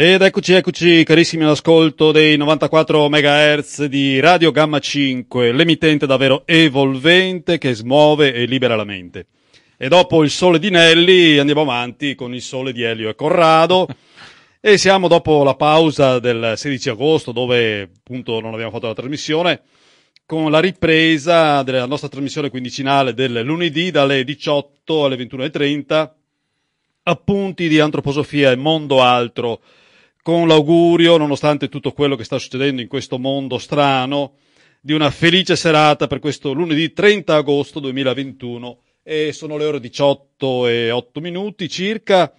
Ed eccoci, eccoci carissimi all'ascolto dei 94 MHz di Radio Gamma 5, l'emittente davvero evolvente che smuove e libera la mente. E dopo il sole di Nelli andiamo avanti con il sole di Elio e Corrado e siamo dopo la pausa del 16 agosto dove appunto non abbiamo fatto la trasmissione con la ripresa della nostra trasmissione quindicinale del lunedì dalle 18 alle 21.30 appunti di antroposofia e mondo altro con l'augurio, nonostante tutto quello che sta succedendo in questo mondo strano, di una felice serata per questo lunedì 30 agosto 2021 e sono le ore 18 e 8 minuti circa,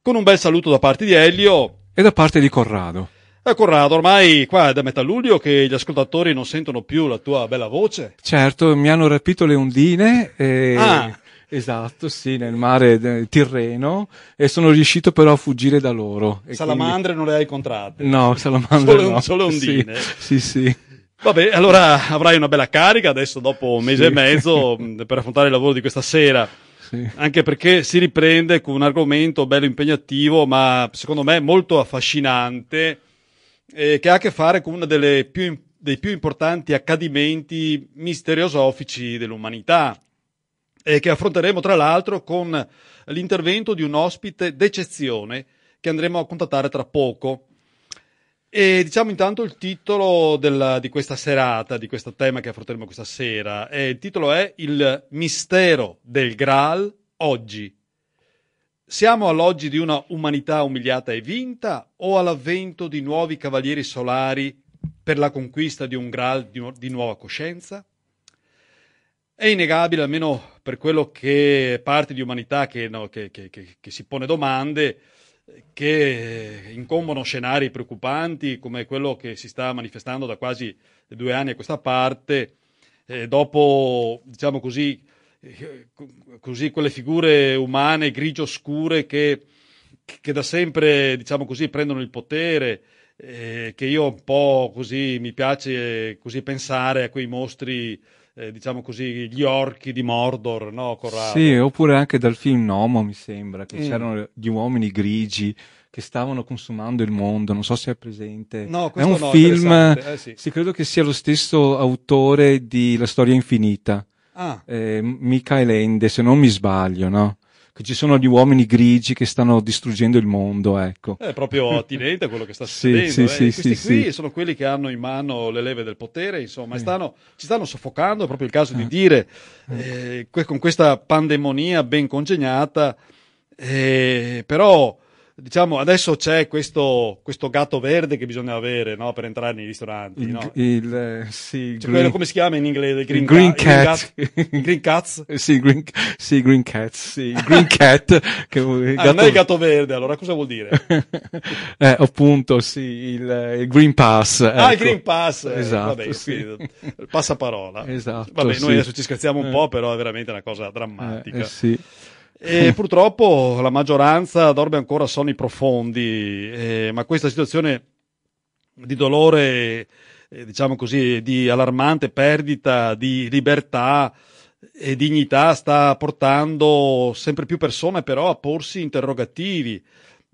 con un bel saluto da parte di Elio e da parte di Corrado. Eh, Corrado, ormai qua è da metà luglio che gli ascoltatori non sentono più la tua bella voce. Certo, mi hanno rapito le ondine e... Ah. Esatto, sì, nel mare Tirreno e sono riuscito però a fuggire da loro. salamandre quindi... non le hai incontrate? No, salamandre solo, no. Solo ondine. Sì, sì. sì. Vabbè, allora avrai una bella carica adesso dopo un mese sì. e mezzo per affrontare il lavoro di questa sera. Sì. Anche perché si riprende con un argomento bello impegnativo, ma secondo me molto affascinante, eh, che ha a che fare con uno dei più importanti accadimenti misteriosofici dell'umanità e che affronteremo tra l'altro con l'intervento di un ospite d'eccezione che andremo a contattare tra poco. E diciamo intanto il titolo della, di questa serata, di questo tema che affronteremo questa sera. E il titolo è Il mistero del Graal oggi. Siamo all'oggi di una umanità umiliata e vinta o all'avvento di nuovi cavalieri solari per la conquista di un Graal di, nu- di nuova coscienza? È innegabile, almeno per quello che parte di umanità che, no, che, che, che si pone domande, che incombono scenari preoccupanti come quello che si sta manifestando da quasi due anni a questa parte, eh, dopo, diciamo così, eh, così, quelle figure umane grigio-scure che, che da sempre, diciamo così, prendono il potere, eh, che io un po' così mi piace eh, così pensare a quei mostri eh, diciamo così, gli orchi di Mordor, no, Corrado? Sì, oppure anche dal film Nomo, mi sembra, che mm. c'erano gli uomini grigi che stavano consumando il mondo, non so se è presente. No, questo è un no, film, eh, sì. sì. credo che sia lo stesso autore di La storia infinita, ah. eh, Michael Ende, se non mi sbaglio, no? che ci sono gli uomini grigi che stanno distruggendo il mondo, ecco. È proprio attinente a quello che sta succedendo. sì, sì, eh. sì, Questi qui sono quelli che hanno in mano le leve del potere, insomma, stanno, ci stanno soffocando, è proprio il caso di eh. dire, eh, eh con questa pandemonia ben congegnata, eh, però diciamo, adesso c'è questo, questo, gatto verde che bisogna avere no? per entrare nei ristoranti. Il, no? il, eh, sì, cioè, green, come si chiama in inglese? Green, il green ca- Cat. Green, green Cats? sì, green, sì, Green Cat. Sì, green cat che, ah, gatto... non è il gatto verde, allora cosa vuol dire? eh, appunto, sì, il, eh, il Green Pass. Ecco. Ah, il ecco. Green Pass. Eh, esatto. Vabbè, sì. Passaparola. Esatto. Vabbè, sì. noi adesso ci scherziamo un po', eh. però è veramente una cosa drammatica. Eh, sì. E purtroppo la maggioranza dorme ancora a sonni profondi, eh, ma questa situazione di dolore, eh, diciamo così, di allarmante perdita di libertà e dignità sta portando sempre più persone però a porsi interrogativi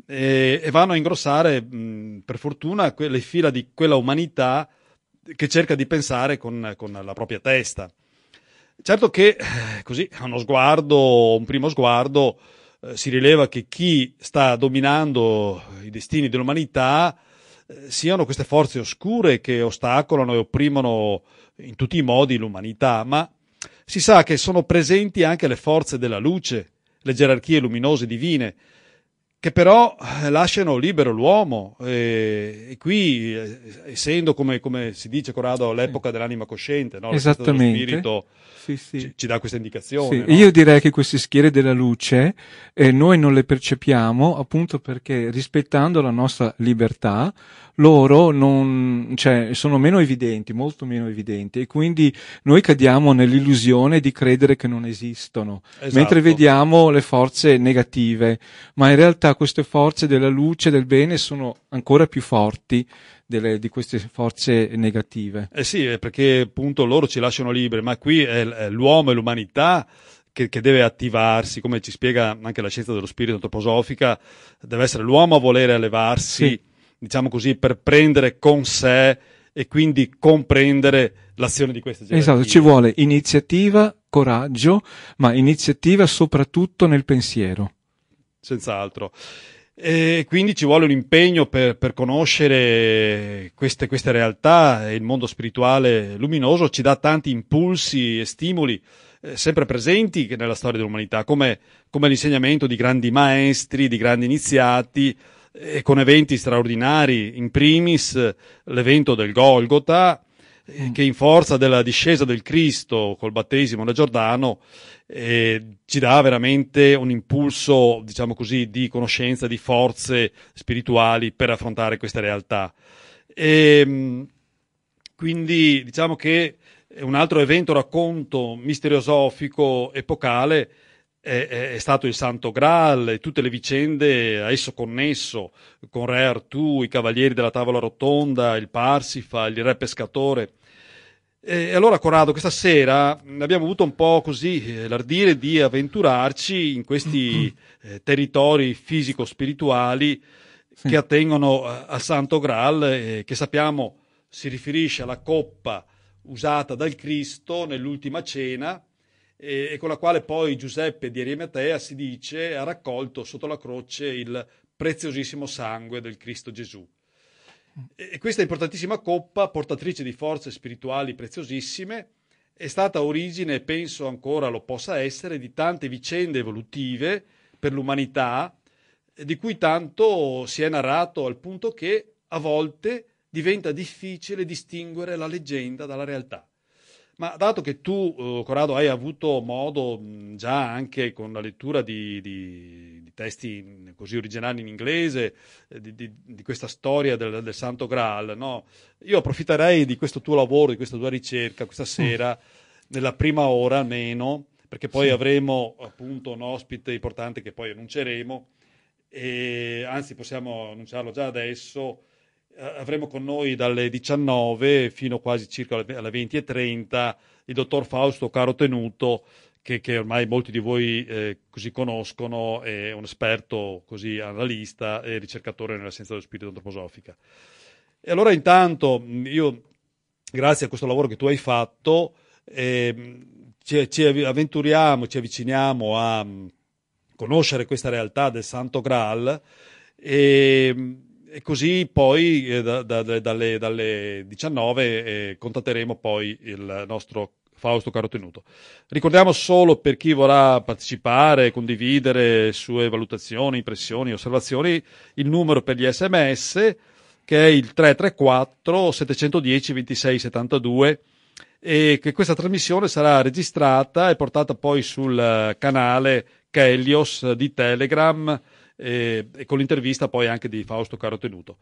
eh, e, vanno a ingrossare, mh, per fortuna, que- le fila di quella umanità che cerca di pensare con, con la propria testa. Certo che eh, così a uno sguardo, un primo sguardo, eh, si rileva che chi sta dominando i destini dell'umanità eh, siano queste forze oscure che ostacolano e opprimono in tutti i modi l'umanità, ma si sa che sono presenti anche le forze della luce, le gerarchie luminose divine, che però eh, lasciano libero l'uomo e, e qui, eh, essendo come, come, si dice Corrado, l'epoca sì. dell'anima cosciente, no? esattamente, spirito sì, sì. Ci, ci, dà questa indicazione. No? Io direi che queste schiere della luce eh, noi non le percepiamo appunto perché rispettando la nostra libertà loro non, cioè, sono meno evidenti, molto meno evidenti e quindi noi cadiamo nell'illusione di credere che non esistono, esatto. mentre vediamo le forze negative, ma in realtà queste forze della luce, del bene sono ancora più forti delle, di queste forze negative. Eh sì, eh, perché appunto loro ci lasciano liberi, ma qui è l'uomo e l'umanità che, che, deve attivarsi, come ci spiega anche la scienza dello spirito antroposofica, deve essere l'uomo a volere elevarsi. Sì diciamo così, per prendere con sé e quindi comprendere l'azione di questa gerarchia. Esatto, ci vuole iniziativa, coraggio, ma iniziativa soprattutto nel pensiero. Senz'altro. E quindi ci vuole un impegno per, per conoscere queste, queste realtà e il mondo spirituale luminoso ci dà tanti impulsi e stimoli eh, sempre presenti nella storia dell'umanità, come, come l'insegnamento di grandi maestri, di grandi iniziati, eh, con eventi straordinari, in primis l'evento del Golgota, eh, mm. che in forza della discesa del Cristo col battesimo da Giordano eh, ci dà veramente un impulso, diciamo così, di conoscenza, di forze spirituali per affrontare questa realtà. E, ehm, quindi diciamo che è un altro evento racconto misteriosofico, epocale, è, è, stato il Santo Graal, e tutte le vicende a esso connesso, con Re Artù, i Cavalieri della Tavola Rotonda, il Parsifa, il Re Pescatore. E allora, Corrado, questa sera abbiamo avuto un po' così eh, l'ardire di avventurarci in questi mm-hmm. eh, territori fisico-spirituali sì. che attengono eh, al Santo Graal, eh, che sappiamo si riferisce alla coppa usata dal Cristo nell'ultima cena, e, e con la quale poi Giuseppe di Arimatea si dice ha raccolto sotto la croce il preziosissimo sangue del Cristo Gesù. E questa importantissima coppa, portatrice di forze spirituali preziosissime, è stata origine, penso ancora lo possa essere, di tante vicende evolutive per l'umanità, di cui tanto si è narrato al punto che a volte diventa difficile distinguere la leggenda dalla realtà. Ma dato che tu, eh, Corrado, hai avuto modo già anche con la lettura di, di, di testi così originali in inglese, eh, di, di, questa storia del, del Santo Graal, no? io approfitterei di questo tuo lavoro, di questa tua ricerca questa mm. sera, nella prima ora almeno, perché poi sì. avremo appunto un ospite importante che poi annunceremo, e, anzi possiamo annunciarlo già adesso eh, avremo con noi dalle 19 fino quasi circa alle 20 e 30 il dottor Fausto Caro Tenuto, che, che ormai molti di voi eh, così conoscono, è un esperto così analista e ricercatore nella scienza dello spirito antroposofica. E allora intanto io, grazie a questo lavoro che tu hai fatto, eh, ci, ci avventuriamo, ci avviciniamo a conoscere questa realtà del Santo Graal e e così poi eh, da, da, dalle, dalle, 19 eh, contatteremo poi il nostro Fausto Carotenuto. Ricordiamo solo per chi vorrà partecipare, condividere sue valutazioni, impressioni, osservazioni, il numero per gli sms che è il 334 710 2672 e che questa trasmissione sarà registrata e portata poi sul eh, canale Kellios di Telegram e, eh, e con l'intervista poi anche di Fausto Carotenuto.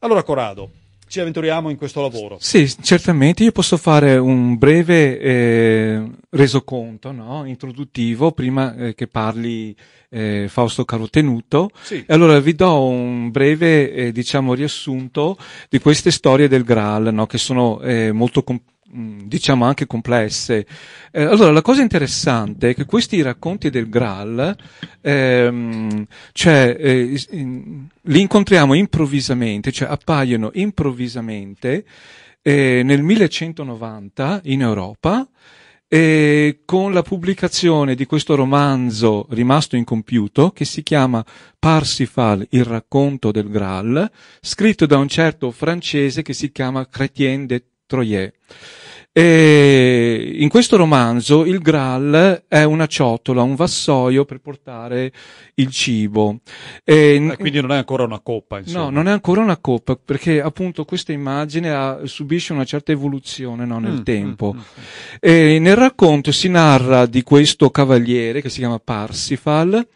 Allora Corrado, ci avventuriamo in questo lavoro. Sì, certamente io posso fare un breve eh, resoconto no? introduttivo prima eh, che parli eh, Fausto Carotenuto. Sì. Allora vi do un breve eh, diciamo, riassunto di queste storie del Graal no? che sono eh, molto complesse Mm, diciamo anche complesse. Eh, allora, la cosa interessante è che questi racconti del Graal, ehm, cioè, eh, li incontriamo improvvisamente, cioè appaiono improvvisamente eh, nel 1190 in Europa, e con la pubblicazione di questo romanzo rimasto incompiuto che si chiama Parsifal, il racconto del Graal, scritto da un certo francese che si chiama Chrétien de Troyes. E in questo romanzo il Graal è una ciotola, un vassoio per portare il cibo. E, eh, quindi non è ancora una coppa, insomma. No, non è ancora una coppa, perché appunto questa immagine ha, subisce una certa evoluzione no, nel mm, mm tempo. Mm, mm. nel racconto si narra di questo cavaliere che si chiama Parsifal,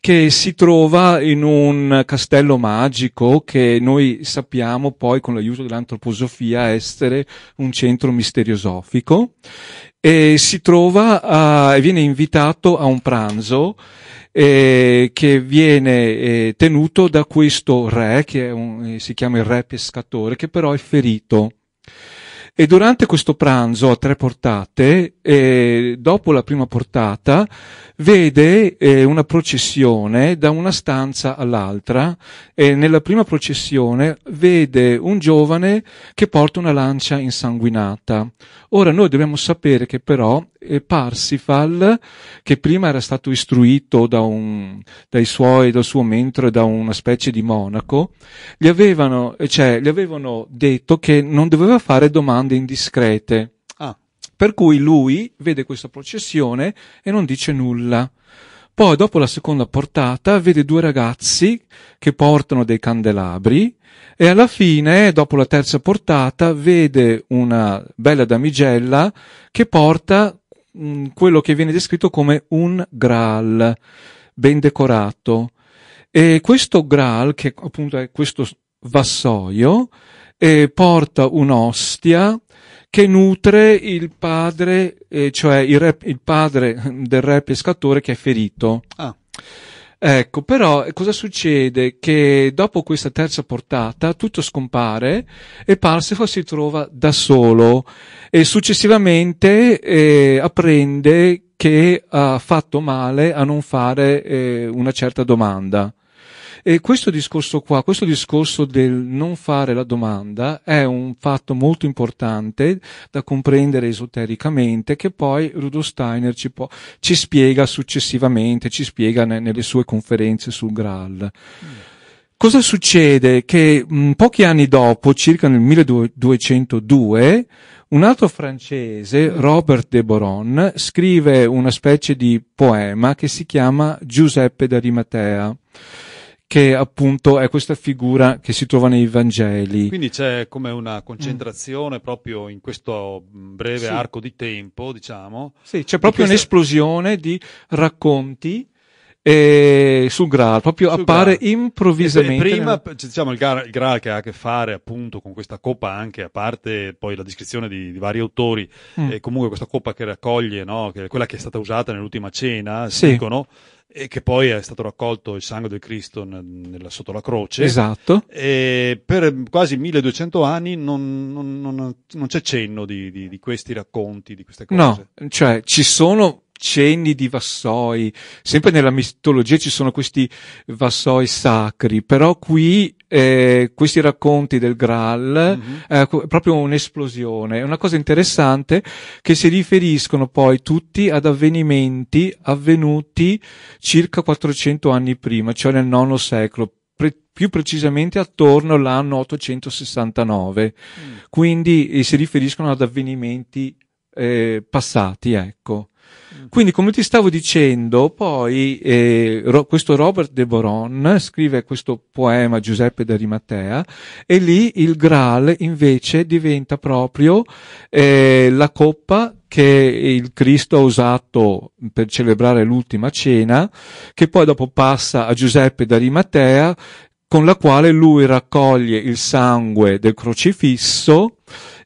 che si trova in un castello magico che noi sappiamo poi con l'aiuto dell'antroposofia essere un centro misteriosofico e si trova a, viene invitato a un pranzo eh, che viene eh, tenuto da questo re, che un, eh, si chiama il re pescatore, che però è ferito. E durante questo pranzo a tre portate, eh, dopo la prima portata, vede eh, una processione da una stanza all'altra e nella prima processione vede un giovane che porta una lancia insanguinata. Ora noi dobbiamo sapere che però eh, Parsifal, che prima era stato istruito da un, dai suoi, dal suo mentore, da una specie di monaco, gli avevano, eh, cioè, gli avevano detto che non doveva fare domande indiscrete per cui lui vede questa processione e non dice nulla. Poi, dopo la seconda portata, vede due ragazzi che portano dei candelabri e alla fine, dopo la terza portata, vede una bella damigella che porta mh, mm, quello che viene descritto come un Graal ben decorato. E questo Graal, che appunto è questo vassoio, porta un'ostia che nutre il padre, eh, cioè il, re, il, padre del re pescatore che è ferito. Ah. Ecco, però cosa succede? Che dopo questa terza portata tutto scompare e Parsifal si trova da solo e successivamente eh, apprende che ha fatto male a non fare eh, una certa domanda. E questo discorso qua, questo discorso del non fare la domanda è un fatto molto importante da comprendere esotericamente che poi Rudolf Steiner ci, può, ci spiega successivamente, ci spiega ne, nelle sue conferenze sul Graal. Cosa succede? Che mh, mm, pochi anni dopo, circa nel 1202, un altro francese, Robert de Boron, scrive una specie di poema che si chiama Giuseppe d'Arimatea che appunto è questa figura che si trova nei Vangeli. Quindi c'è come una concentrazione mm. proprio in questo mm, breve sì. arco di tempo, diciamo. Sì, c'è proprio questa... un'esplosione di racconti e sul Graal, proprio sul appare Graal. improvvisamente. E prima diciamo il Graal, il Graal, che ha a che fare appunto con questa coppa, anche a parte poi la descrizione di, di vari autori, mm. e comunque questa coppa che raccoglie, no? che quella che è stata usata nell'ultima cena, sì. dicono e che poi è stato raccolto il sangue del Cristo nella, sotto la croce. Esatto. E per quasi 1200 anni non, non, non, non c'è cenno di, di, di, questi racconti, di queste cose. No, cioè ci sono cenni di vassoi, sempre nella mitologia ci sono questi vassoi sacri, però qui eh, questi racconti del Graal, mm-hmm. eh, proprio un'esplosione, una cosa interessante che si riferiscono poi tutti ad avvenimenti avvenuti circa 400 anni prima, cioè nel IX secolo, pre- più precisamente attorno all'anno 869, mm. quindi eh, si riferiscono ad avvenimenti eh, passati, ecco. Quindi, come ti stavo dicendo, poi eh, ro- questo Robert de Boron scrive questo poema Giuseppe d'Arimatea e lì il Graal invece diventa proprio eh, la coppa che il Cristo ha usato per celebrare l'ultima cena, che poi dopo passa a Giuseppe d'Arimatea, con la quale lui raccoglie il sangue del crocifisso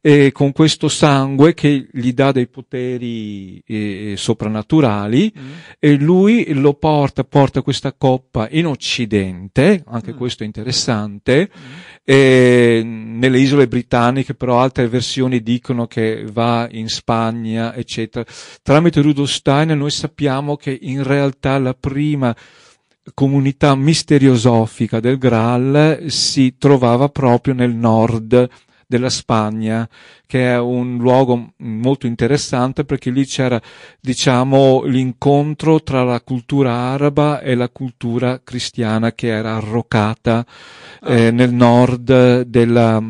eh, con questo sangue che gli dà dei poteri eh, soprannaturali mm. e lui lo porta, porta questa coppa in Occidente, anche mm. questo è interessante, mm. eh, nelle isole britanniche però altre versioni dicono che va in Spagna, eccetera. Tramite Rudolf Steiner noi sappiamo che in realtà la prima comunità misteriosofica del Graal si trovava proprio nel nord della Spagna che è un luogo molto interessante perché lì c'era, diciamo, l'incontro tra la cultura araba e la cultura cristiana che era arroccata eh, ah. nel nord della,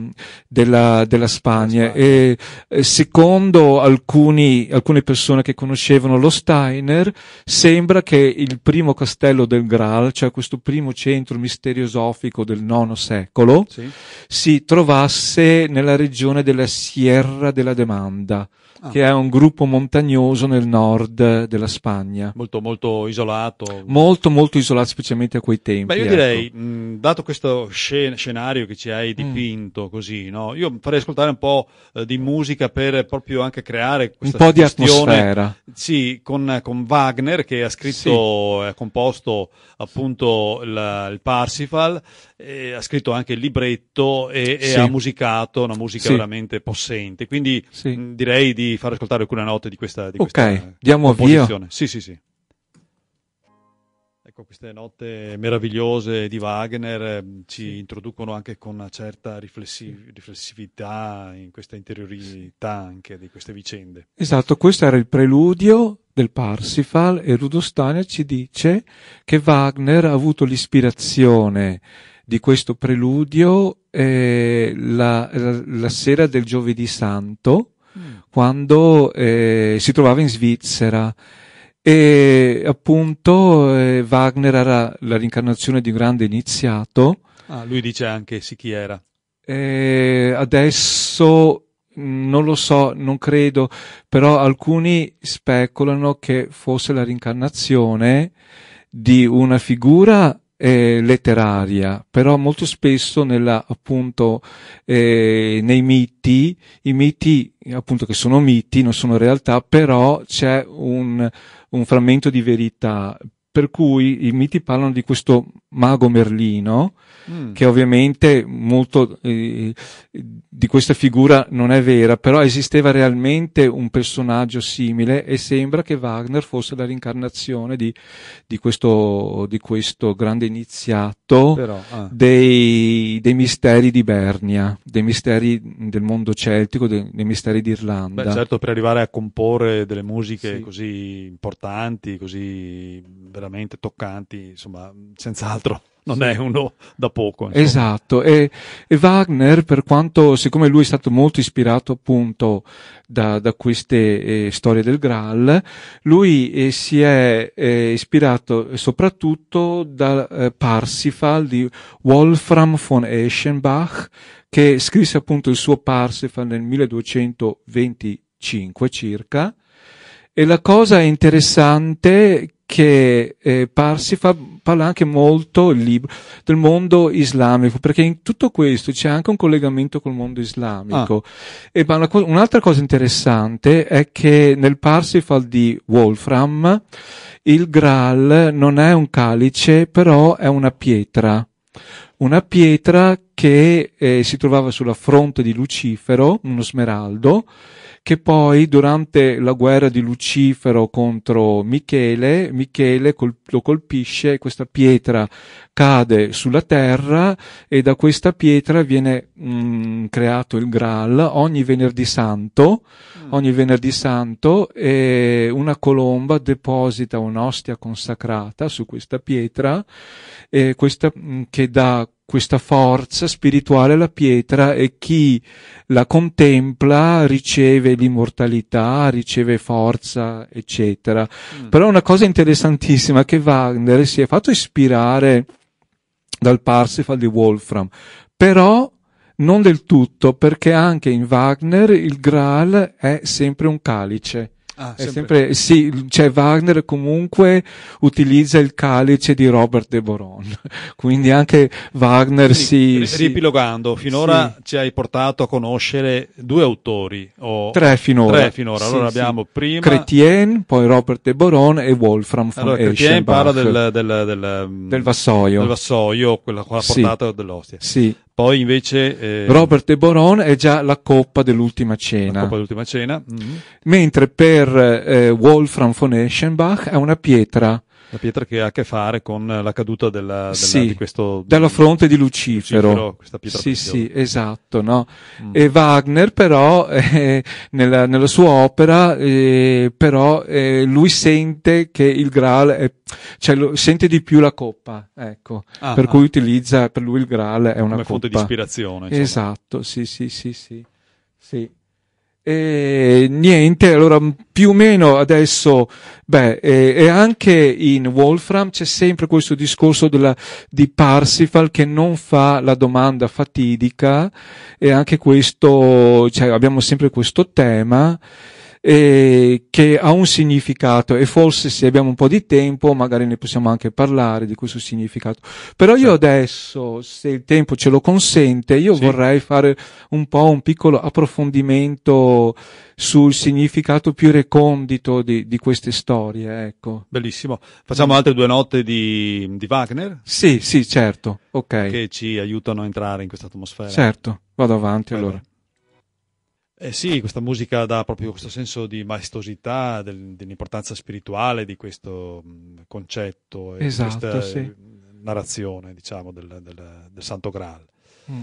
della, della Spagna. E eh, secondo alcuni, alcune persone che conoscevano lo Steiner, sembra che il primo castello del Graal, cioè questo primo centro misteriosofico del IX secolo, sì. si trovasse nella regione della Siena fiera della demanda Ah. che è un gruppo montagnoso nel nord della Spagna. Molto, molto isolato. Molto, molto isolato, specialmente a quei tempi. Beh, io direi, ecco. mh, mm, dato questo scen- scenario che ci hai dipinto mm. così, no? io farei ascoltare un po' eh, di musica per proprio anche creare questa Un po' di atmosfera. Sì, con, con, Wagner che ha scritto, sì. ha composto appunto la, il Parsifal, eh, ha scritto anche il libretto e, sì. ha musicato una musica sì. veramente possente. Quindi mh, mm, direi di far ascoltare alcune note di questa, di questa Ok, diamo avvio. Sì, sì, sì. Ecco, queste note meravigliose di Wagner ehm, ci sì. introducono anche con una certa riflessi- riflessività in questa interiorità anche di queste vicende. Esatto, questo era il preludio del Parsifal e Rudostania ci dice che Wagner ha avuto l'ispirazione di questo preludio eh, la, la, la sera del giovedì santo quando eh, si trovava in Svizzera e appunto eh, Wagner era la rincarnazione di un grande iniziato. Ah, lui dice anche sì chi era. Eh, adesso mm, non lo so, non credo, però alcuni speculano che fosse la rincarnazione di una figura eh, letteraria, però molto spesso nella, appunto, eh, nei miti, i miti appunto che sono miti, non sono realtà, però c'è un, un frammento di verità, per cui i miti parlano di questo Mago Merlino, mm. che ovviamente molto eh, di questa figura non è vera, però esisteva realmente un personaggio simile e sembra che Wagner fosse la rincarnazione di, di, questo, di questo, grande iniziato però, ah. dei, dei, misteri di Bernia, dei misteri del mondo celtico, dei, dei misteri d'Irlanda. Beh, certo, per arrivare a comporre delle musiche sì. così importanti, così veramente toccanti, insomma, senz'altro l'altro non è uno da poco. Insomma. Esatto, e, e, Wagner, per quanto, siccome lui è stato molto ispirato appunto da, da queste eh, storie del Graal, lui eh, si è eh, ispirato soprattutto da eh, Parsifal di Wolfram von Eschenbach, che scrisse appunto il suo Parsifal nel 1225 circa. E la cosa interessante che eh, Parsifal parla anche molto il libro del mondo islamico, perché in tutto questo c'è anche un collegamento col mondo islamico. Ah. E una co- un'altra cosa interessante è che nel Parsifal di Wolfram il Graal non è un calice, però è una pietra. Una pietra che eh, si trovava sulla fronte di Lucifero, uno smeraldo, che poi durante la guerra di Lucifero contro Michele, Michele col- lo colpisce, questa pietra cade sulla terra e da questa pietra viene mh, mm, creato il Graal ogni venerdì santo, mm. ogni venerdì santo e una colomba deposita un'ostia consacrata su questa pietra e questa mh, mm, che dà questa forza spirituale la pietra e chi la contempla riceve l'immortalità, riceve forza, eccetera. Mm. Però una cosa interessantissima che Wagner si è fatto ispirare dal Parsifal di Wolfram, però non del tutto, perché anche in Wagner il Graal è sempre un calice. Ah, sempre. Sempre, sì, cioè Wagner comunque utilizza il calice di Robert de Boron, quindi anche Wagner quindi, si... Ripilogando, finora sì. ci hai portato a conoscere due autori. O tre finora. Tre finora. allora sì. abbiamo prima... Chrétien, poi Robert de Boron e Wolfram von allora, Eschenbach. parla del, del, del, del, vassoio. Del vassoio, quella, quella portata dell'ostia. Sì. Poi invece eh, Robert De Boron è già la coppa dell'ultima cena. La coppa dell'ultima cena. Mm-hmm. Mentre per eh, Wolfram von Eschenbach è una pietra la pietra che ha a che fare con la caduta della, della, sì, di questo, della fronte di Lucifero. Lucifero sì, preziosa. sì, esatto. No? Mm. E Wagner però, eh, nella, nella, sua opera, eh, però eh, lui sente che il Graal è, cioè, lo, sente di più la coppa, ecco, ah, per ah. cui utilizza, per lui il Graal è una Come coppa. fonte di ispirazione. Insomma. Esatto, sì, sì, sì, sì. sì. E niente, allora più o meno adesso, beh, e, e anche in Wolfram c'è sempre questo discorso della, di Parsifal che non fa la domanda fatidica e anche questo, cioè abbiamo sempre questo tema eh, che ha un significato e forse se abbiamo un po' di tempo magari ne possiamo anche parlare di questo significato. Però io certo. adesso, se il tempo ce lo consente, io sì. vorrei fare un po' un piccolo approfondimento sul significato più recondito di, di queste storie. Ecco. Bellissimo. Facciamo mm. altre due note di, di, Wagner? Sì, sì, certo. Okay. Che ci aiutano a entrare in questa atmosfera. Certo, vado avanti allora. allora. Eh sì, questa musica dà proprio questo senso di maestosità, del, dell'importanza spirituale di questo concetto e esatto, questa eh, sì. narrazione, diciamo, del, del, del Santo Graal. Mm, mm,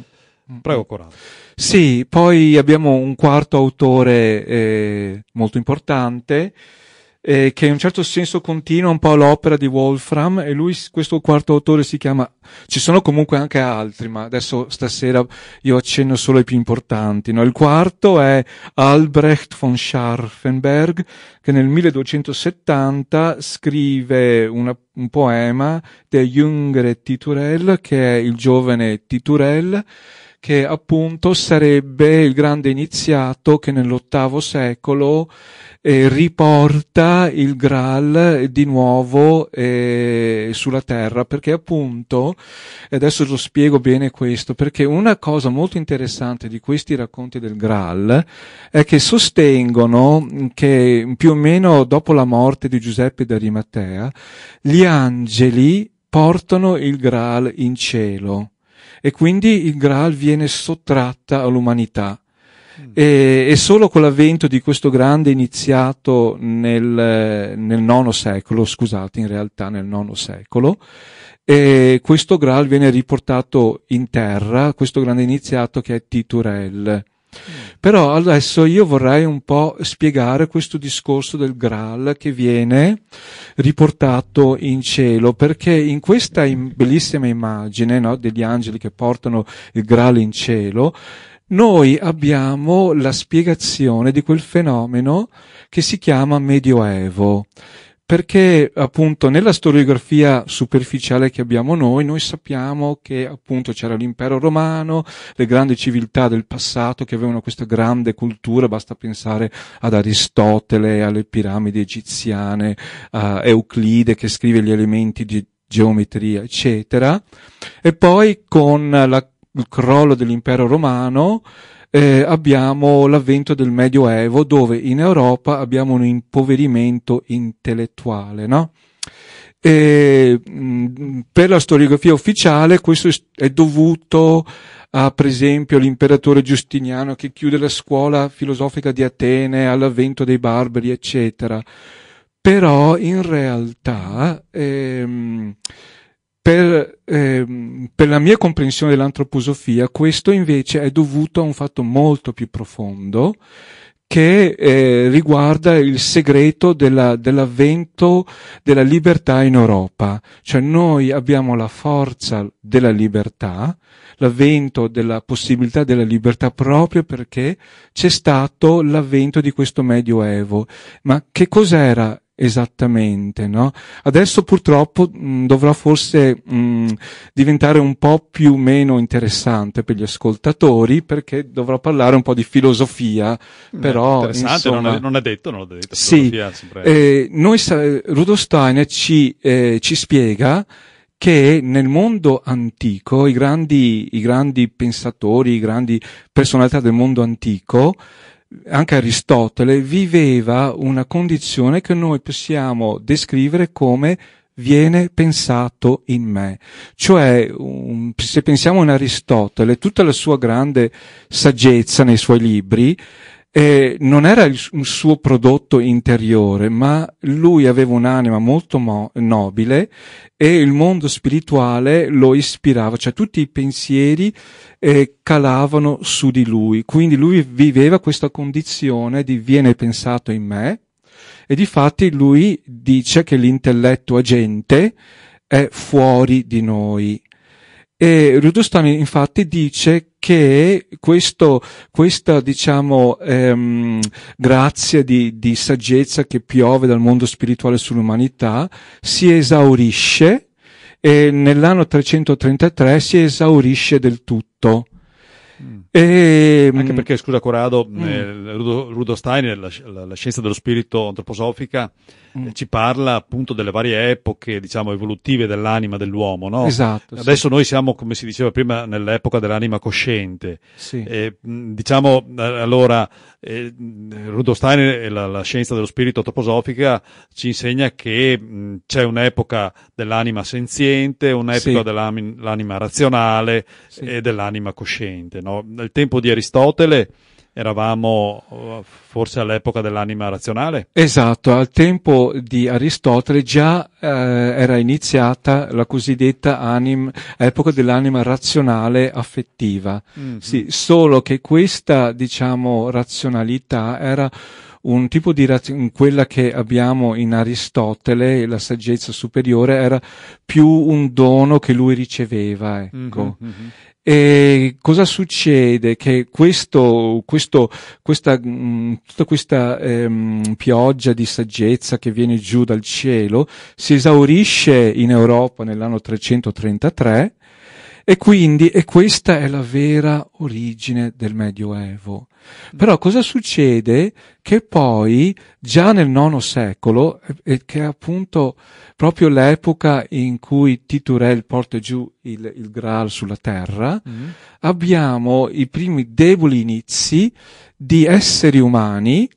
mm. Prego, Corrado. Sì, poi abbiamo un quarto autore eh, molto importante eh, che in un certo senso continua un po' l'opera di Wolfram e lui, questo quarto autore si chiama, ci sono comunque anche altri, ma adesso stasera io accenno solo ai più importanti. No? Il quarto è Albrecht von Scharfenberg che nel 1270 scrive una, un poema, De Jüngere Titurel, che è il giovane Titurel, che appunto sarebbe il grande iniziato che nell'ottavo secolo eh, riporta il Graal di nuovo eh, sulla terra, perché appunto, e adesso lo spiego bene questo, perché una cosa molto interessante di questi racconti del Graal è che sostengono che più o meno dopo la morte di Giuseppe d'Arimatea, gli angeli portano il Graal in cielo e quindi il Graal viene sottratta all'umanità. Mm. E, e, solo con l'avvento di questo grande iniziato nel, nel nono secolo, scusate, in realtà nel IX secolo, e questo Graal viene riportato in terra, questo grande iniziato che è Titurel. Però adesso io vorrei un po' spiegare questo discorso del Graal che viene riportato in cielo, perché in questa bellissima immagine no, degli angeli che portano il Graal in cielo, noi abbiamo la spiegazione di quel fenomeno che si chiama Medioevo perché appunto nella storiografia superficiale che abbiamo noi, noi sappiamo che appunto c'era l'impero romano, le grandi civiltà del passato che avevano questa grande cultura, basta pensare ad Aristotele, alle piramidi egiziane, a Euclide che scrive gli elementi di geometria, eccetera. E poi con la, il crollo dell'impero romano, eh, abbiamo l'avvento del Medioevo dove in Europa abbiamo un impoverimento intellettuale, no? E, mh, mm, per la storiografia ufficiale questo è dovuto a, per esempio, all'imperatore Giustiniano che chiude la scuola filosofica di Atene all'avvento dei barbari, eccetera. Però in realtà ehm, per, ehm, per, la mia comprensione dell'antroposofia, questo invece è dovuto a un fatto molto più profondo che eh, riguarda il segreto della, dell'avvento della libertà in Europa. Cioè noi abbiamo la forza della libertà, l'avvento della possibilità della libertà proprio perché c'è stato l'avvento di questo Medioevo. Ma che cos'era esattamente, no? Adesso purtroppo mh, mm, dovrà forse mh, mm, diventare un po' più meno interessante per gli ascoltatori perché dovrò parlare un po' di filosofia, mm, però interessante, insomma, non, è, detto, non l'ho detto. Sì, eh, noi, Rudolf Steiner ci, eh, ci spiega che nel mondo antico i grandi, i grandi pensatori, i grandi personalità del mondo antico anche Aristotele viveva una condizione che noi possiamo descrivere come viene pensato in me. Cioè, un, se pensiamo in Aristotele, tutta la sua grande saggezza nei suoi libri eh, non era il, un suo prodotto interiore, ma lui aveva un'anima molto mo- nobile e il mondo spirituale lo ispirava, cioè tutti i pensieri eh, calavano su di lui. Quindi lui viveva questa condizione di viene pensato in me e di fatti lui dice che l'intelletto agente è fuori di noi. E Rudostami infatti dice che questo, questa diciamo, ehm, grazia di, di saggezza che piove dal mondo spirituale sull'umanità si esaurisce e nell'anno 333 si esaurisce del tutto. Mm. E, ehm, Anche perché, scusa Corrado, mm. eh, Steiner, la, la, la, scienza dello spirito antroposofica, mm. ci parla appunto delle varie epoche, diciamo, evolutive dell'anima dell'uomo, no? Esatto. Adesso sì. noi siamo, come si diceva prima, nell'epoca dell'anima cosciente. Sì. Mm, diciamo, eh, diciamo, allora, eh, Rudolf Steiner e la, la, scienza dello spirito antroposofica ci insegna che mh, mm, c'è un'epoca dell'anima senziente, un'epoca sì. dell'anima razionale sì. e dell'anima cosciente, no? Nel tempo di Aristotele, eravamo eh, forse all'epoca dell'anima razionale. Esatto, al tempo di Aristotele già eh, era iniziata la cosiddetta anim, epoca dell'anima razionale affettiva. Mm-hmm. Sì, solo che questa, diciamo, razionalità era un tipo di razionalità, quella che abbiamo in Aristotele, la saggezza superiore, era più un dono che lui riceveva, ecco. Mm-hmm. mm-hmm. E cosa succede? Che questo, questo, questa, mm, tutta questa ehm, pioggia di saggezza che viene giù dal cielo si esaurisce in Europa nell'anno 333 e quindi, e questa è la vera origine del Medioevo. Però cosa succede? Che poi, già nel IX secolo, e che è appunto proprio l'epoca in cui Titurel porta giù il, il Graal sulla terra, mm. abbiamo i primi deboli inizi di esseri umani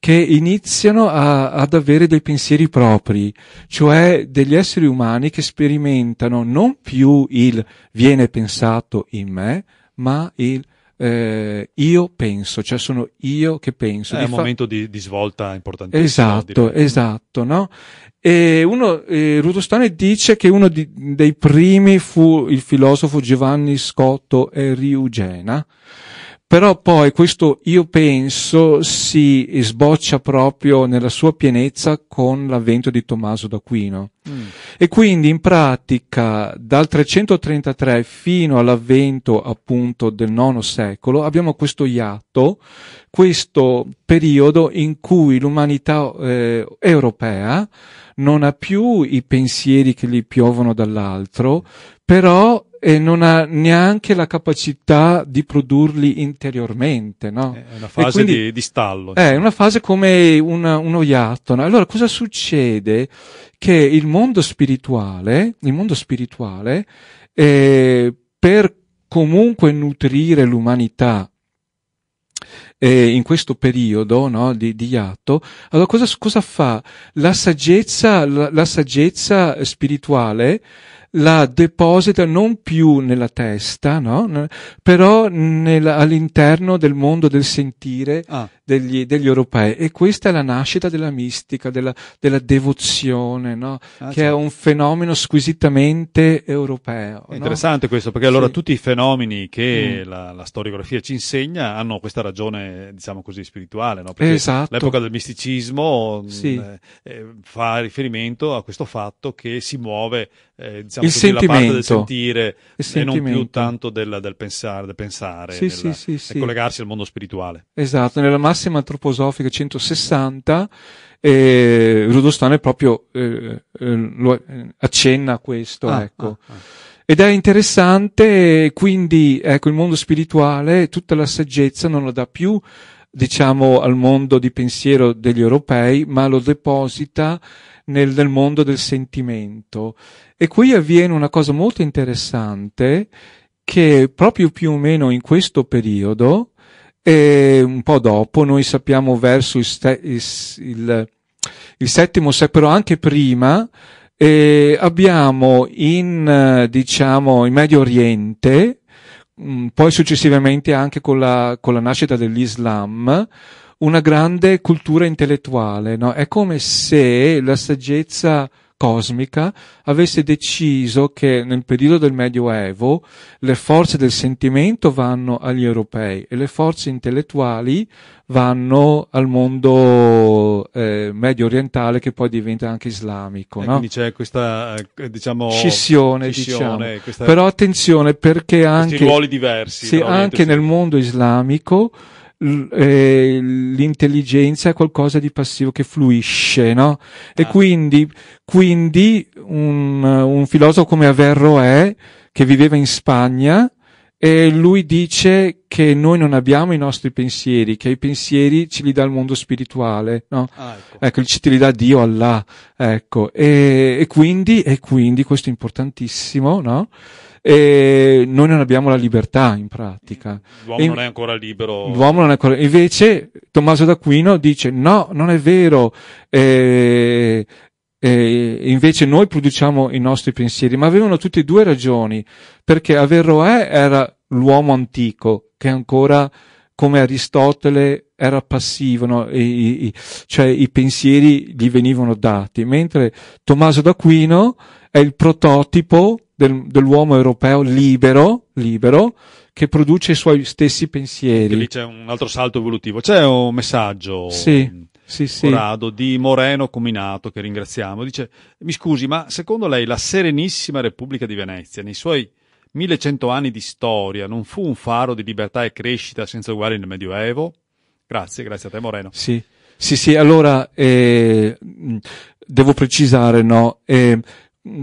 che iniziano a, ad avere dei pensieri propri, cioè degli esseri umani che sperimentano non più il viene pensato in me, ma il eh, io penso, cioè sono io che penso. È di un fa... momento di, di, svolta importantissimo. Esatto, direi. Mm. esatto, no? E uno, eh, Rudostane dice che uno di, dei primi fu il filosofo Giovanni Scotto e Riugena, però poi questo io penso si sboccia proprio nella sua pienezza con l'avvento di Tommaso d'Aquino. Mm. E quindi in pratica dal 333 fino all'avvento appunto del IX secolo abbiamo questo iato, questo periodo in cui l'umanità eh, europea non ha più i pensieri che gli piovono dall'altro, però eh, non ha neanche la capacità di produrli interiormente, no? È una fase quindi, di, di, stallo. Eh, è una fase come una, uno iatto. No? Allora cosa succede? Che il mondo spirituale, il mondo spirituale, eh, per comunque nutrire l'umanità eh, in questo periodo no, di, di atto, allora cosa, cosa fa? La saggezza, la, la saggezza spirituale la deposita non più nella testa, no? però nel, all'interno del mondo del sentire ah degli, degli, europei e questa è la nascita della mistica, della, della devozione, no? ah, che certo. è un fenomeno squisitamente europeo. È interessante no? questo perché allora sì. tutti i fenomeni che mm. la, la, storiografia ci insegna hanno questa ragione, diciamo così, spirituale. No? Esatto. L'epoca del misticismo sì. mh, mm, eh, fa riferimento a questo fatto che si muove eh, diciamo il così, la parte del sentire e non più tanto del, del pensare, del pensare sì, nella, sì, sì, collegarsi al mondo spirituale. Esatto, nella massa massima antroposofica 160, Rudolf Rudolstone proprio eh, eh lo, eh, accenna a questo, ah, ecco. Ah, ah. Ed è interessante, quindi, ecco, il mondo spirituale, tutta la saggezza non la dà più diciamo, al mondo di pensiero degli europei, ma lo deposita nel, nel, mondo del sentimento. E qui avviene una cosa molto interessante che proprio più o meno in questo periodo e un po' dopo noi sappiamo verso il, ste- il, il, il settimo secolo, però anche prima eh, abbiamo in, diciamo, in Medio Oriente, mh, mm, poi successivamente anche con la, con la nascita dell'Islam, una grande cultura intellettuale. No? È come se la saggezza cosmica avesse deciso che nel periodo del Medioevo le forze del sentimento vanno agli europei e le forze intellettuali vanno al mondo eh, medio orientale che poi diventa anche islamico. no? Quindi c'è questa eh, diciamo, scissione, scissione diciamo. Questa... però attenzione perché anche, ruoli diversi, sì, anche nel mondo islamico eh, l'intelligenza è qualcosa di passivo che fluisce, no? E ah. quindi, quindi un, un, filosofo come Averroè, che viveva in Spagna, e lui dice che noi non abbiamo i nostri pensieri, che i pensieri ce li dà il mondo spirituale, no? Ah, ecco. ecco, ce li dà Dio, Allah, ecco. E, e, quindi, e quindi, questo è importantissimo, no? E noi non abbiamo la libertà in pratica. L'uomo e non è ancora libero. L'uomo non è ancora. Invece Tommaso d'Aquino dice no, non è vero. Eh, eh, invece noi produciamo i nostri pensieri, ma avevano tutte e due ragioni, perché Averroè era l'uomo antico, che ancora come Aristotele era passivo, no? I, i, cioè i pensieri gli venivano dati, mentre Tommaso d'Aquino è il prototipo del, dell'uomo europeo libero, libero, che produce i suoi stessi pensieri. E lì c'è un altro salto evolutivo. C'è un messaggio. Sì. Sì, sì. Corrado di Moreno Cominato, che ringraziamo, dice: Mi scusi, ma secondo lei la Serenissima Repubblica di Venezia, nei suoi 1100 anni di storia, non fu un faro di libertà e crescita senza uguali nel Medioevo? Grazie, grazie a te, Moreno. Sì, sì, sì allora eh, devo precisare, no? Eh,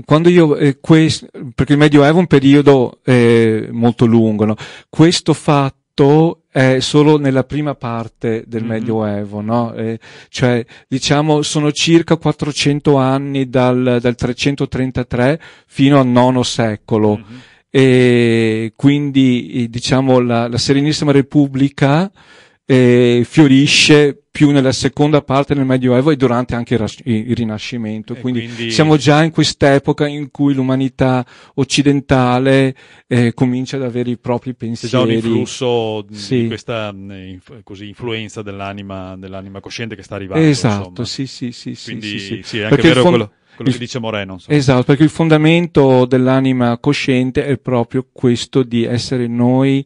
quando io, eh, quest, perché il Medioevo è un periodo eh, molto lungo, no? questo fatto è solo nella prima parte del mm-hmm. Medioevo, no? eh, cioè diciamo sono circa 400 anni dal, dal 333 fino al IX secolo. Mm-hmm. E quindi eh, diciamo la, la Serenissima Repubblica eh, fiorisce più nella seconda parte del Medioevo e durante anche il, il Rinascimento. Quindi, quindi, siamo già in quest'epoca in cui l'umanità occidentale eh, comincia ad avere i propri pensieri. C'è già un influsso sì. di questa eh, così, influenza dell'anima, dell'anima cosciente che sta arrivando. Esatto, insomma. sì, sì, sì. Quindi, sì, sì, sì. sì è anche Perché vero quello quello il, che dice Moreno. So. Esatto, perché il fondamento dell'anima cosciente è proprio questo di essere noi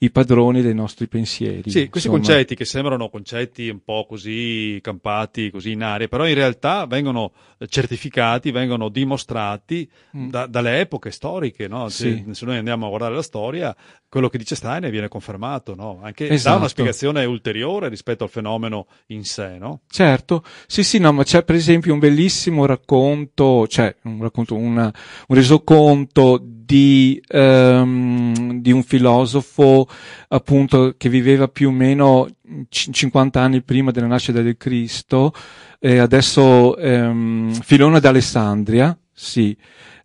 i padroni dei nostri pensieri. Sì, questi insomma. concetti che sembrano concetti un po' così campati, così in aria, però in realtà vengono eh, certificati, vengono dimostrati mm. da, dalle epoche storiche. No? sì. Se noi andiamo a guardare la storia, quello che dice Steiner viene confermato, no? anche esatto. dà una spiegazione ulteriore rispetto al fenomeno in sé. No? Certo, sì, sì, no, ma c'è per esempio un bellissimo racconto racconto, cioè un, racconto, una, un resoconto di, um, di un filosofo appunto che viveva più o meno 50 anni prima della nascita del Cristo, eh, adesso um, Filone d'Alessandria, sì,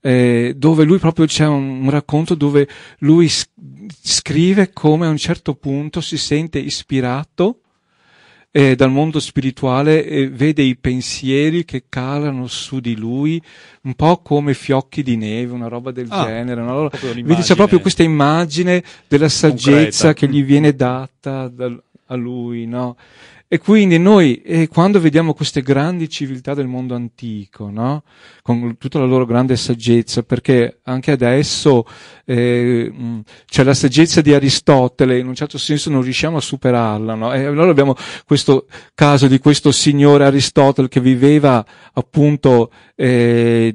eh, dove lui proprio c'è un, un racconto dove lui scrive come a un certo punto si sente ispirato eh, dal mondo spirituale eh, vede i pensieri che calano su di lui un po' come fiocchi di neve, una roba del ah, genere. No? Allora, vedi, c'è proprio questa immagine della saggezza Concreta. che gli viene data dal, a lui, no? E quindi noi, eh, quando vediamo queste grandi civiltà del mondo antico, no? con tutta la loro grande saggezza, perché anche adesso eh, c'è la saggezza di Aristotele, in un certo senso non riusciamo a superarla. No? E allora abbiamo questo caso di questo signore Aristotele che viveva appunto eh,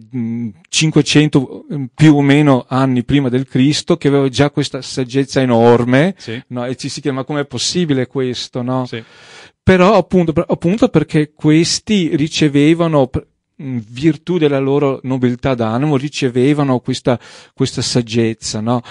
500 più o meno anni prima del Cristo, che aveva già questa saggezza enorme, sì. no? e ci si chiama com'è possibile questo? No? Sì. Però appunto, appunto perché questi ricevevano, in virtù della loro nobiltà d'animo, ricevevano questa, questa saggezza, no?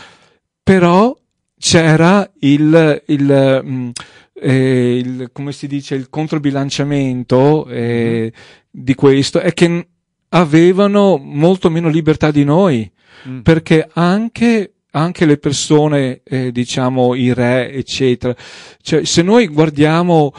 Però c'era il, il, mh, mm, eh, il, come si dice, il controbilanciamento eh, mm-hmm. di questo, è che avevano molto meno libertà di noi, mm. perché anche anche le persone, eh, diciamo i re, eccetera. Cioè, se noi guardiamo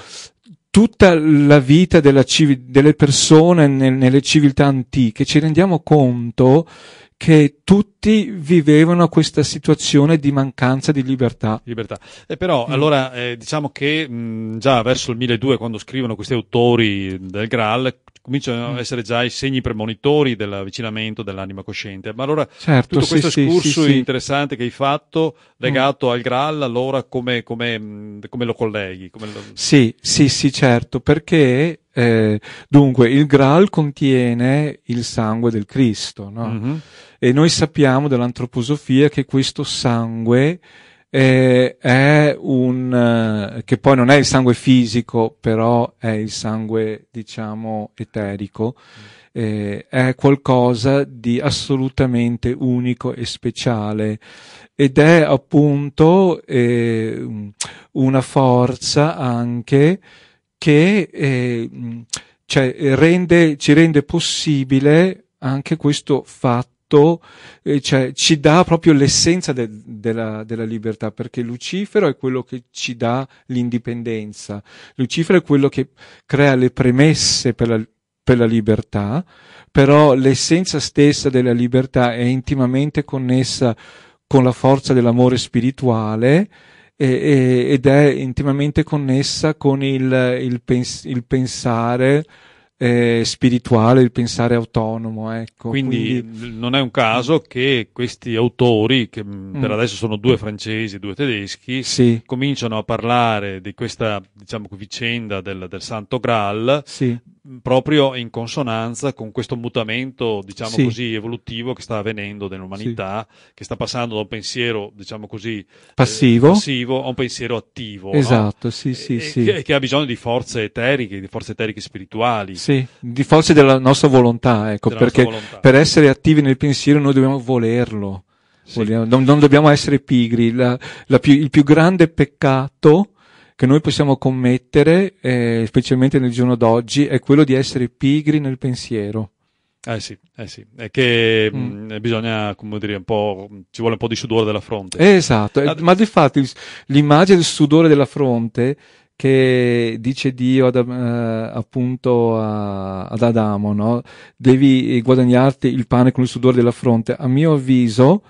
tutta la vita civi- delle persone nel, nelle civiltà antiche, ci rendiamo conto che tutti vivevano questa situazione di mancanza di libertà. libertà. E eh, però mm. allora eh, diciamo che mh, mm, già verso il 1200, quando scrivono questi autori del Graal, cominciano a mm. essere già i segni premonitori dell'avvicinamento dell'anima cosciente. Ma allora certo, tutto questo sì, discorso sì, interessante che hai fatto legato mm. al Graal, allora come, come, come lo colleghi? Come lo... Sì, sì, sì, certo, perché eh, dunque il Graal contiene il sangue del Cristo, no? Mm-hmm. E noi sappiamo dall'antroposofia che questo sangue eh, è un, eh, che poi non è il sangue fisico, però è il sangue, diciamo, eterico, eh, è qualcosa di assolutamente unico e speciale ed è appunto eh, una forza anche che eh, mm, cioè, rende, ci rende possibile anche questo fatto tutto, eh, cioè, ci dà proprio l'essenza de- della, della libertà, perché Lucifero è quello che ci dà l'indipendenza, Lucifero è quello che crea le premesse per la, per la libertà, però l'essenza stessa della libertà è intimamente connessa con la forza dell'amore spirituale ed è intimamente connessa con il, il, pens- il pensare eh, spirituale, il pensare autonomo. Ecco. Quindi, Quindi, non è un caso che questi autori, che mm. per adesso sono due francesi e due tedeschi, sì. cominciano a parlare di questa diciamo, vicenda del, del Santo Graal. Sì proprio in consonanza con questo mutamento, diciamo sì. così, evolutivo che sta avvenendo nell'umanità, sì. che sta passando da un pensiero, diciamo così, eh, passivo, eh, passivo a un pensiero attivo. Esatto, no? sì, sì, e, sì. Che, che, ha bisogno di forze eteriche, di forze eteriche spirituali. Sì, di forze della nostra volontà, ecco, della perché volontà. per essere attivi nel pensiero noi dobbiamo volerlo. Sì. Vogliamo, non, non, dobbiamo essere pigri. La, la più, il più grande peccato che noi possiamo commettere, eh, specialmente nel giorno d'oggi, è quello di essere pigri nel pensiero. Eh sì, eh sì, è che mm. mh, mm, eh, bisogna, come dire, un po', mm, ci vuole un po' di sudore della fronte. Esatto, eh, Ad... ma di fatto l'immagine del sudore della fronte che dice Dio ad, eh, appunto a, ad Adamo, no? devi eh, guadagnarti il pane con il sudore della fronte, a mio avviso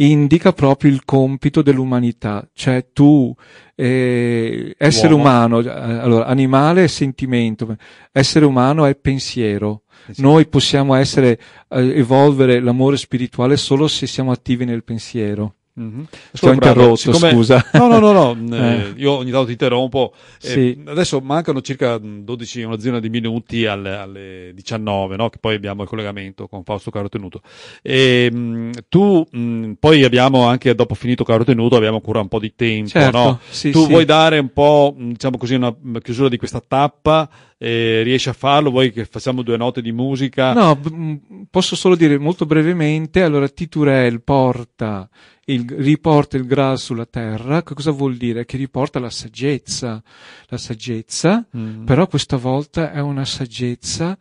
indica proprio il compito dell'umanità, cioè tu, eh, essere Uomo. umano, eh, allora animale è sentimento, essere umano è pensiero. Esatto. Noi possiamo essere, eh, evolvere l'amore spirituale solo se siamo attivi nel pensiero. Mm-hmm. Scusa, ho interrotto, Siccome... scusa. No, no, no, no. Eh, eh. io ogni tanto ti interrompo. Eh, sì. adesso mancano circa 12, mm, una un'azienda di minuti alle, alle 19, no? che poi abbiamo il collegamento con Fausto Caro Tenuto. E, ehm, mh, tu, mh, mm, poi abbiamo anche, dopo finito Caro Tenuto, abbiamo ancora un po' di tempo. Certo. No? Sì, tu sì. vuoi dare un po', mm, diciamo così, una chiusura di questa tappa? eh, riesci a farlo? Vuoi che facciamo due note di musica? No, b- posso solo dire molto brevemente, allora Titurel porta il, riporta il Graal sulla terra, che cosa vuol dire? Che riporta la saggezza, la saggezza, mm. però questa volta è una saggezza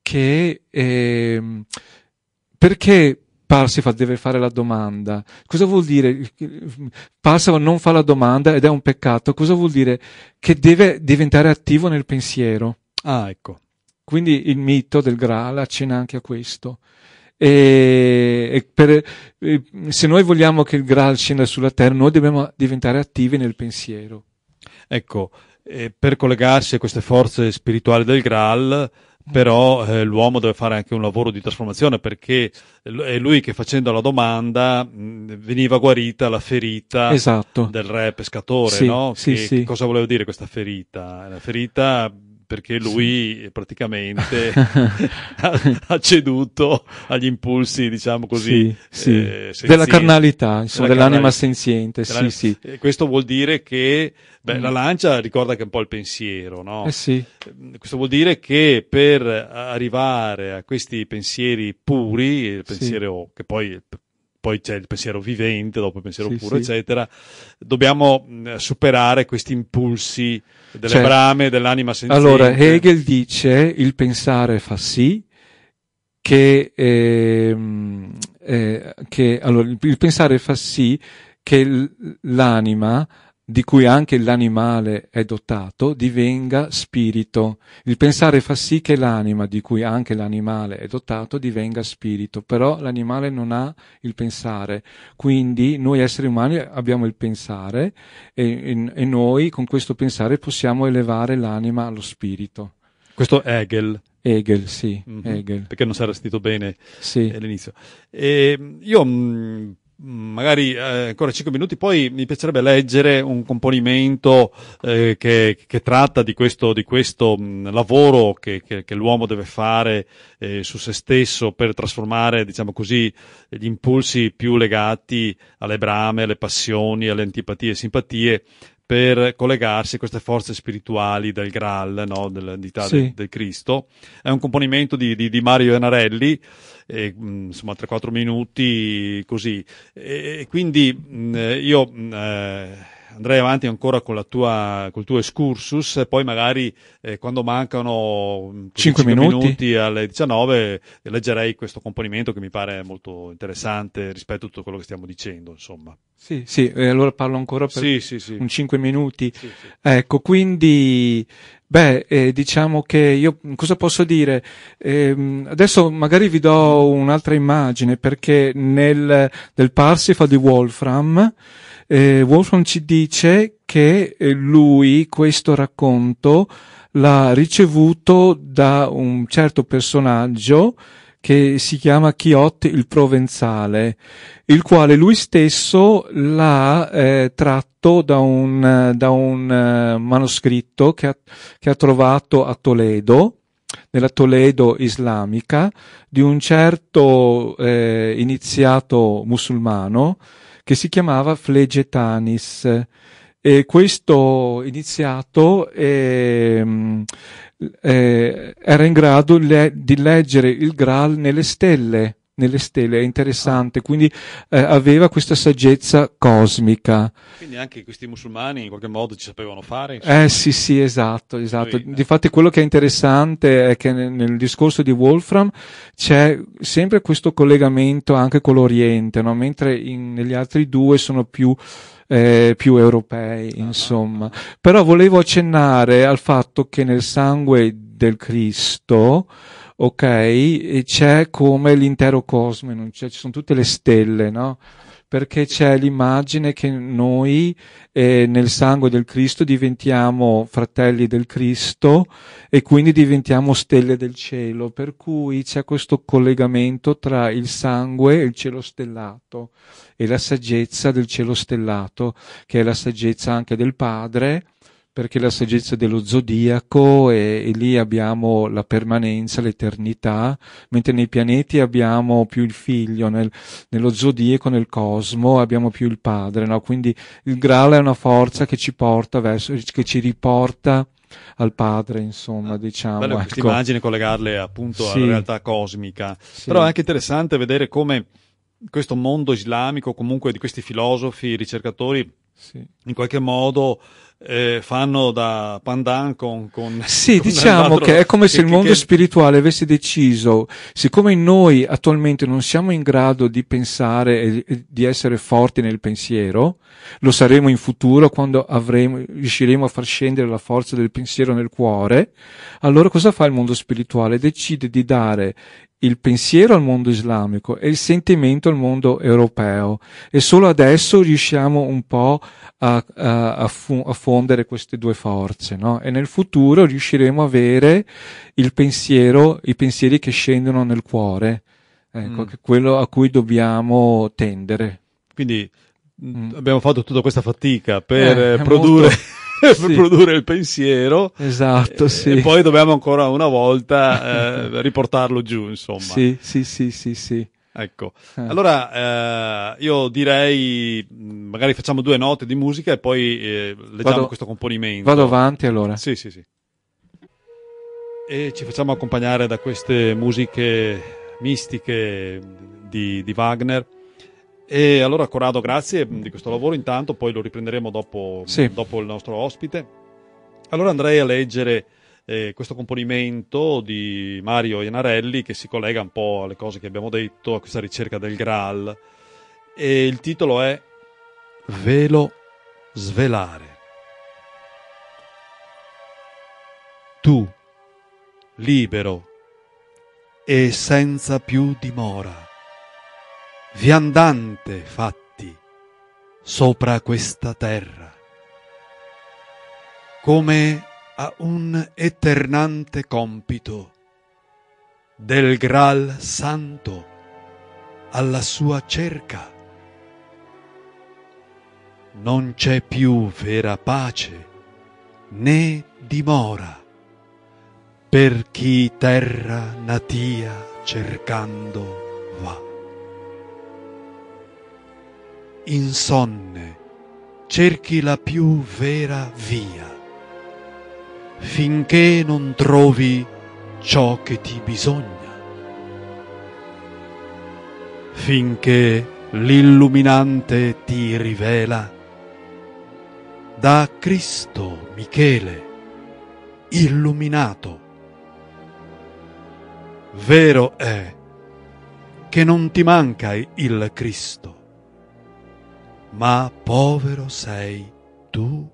che, eh, perché Parsifal deve fare la domanda. Cosa vuol dire? Parsifal non fa la domanda ed è un peccato. Cosa vuol dire? Che deve diventare attivo nel pensiero. Ah, ecco. Quindi il mito del Graal accenna anche a questo. E per, se noi vogliamo che il Graal scenda sulla terra, noi dobbiamo diventare attivi nel pensiero. Ecco, per collegarsi a queste forze spirituali del Graal, però eh, l'uomo deve fare anche un lavoro di trasformazione perché eh, è lui che facendo la domanda mh, veniva guarita la ferita esatto. del re pescatore, sì, no? Sì, che, sì. Cosa voleva dire questa ferita? La ferita perché lui sì. praticamente ha, ceduto agli impulsi, diciamo così, sì, eh, della carnalità, insomma, della dell'anima senziente. Della, sì, sì. Eh, questo vuol dire che beh, mm. la lancia ricorda che è un po' il pensiero, no? Eh sì. Eh, questo vuol dire che per arrivare a questi pensieri puri, il pensiero che poi poi c'è il pensiero vivente, dopo il pensiero sì, puro, sì. eccetera. Dobbiamo mh, mm, superare questi impulsi delle cioè, brame, dell'anima sensibile. Allora, Hegel dice il pensare fa sì che, eh, eh, che allora, il pensare fa sì che l'anima di cui anche l'animale è dotato, divenga spirito. Il pensare fa sì che l'anima, di cui anche l'animale è dotato, divenga spirito, però l'animale non ha il pensare. Quindi noi esseri umani abbiamo il pensare e, e, e noi con questo pensare possiamo elevare l'anima allo spirito. Questo è Hegel. Hegel, sì, mm-hmm. Hegel. Perché non si era sentito bene sì. all'inizio. E ehm, io mh, mm, magari eh, ancora 5 minuti, poi mi piacerebbe leggere un componimento eh, che, che, tratta di questo, di questo mh, lavoro che, che, che, l'uomo deve fare eh, su se stesso per trasformare, diciamo così, gli impulsi più legati alle brame, alle passioni, alle antipatie e simpatie per collegarsi a queste forze spirituali del Graal, no? dell'entità sì. del, del, Cristo. È un componimento di, di, di Mario Enarelli e, mm, insomma 3-4 minuti così. E, quindi mh, mm, io... Mh, mm, eh, andrei avanti ancora con la tua, col tuo excursus e poi magari eh, quando mancano 5, 5 minuti. minuti. alle 19 eh, leggerei questo componimento che mi pare molto interessante rispetto a tutto quello che stiamo dicendo insomma. Sì, sì, allora parlo ancora per sì, sì, sì. un 5 minuti. Ecco, quindi Beh, eh, diciamo che io cosa posso dire? Eh, adesso magari vi do un'altra immagine perché nel, nel Parsifal di Wolfram, eh, Wolfram ci dice che eh, lui questo racconto l'ha ricevuto da un certo personaggio che si chiama Chiot il Provenzale, il quale lui stesso l'ha eh, tratto da un, da un eh, manoscritto che ha, che ha trovato a Toledo, nella Toledo islamica, di un certo eh, iniziato musulmano che si chiamava Flegetanis. E questo iniziato eh, eh, era in grado le- di leggere il Graal nelle stelle. Nelle stelle, è interessante, quindi eh, aveva questa saggezza cosmica. Quindi anche questi musulmani in qualche modo ci sapevano fare. Insomma. Eh sì, sì, esatto, esatto. Difatti quello che è interessante è che nel, nel discorso di Wolfram c'è sempre questo collegamento anche con l'Oriente, no? mentre in, negli altri due sono più eh, più europei, insomma. Però volevo accennare al fatto che nel sangue del Cristo, ok, c'è come l'intero cosmo, c'è, ci sono tutte le stelle, no? perché c'è l'immagine che noi eh, nel sangue del Cristo diventiamo fratelli del Cristo e quindi diventiamo stelle del cielo, per cui c'è questo collegamento tra il sangue e il cielo stellato e la saggezza del cielo stellato, che è la saggezza anche del Padre perché la saggezza dello zodiaco e, e lì abbiamo la permanenza, l'eternità, mentre nei pianeti abbiamo più il figlio, nel, nello zodiaco, nel cosmo abbiamo più il padre, no? Quindi il Graal è una forza che ci porta verso, che ci riporta al padre, insomma, ah, diciamo. Bello ecco. queste collegarle appunto sì. alla realtà cosmica. Sì. Però è anche interessante vedere come questo mondo islamico, comunque di questi filosofi, ricercatori, sì. in qualche modo eh, fanno da pandan con, con sì con diciamo che è come se che, il mondo che... spirituale avesse deciso siccome noi attualmente non siamo in grado di pensare e, e di essere forti nel pensiero lo saremo in futuro quando avremo, riusciremo a far scendere la forza del pensiero nel cuore allora cosa fa il mondo spirituale decide di dare il pensiero al mondo islamico e il sentimento al mondo europeo e solo adesso riusciamo un po' a, a, a, fondere queste due forze no? e nel futuro riusciremo a avere il pensiero, i pensieri che scendono nel cuore, ecco, mm. quello a cui dobbiamo tendere. Quindi mm. abbiamo fatto tutta questa fatica per eh, eh produrre... Molto per sì. produrre il pensiero. Esatto, e, eh, sì. E poi dobbiamo ancora una volta eh, riportarlo giù, insomma. Sì, sì, sì, sì, sì. Ecco, eh. allora eh, io direi mm, magari facciamo due note di musica e poi eh, leggiamo vado, questo componimento. Vado avanti allora. Sì, sì, sì. E ci facciamo accompagnare da queste musiche mistiche di, di Wagner. E allora Corrado, grazie mm, di questo lavoro intanto, poi lo riprenderemo dopo, mm, sì. dopo il nostro ospite. Allora andrei a leggere eh, questo componimento di Mario Ianarelli che si collega un po' alle cose che abbiamo detto, a questa ricerca del Graal. E il titolo è Velo svelare. Tu, libero e senza più dimora viandante fatti sopra questa terra, come a un eternante compito del Graal Santo alla sua cerca. Non c'è più vera pace né dimora per chi terra natia cercando insonne cerchi la più vera via, finché non trovi ciò che ti bisogna, finché l'illuminante ti rivela da Cristo Michele, illuminato. Vero è che non ti manca il Cristo, ma povero sei tu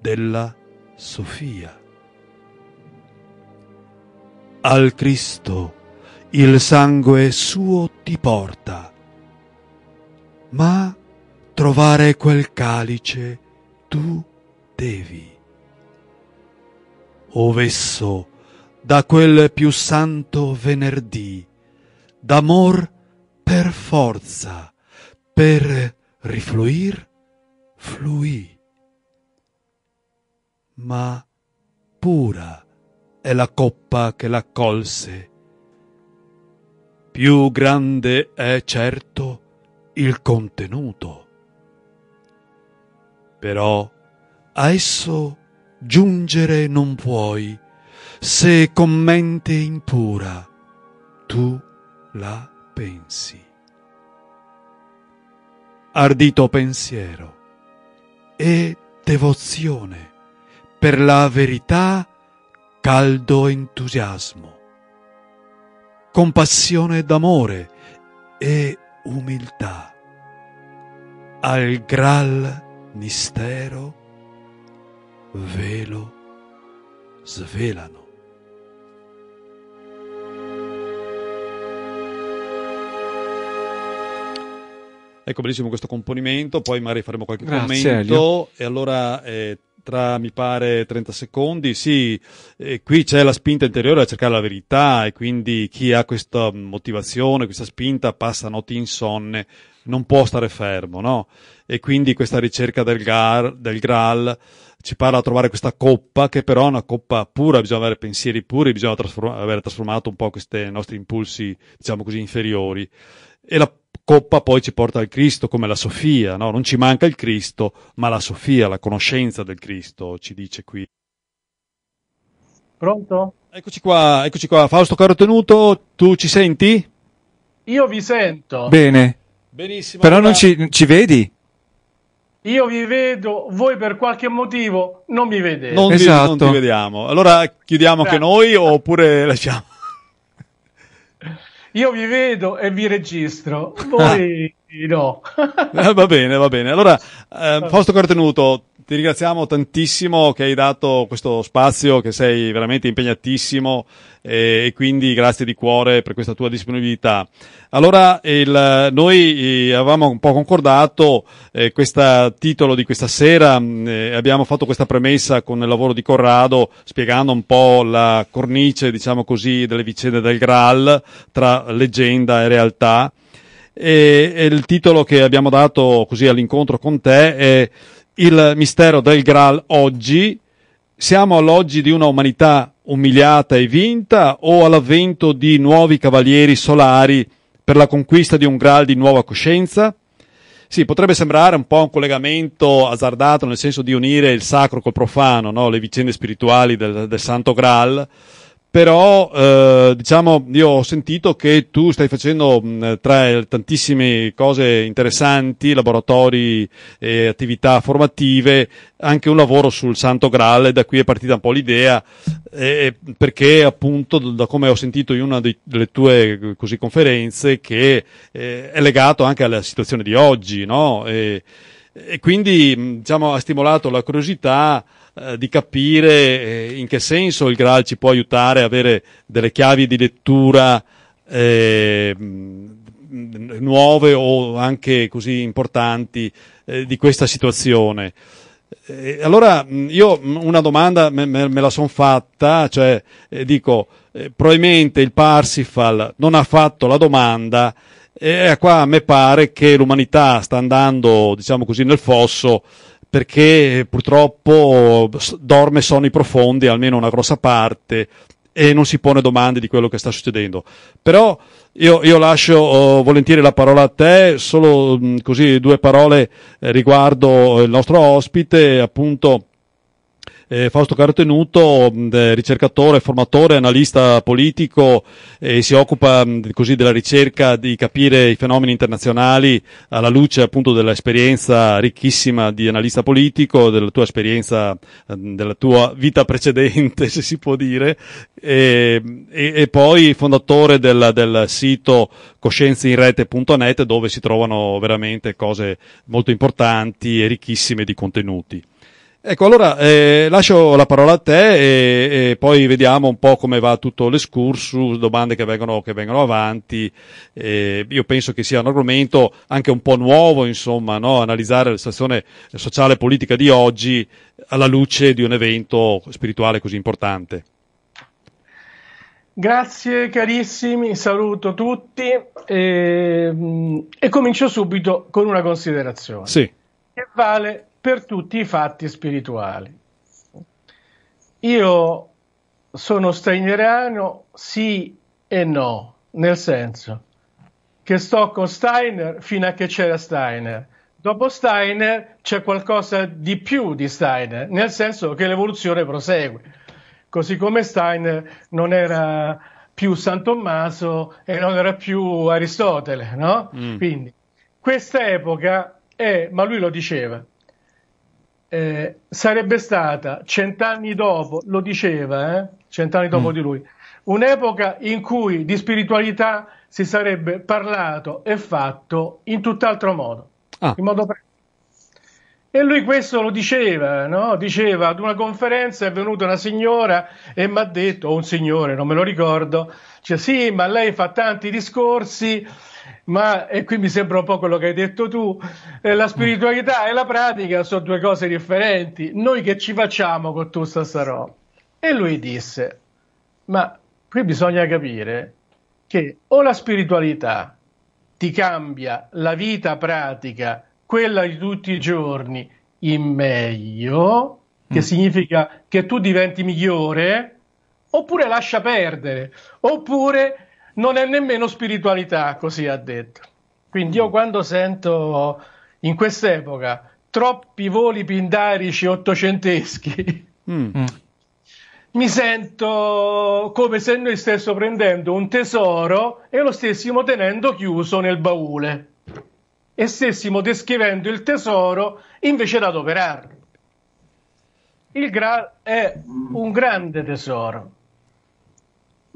della Sofia. Al Cristo il sangue suo ti porta, ma trovare quel calice tu devi. Ovesso da quel più santo venerdì, d'amor per forza, per rifluir, fluì. Ma pura è la coppa che l'accolse. Più grande è certo il contenuto. Però a esso giungere non puoi se con mente impura tu la pensi ardito pensiero e devozione, per la verità caldo entusiasmo, compassione d'amore e umiltà. Al Graal mistero velo svelano. Ecco, benissimo questo componimento, poi magari faremo qualche Grazie, commento. Elio. E allora eh, tra, mi pare, 30 secondi, sì, eh, qui c'è la spinta interiore a cercare la verità e quindi chi ha questa motivazione, questa spinta passa notti insonne, non può stare fermo, no? E quindi questa ricerca del, gar, del Graal ci parla a trovare questa coppa, che però è una coppa pura, bisogna avere pensieri puri, bisogna trasform- aver trasformato un po' questi nostri impulsi, diciamo così, inferiori. E la coppa poi ci porta al Cristo come la Sofia, no? non ci manca il Cristo, ma la Sofia, la conoscenza del Cristo, ci dice qui. Pronto? Eccoci qua, eccoci qua. Fausto caro tenuto, tu ci senti? Io vi sento. Bene. Benissimo. Però non ci, ci, vedi? Io vi vedo, voi per qualche motivo non mi vedete. Non, esatto. vi, non ti esatto. vediamo. Allora chiudiamo Grazie. anche noi oppure lasciamo... Io vi vedo e vi registro, voi ah. no. Eh, va bene, va bene. Allora, eh, Fausto Cortenuto, ti ringraziamo tantissimo che hai dato questo spazio, che sei veramente impegnatissimo e, eh, e quindi grazie di cuore per questa tua disponibilità. Allora, il, noi eh, avevamo un po' concordato eh, questo titolo di questa sera, mm, eh, abbiamo fatto questa premessa con il lavoro di Corrado spiegando un po' la cornice, diciamo così, delle vicende del Graal tra leggenda e realtà. E, e il titolo che abbiamo dato così all'incontro con te è il mistero del Graal oggi? Siamo all'oggi di una umanità umiliata e vinta o all'avvento di nuovi cavalieri solari per la conquista di un Graal di nuova coscienza? Sì, potrebbe sembrare un po' un collegamento azzardato nel senso di unire il sacro col profano, no? le vicende spirituali del, del Santo Graal, però eh, diciamo io ho sentito che tu stai facendo mh, tra tantissime cose interessanti, laboratori e attività formative, anche un lavoro sul Santo Graal e da qui è partita un po' l'idea eh, perché appunto da come ho sentito in una delle tue così, conferenze che eh, è legato anche alla situazione di oggi, no? E, e quindi diciamo ha stimolato la curiosità eh, di capire eh, in che senso il Graal ci può aiutare a avere delle chiavi di lettura eh, nuove o anche così importanti eh, di questa situazione. Eh, allora io una domanda me, me, me la sono fatta, cioè eh, dico, eh, probabilmente il Parsifal non ha fatto la domanda e qua a me pare che l'umanità sta andando, diciamo così, nel fosso perché purtroppo dorme sonni profondi, almeno una grossa parte, e non si pone domande di quello che sta succedendo. Però io, io lascio oh, volentieri la parola a te, solo mh, così due parole eh, riguardo eh, il nostro ospite, appunto eh, Fausto Carotenuto, mh, eh, ricercatore, formatore, analista politico e eh, si occupa mh, così della ricerca di capire i fenomeni internazionali alla luce appunto dell'esperienza ricchissima di analista politico, della tua esperienza, mh, ehm, della tua vita precedente se si può dire e, e, e poi fondatore del, del sito coscienzeinrete.net dove si trovano veramente cose molto importanti e ricchissime di contenuti. Ecco, allora eh, lascio la parola a te e, e, poi vediamo un po' come va tutto l'escursus, domande che vengono, che vengono avanti. Eh, io penso che sia un argomento anche un po' nuovo, insomma, no? analizzare la situazione sociale e politica di oggi alla luce di un evento spirituale così importante. Grazie carissimi, saluto tutti e, ehm, e comincio subito con una considerazione. Sì. Che vale per tutti i fatti spirituali. Io sono steinerano sì e no, nel senso che sto con Steiner fino a che c'era Steiner. Dopo Steiner c'è qualcosa di più di Steiner, nel senso che l'evoluzione prosegue. Così come Steiner non era più San Tommaso e non era più Aristotele, no? Mm. Quindi questa epoca è, ma lui lo diceva, eh, sarebbe stata cent'anni dopo, lo diceva, eh, cent'anni dopo mm. di lui, un'epoca in cui di spiritualità si sarebbe parlato e fatto in tutt'altro modo, ah. in modo pratico. E lui questo lo diceva, no? diceva ad una conferenza è venuta una signora e mi ha detto, o un signore, non me lo ricordo, cioè sì, ma lei fa tanti discorsi ma e qui mi sembra un po' quello che hai detto tu, eh, la spiritualità e la pratica sono due cose differenti, noi che ci facciamo con tutta questa roba? E lui disse, ma qui bisogna capire che o la spiritualità ti cambia la vita pratica, quella di tutti i giorni, in meglio, che mm. significa che tu diventi migliore, oppure lascia perdere, oppure non è nemmeno spiritualità, così ha detto. Quindi io mm. quando sento in quest'epoca troppi voli pindarici ottocenteschi, mm. mm. mi sento come se noi stessimo prendendo un tesoro e lo stessimo tenendo chiuso nel baule e stessimo descrivendo il tesoro invece da adoperarlo. Il Graal è un grande tesoro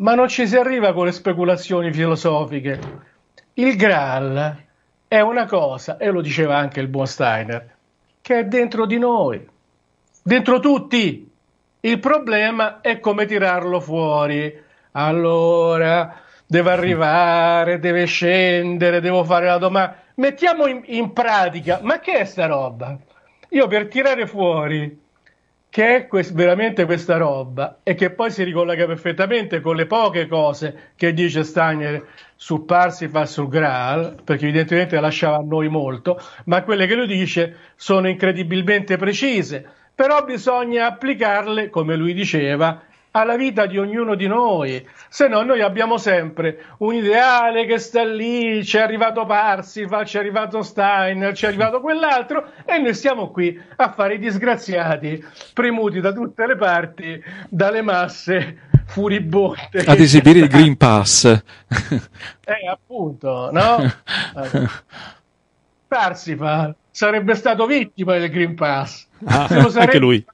ma non ci si arriva con le speculazioni filosofiche. Il Graal è una cosa, e lo diceva anche il buon Steiner, che è dentro di noi, dentro tutti. Il problema è come tirarlo fuori. Allora, devo arrivare, deve scendere, devo fare la domanda. Mettiamo in, in pratica, ma che è sta roba? Io per tirare fuori che è quest- veramente questa roba e che poi si ricollega perfettamente con le poche cose che dice Steiner su Parsifal, sul Graal, perché evidentemente lasciava a noi molto, ma quelle che lui dice sono incredibilmente precise, però bisogna applicarle, come lui diceva, alla vita di ognuno di noi, se no noi abbiamo sempre un ideale che sta lì, c'è arrivato Parsival, c'è arrivato Steiner, c'è arrivato quell'altro e noi siamo qui a fare i disgraziati, premuti da tutte le parti, dalle masse furibonde. Ad esibire il Green Pass. eh, appunto, no? Parsifal sarebbe stato vittima del Green Pass. Ah, anche lui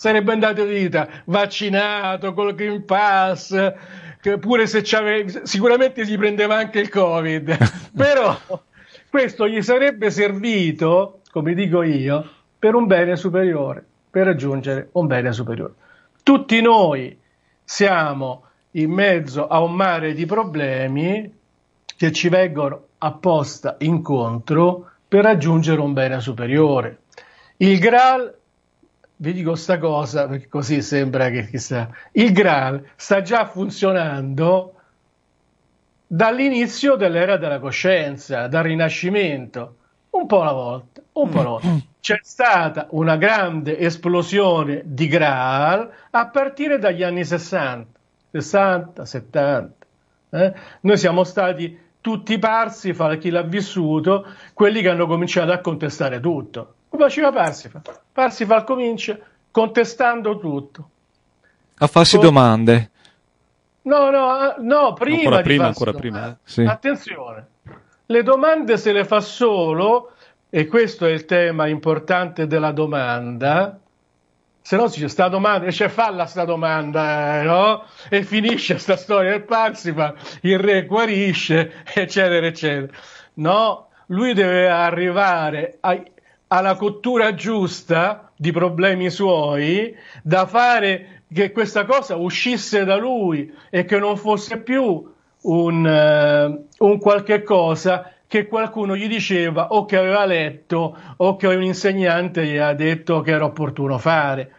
sarebbe andato in vita vaccinato col Green Pass, che pure se c'aveva, sicuramente si prendeva anche il Covid, però questo gli sarebbe servito, come dico io, per un bene superiore, per raggiungere un bene superiore. Tutti noi siamo in mezzo a un mare di problemi che ci vengono apposta incontro per raggiungere un bene superiore. Il Graal vi dico questa cosa perché così sembra che chissà, il Graal sta già funzionando dall'inizio dell'era della coscienza, dal Rinascimento, un po' alla volta, un po' alla mm. volta. C'è stata una grande esplosione di Graal a partire dagli anni 60, 60, 70. Eh? Noi siamo stati tutti parsi, fra chi l'ha vissuto, quelli che hanno cominciato a contestare tutto come a Parsifal. Parsifal comincia contestando tutto. A farsi Con... domande. No, no, no, prima. Ancora prima, ancora prima. Eh, sì. Attenzione, le domande se le fa solo, e questo è il tema importante della domanda, se no c'è sta domanda, c'è falla sta domanda, eh, no? E finisce sta storia del Parsifal, il re guarisce, eccetera, eccetera. No, lui deve arrivare ai, alla cottura giusta di problemi suoi da fare che questa cosa uscisse da lui e che non fosse più un, uh, un qualche cosa che qualcuno gli diceva o che aveva letto o che un insegnante gli ha detto che era opportuno fare.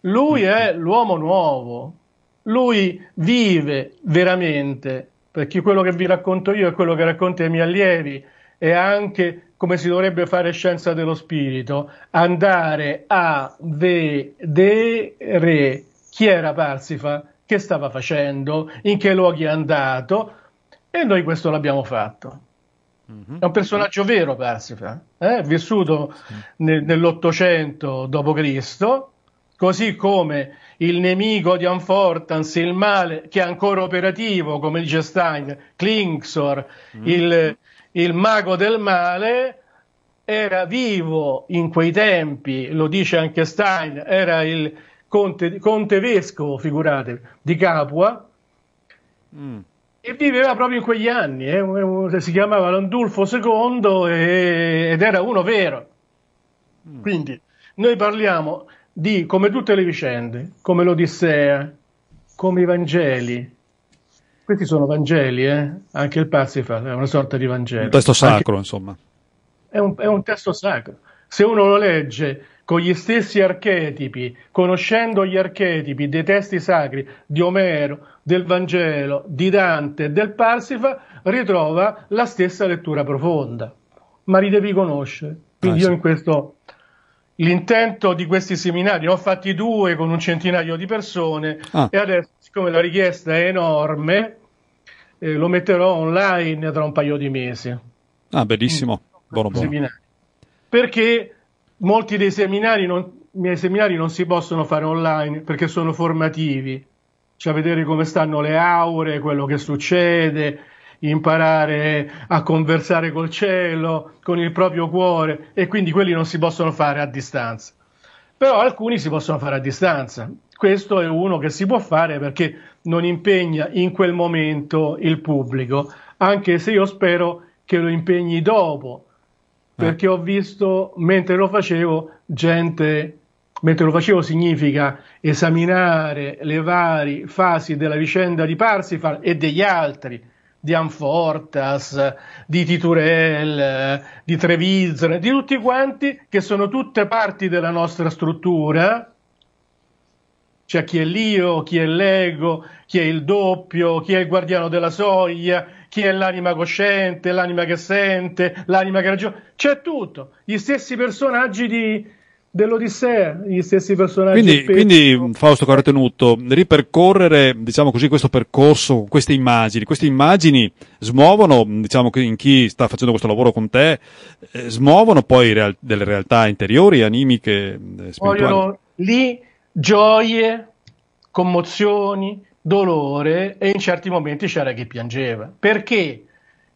Lui è l'uomo nuovo, lui vive veramente, perché quello che vi racconto io è quello che racconto i miei allievi, è anche come si dovrebbe fare scienza dello spirito, andare a vedere chi era Parsifa, che stava facendo, in che luoghi è andato e noi questo l'abbiamo fatto. Mhm. È un personaggio vero Parsifa, eh? vissuto nel, nell'Ottocento d.C., così come il nemico di Anfortans, il male, che è ancora operativo, come dice Stein, Klingshor, mm. il il mago del male era vivo in quei tempi, lo dice anche Stein, era il conte, conte vescovo, figurate, di Capua, mm. e viveva proprio in quegli anni, eh, si chiamava Landulfo II e, ed era uno vero. Mm. Quindi noi parliamo di, come tutte le vicende, come l'Odissea, come i Vangeli, questi sono Vangeli, eh? anche il Parsifal è una sorta di Vangelo. Un testo sacro, anche... insomma. È un, è un testo sacro. Se uno lo legge con gli stessi archetipi, conoscendo gli archetipi dei testi sacri di Omero, del Vangelo, di Dante, del Parsifal, ritrova la stessa lettura profonda, ma li devi conoscere. Quindi ah, io in questo l'intento di questi seminari, ne ho fatti due con un centinaio di persone ah. e adesso siccome la richiesta è enorme, eh, lo metterò online tra un paio di mesi. Ah, bellissimo. Mm. Buono, buono. Perché molti dei seminari non, miei seminari non si possono fare online perché sono formativi, cioè vedere come stanno le aure, quello che succede, imparare a conversare col cielo, con il proprio cuore e quindi quelli non si possono fare a distanza. Però alcuni si possono fare a distanza. Questo è uno che si può fare perché non impegna in quel momento il pubblico, anche se io spero che lo impegni dopo, perché ho visto mentre lo facevo gente, mentre lo facevo significa esaminare le varie fasi della vicenda di Parsifal e degli altri, di Anfortas, di Titurel, di Trevisan, di tutti quanti che sono tutte parti della nostra struttura c'è cioè, chi è l'io, chi è l'ego, chi è il doppio, chi è il guardiano della soglia, chi è l'anima cosciente, l'anima che sente, l'anima che ragiona. C'è tutto. Gli stessi personaggi di, dell'Odissea, gli stessi personaggi. Quindi, quindi Fausto Carotenuto, ripercorrere diciamo così, questo percorso, queste immagini, queste immagini smuovono, diciamo in chi sta facendo questo lavoro con te, eh, smuovono poi real- delle realtà interiori, animiche, eh, spirituali. Vogliono lì gioie, commozioni, dolore e in certi momenti c'era chi piangeva. Perché?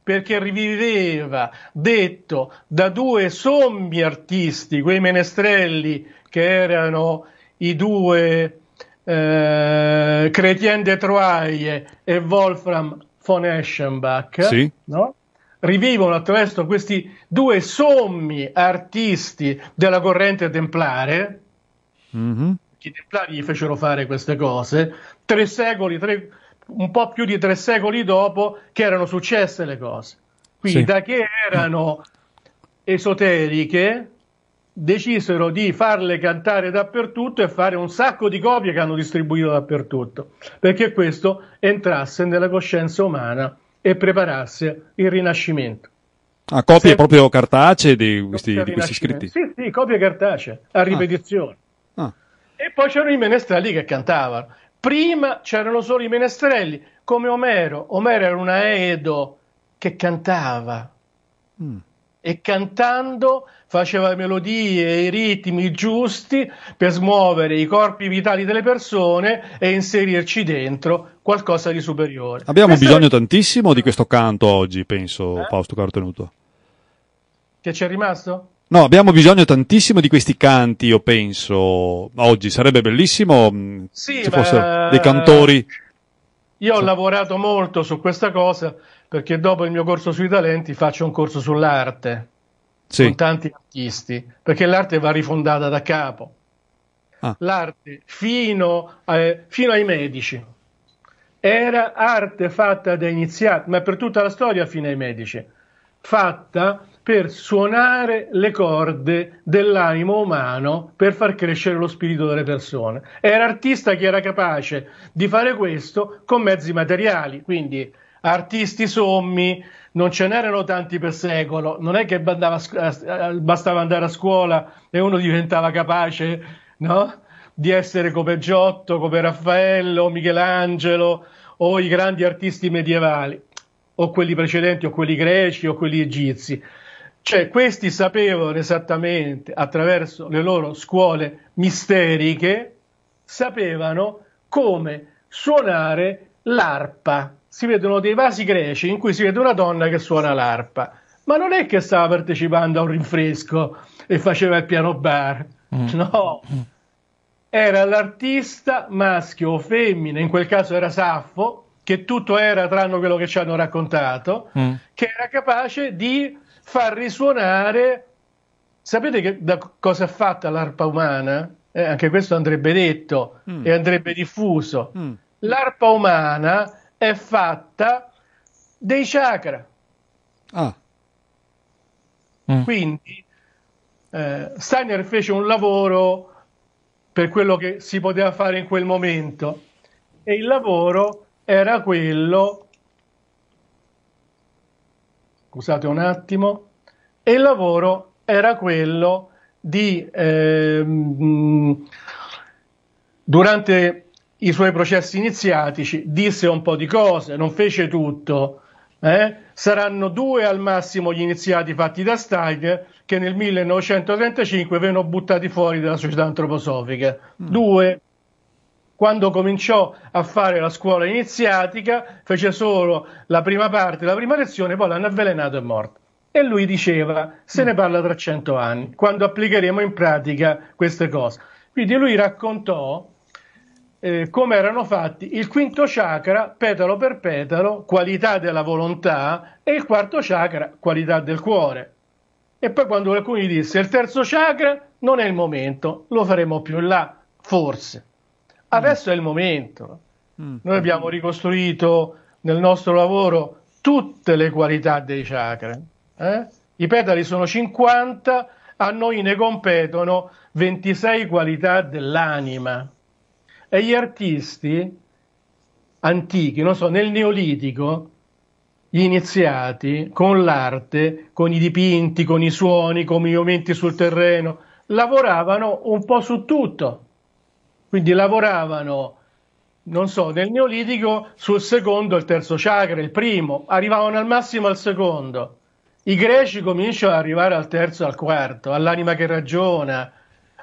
Perché riviveva, detto da due sommi artisti, quei menestrelli che erano i due eh, Chrétien de Troyes e Wolfram von Eschenbach, sì. no? rivivono attraverso questi due sommi artisti della corrente templare mm-hmm ricchi templari gli fecero fare queste cose, tre secoli, tre, un po' più di tre secoli dopo che erano successe le cose. Quindi sì. da che erano esoteriche decisero di farle cantare dappertutto e fare un sacco di copie che hanno distribuito dappertutto, perché questo entrasse nella coscienza umana e preparasse il Rinascimento. A ah, copie Se... proprio cartacee di questi, di questi scritti? Sì, sì, copie cartacee, a ah. ripetizione. Ah. E poi c'erano i menestrelli che cantavano. Prima c'erano solo i menestrelli, come Omero. Omero era un aedo che cantava. Mm. E cantando faceva le melodie e i ritmi giusti per smuovere i corpi vitali delle persone e inserirci dentro qualcosa di superiore. Abbiamo Questa bisogno è... tantissimo di questo canto oggi, penso, eh? Fausto Cartenuto. Che ci è rimasto? No, abbiamo bisogno tantissimo di questi canti, io penso. Oggi sarebbe bellissimo mm, sì, se fossero dei cantori. Io ho sì. lavorato molto su questa cosa perché dopo il mio corso sui talenti faccio un corso sull'arte sì. con tanti artisti, perché l'arte va rifondata da capo. Ah. L'arte fino, a, eh, fino ai medici era arte fatta da iniziati, ma per tutta la storia fino ai medici, fatta per suonare le corde dell'animo umano per far crescere lo spirito delle persone. Era artista che era capace di fare questo con mezzi materiali, quindi artisti sommi, non ce n'erano tanti per secolo, non è che eh, eh, bastava andare a scuola e uno diventava capace, no? Di essere come Giotto, come Raffaello, Michelangelo o i grandi artisti medievali, o quelli precedenti, o quelli greci, o quelli egizi cioè, questi sapevano esattamente, attraverso le loro scuole misteriche, sapevano come suonare l'arpa. Si vedono dei vasi greci in cui si vede una donna che suona l'arpa, ma non è che stava partecipando a un rinfresco e faceva il piano bar, mm. no. Era l'artista maschio o femmina, in quel caso era Saffo, che tutto era tranne quello che ci hanno raccontato, mm. che era capace di fa risuonare. Sapete che, da cosa è fatta l'arpa umana? Eh, anche questo andrebbe detto mm. e andrebbe diffuso. Mm. L'arpa umana è fatta dei chakra. Ah. Mm. Quindi eh, Steiner fece un lavoro per quello che si poteva fare in quel momento e il lavoro era quello scusate un attimo, e il lavoro era quello di, eh, durante i suoi processi iniziatici, disse un po' di cose, non fece tutto. Eh? Saranno due al massimo gli iniziati fatti da Steiger che nel 1935 vennero buttati fuori dalla società antroposofica. Mm. Due, quando cominciò a fare la scuola iniziatica, fece solo la prima parte, la prima lezione, poi l'hanno avvelenato e morto. E lui diceva, se ne mm. parla tra cento anni, quando applicheremo in pratica queste cose. Quindi lui raccontò eh, come erano fatti il quinto chakra, petalo per petalo, qualità della volontà, e il quarto chakra, qualità del cuore. E poi quando qualcuno gli disse, il terzo chakra non è il momento, lo faremo più in là, forse. Adesso mm. è il momento. Mm. Noi abbiamo ricostruito nel nostro lavoro tutte le qualità dei chakra. Eh? I petali sono 50, a noi ne competono 26 qualità dell'anima. E gli artisti antichi, non so, nel Neolitico, gli iniziati con l'arte, con i dipinti, con i suoni, con i movimenti sul terreno, lavoravano un po' su tutto. Quindi lavoravano, non so, nel Neolitico sul secondo e il terzo chakra, il primo, arrivavano al massimo al secondo. I greci cominciano ad arrivare al terzo e al quarto, all'anima che ragiona,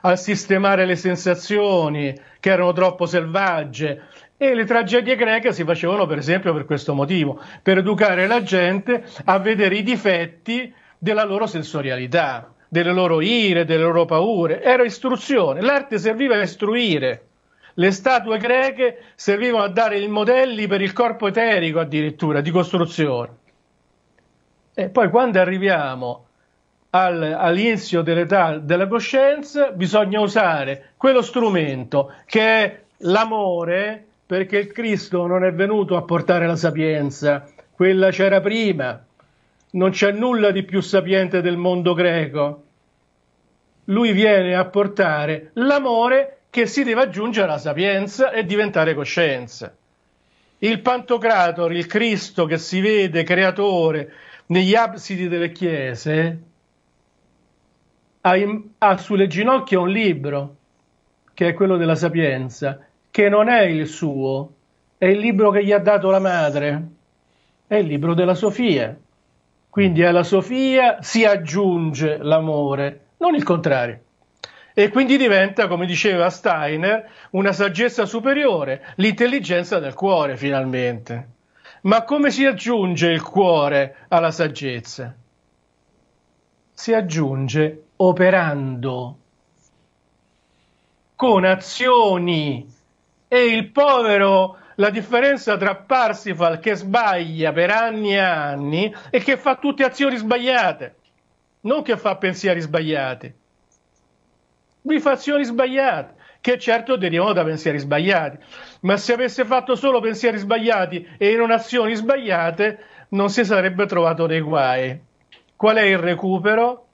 a sistemare le sensazioni che erano troppo selvagge. E le tragedie greche si facevano per esempio per questo motivo, per educare la gente a vedere i difetti della loro sensorialità delle loro ire, delle loro paure, era istruzione, l'arte serviva a istruire. Le statue greche servivano a dare i modelli per il corpo eterico addirittura di costruzione. E poi quando arriviamo al, all'inizio dell'età della coscienza bisogna usare quello strumento che è l'amore, perché il Cristo non è venuto a portare la sapienza, quella c'era prima, non c'è nulla di più sapiente del mondo greco. Lui viene a portare l'amore che si deve aggiungere alla sapienza e diventare coscienza. Il Pantocrator, il Cristo che si vede creatore negli absidi delle chiese, ha, in, ha sulle ginocchia un libro, che è quello della sapienza, che non è il suo, è il libro che gli ha dato la madre, è il libro della Sofia quindi alla Sofia si aggiunge l'amore, non il contrario. E quindi diventa, come diceva Steiner, una saggezza superiore, l'intelligenza del cuore finalmente. Ma come si aggiunge il cuore alla saggezza? Si aggiunge operando con azioni e il povero la differenza tra Parsifal che sbaglia per anni e anni e che fa tutte azioni sbagliate, non che fa pensieri sbagliati. Lui fa azioni sbagliate, che certo derivano da pensieri sbagliati, ma se avesse fatto solo pensieri sbagliati e non azioni sbagliate, non si sarebbe trovato nei guai. Qual è il recupero?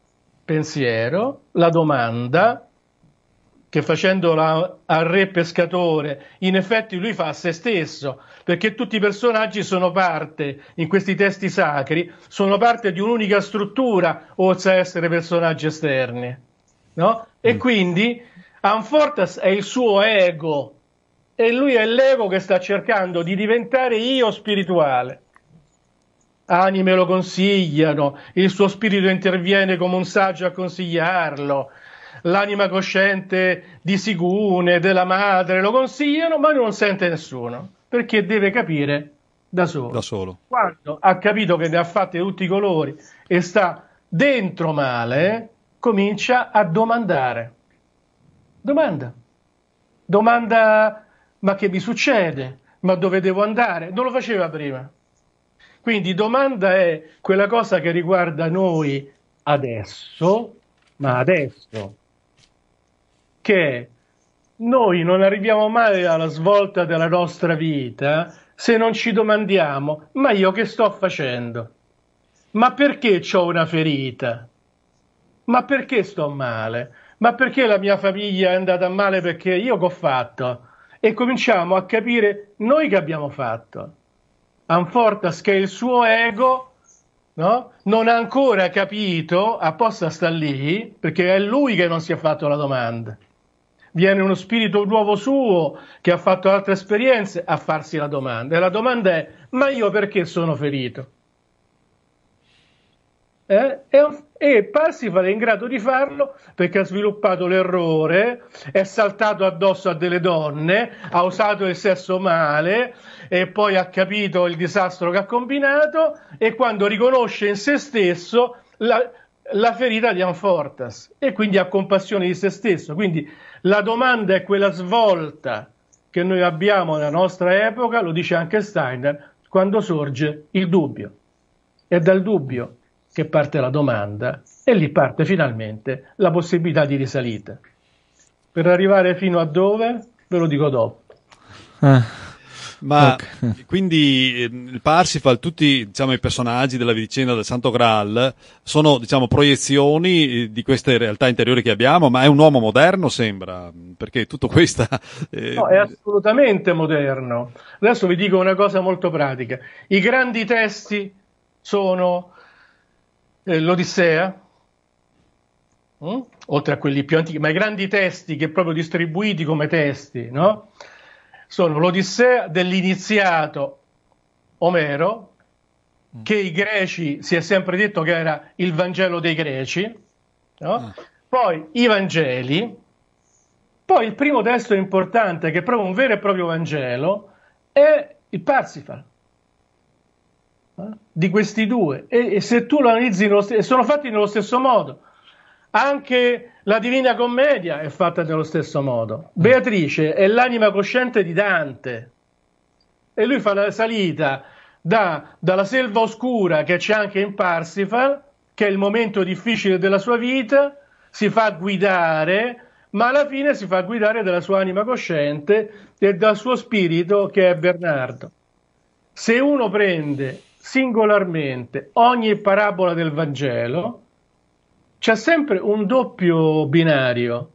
Pensiero, la domanda, che facendo facendola al re pescatore, in effetti lui fa a se stesso, perché tutti i personaggi sono parte, in questi testi sacri, sono parte di un'unica struttura, oltre a essere personaggi esterni. No? E mm. quindi Anfortas è il suo ego, e lui è l'ego che sta cercando di diventare io spirituale. Anime lo consigliano, il suo spirito interviene come un saggio a consigliarlo, l'anima cosciente di Sigune, della madre, lo consigliano, ma non sente nessuno, perché deve capire da solo. Da solo. Quando ha capito che ne ha fatte tutti i colori e sta dentro male, comincia a domandare. Domanda. Domanda, ma che mi succede? Ma dove devo andare? Non lo faceva prima. Quindi domanda è quella cosa che riguarda noi adesso, ma adesso che noi non arriviamo mai alla svolta della nostra vita se non ci domandiamo ma io che sto facendo? Ma perché ho una ferita? Ma perché sto male? Ma perché la mia famiglia è andata male? Perché io che ho fatto? E cominciamo a capire noi che abbiamo fatto. Anfortas che il suo ego no? non ha ancora capito, apposta sta lì, perché è lui che non si è fatto la domanda viene uno spirito nuovo suo che ha fatto altre esperienze a farsi la domanda. E la domanda è: ma io perché sono ferito? Eh? E, e Parsifal è in grado di farlo perché ha sviluppato l'errore, è saltato addosso a delle donne, ha usato il sesso male e poi ha capito il disastro che ha combinato e quando riconosce in se stesso la, la ferita di Anfortas e quindi ha compassione di se stesso. Quindi la domanda è quella svolta che noi abbiamo nella nostra epoca, lo dice anche Steiner, quando sorge il dubbio. È dal dubbio che parte la domanda e lì parte finalmente la possibilità di risalita. Per arrivare fino a dove ve lo dico dopo. Eh. Ma okay. quindi ehm, il Parsifal, tutti diciamo, i personaggi della vicenda del Santo Graal sono diciamo, proiezioni eh, di queste realtà interiori che abbiamo, ma è un uomo moderno sembra, perché tutto questo... Eh... No, è assolutamente moderno. Adesso vi dico una cosa molto pratica. I grandi testi sono eh, l'Odissea, mh? Mm? oltre a quelli più antichi, ma i grandi testi che proprio distribuiti come testi, no? sono l'Odissea dell'iniziato Omero, mm. che i greci si è sempre detto che era il Vangelo dei greci, no? Mm. poi i Vangeli, poi il primo testo importante, che è proprio un vero e proprio Vangelo, è il Parsifal di questi due e, e, se tu lo analizzi st- sono fatti nello stesso modo anche la Divina Commedia è fatta nello stesso modo. Beatrice è l'anima cosciente di Dante e lui fa la salita da, dalla selva oscura che c'è anche in Parsifal, che è il momento difficile della sua vita, si fa guidare, ma alla fine si fa guidare dalla sua anima cosciente e dal suo spirito che è Bernardo. Se uno prende singolarmente ogni parabola del Vangelo, c'è sempre un doppio binario.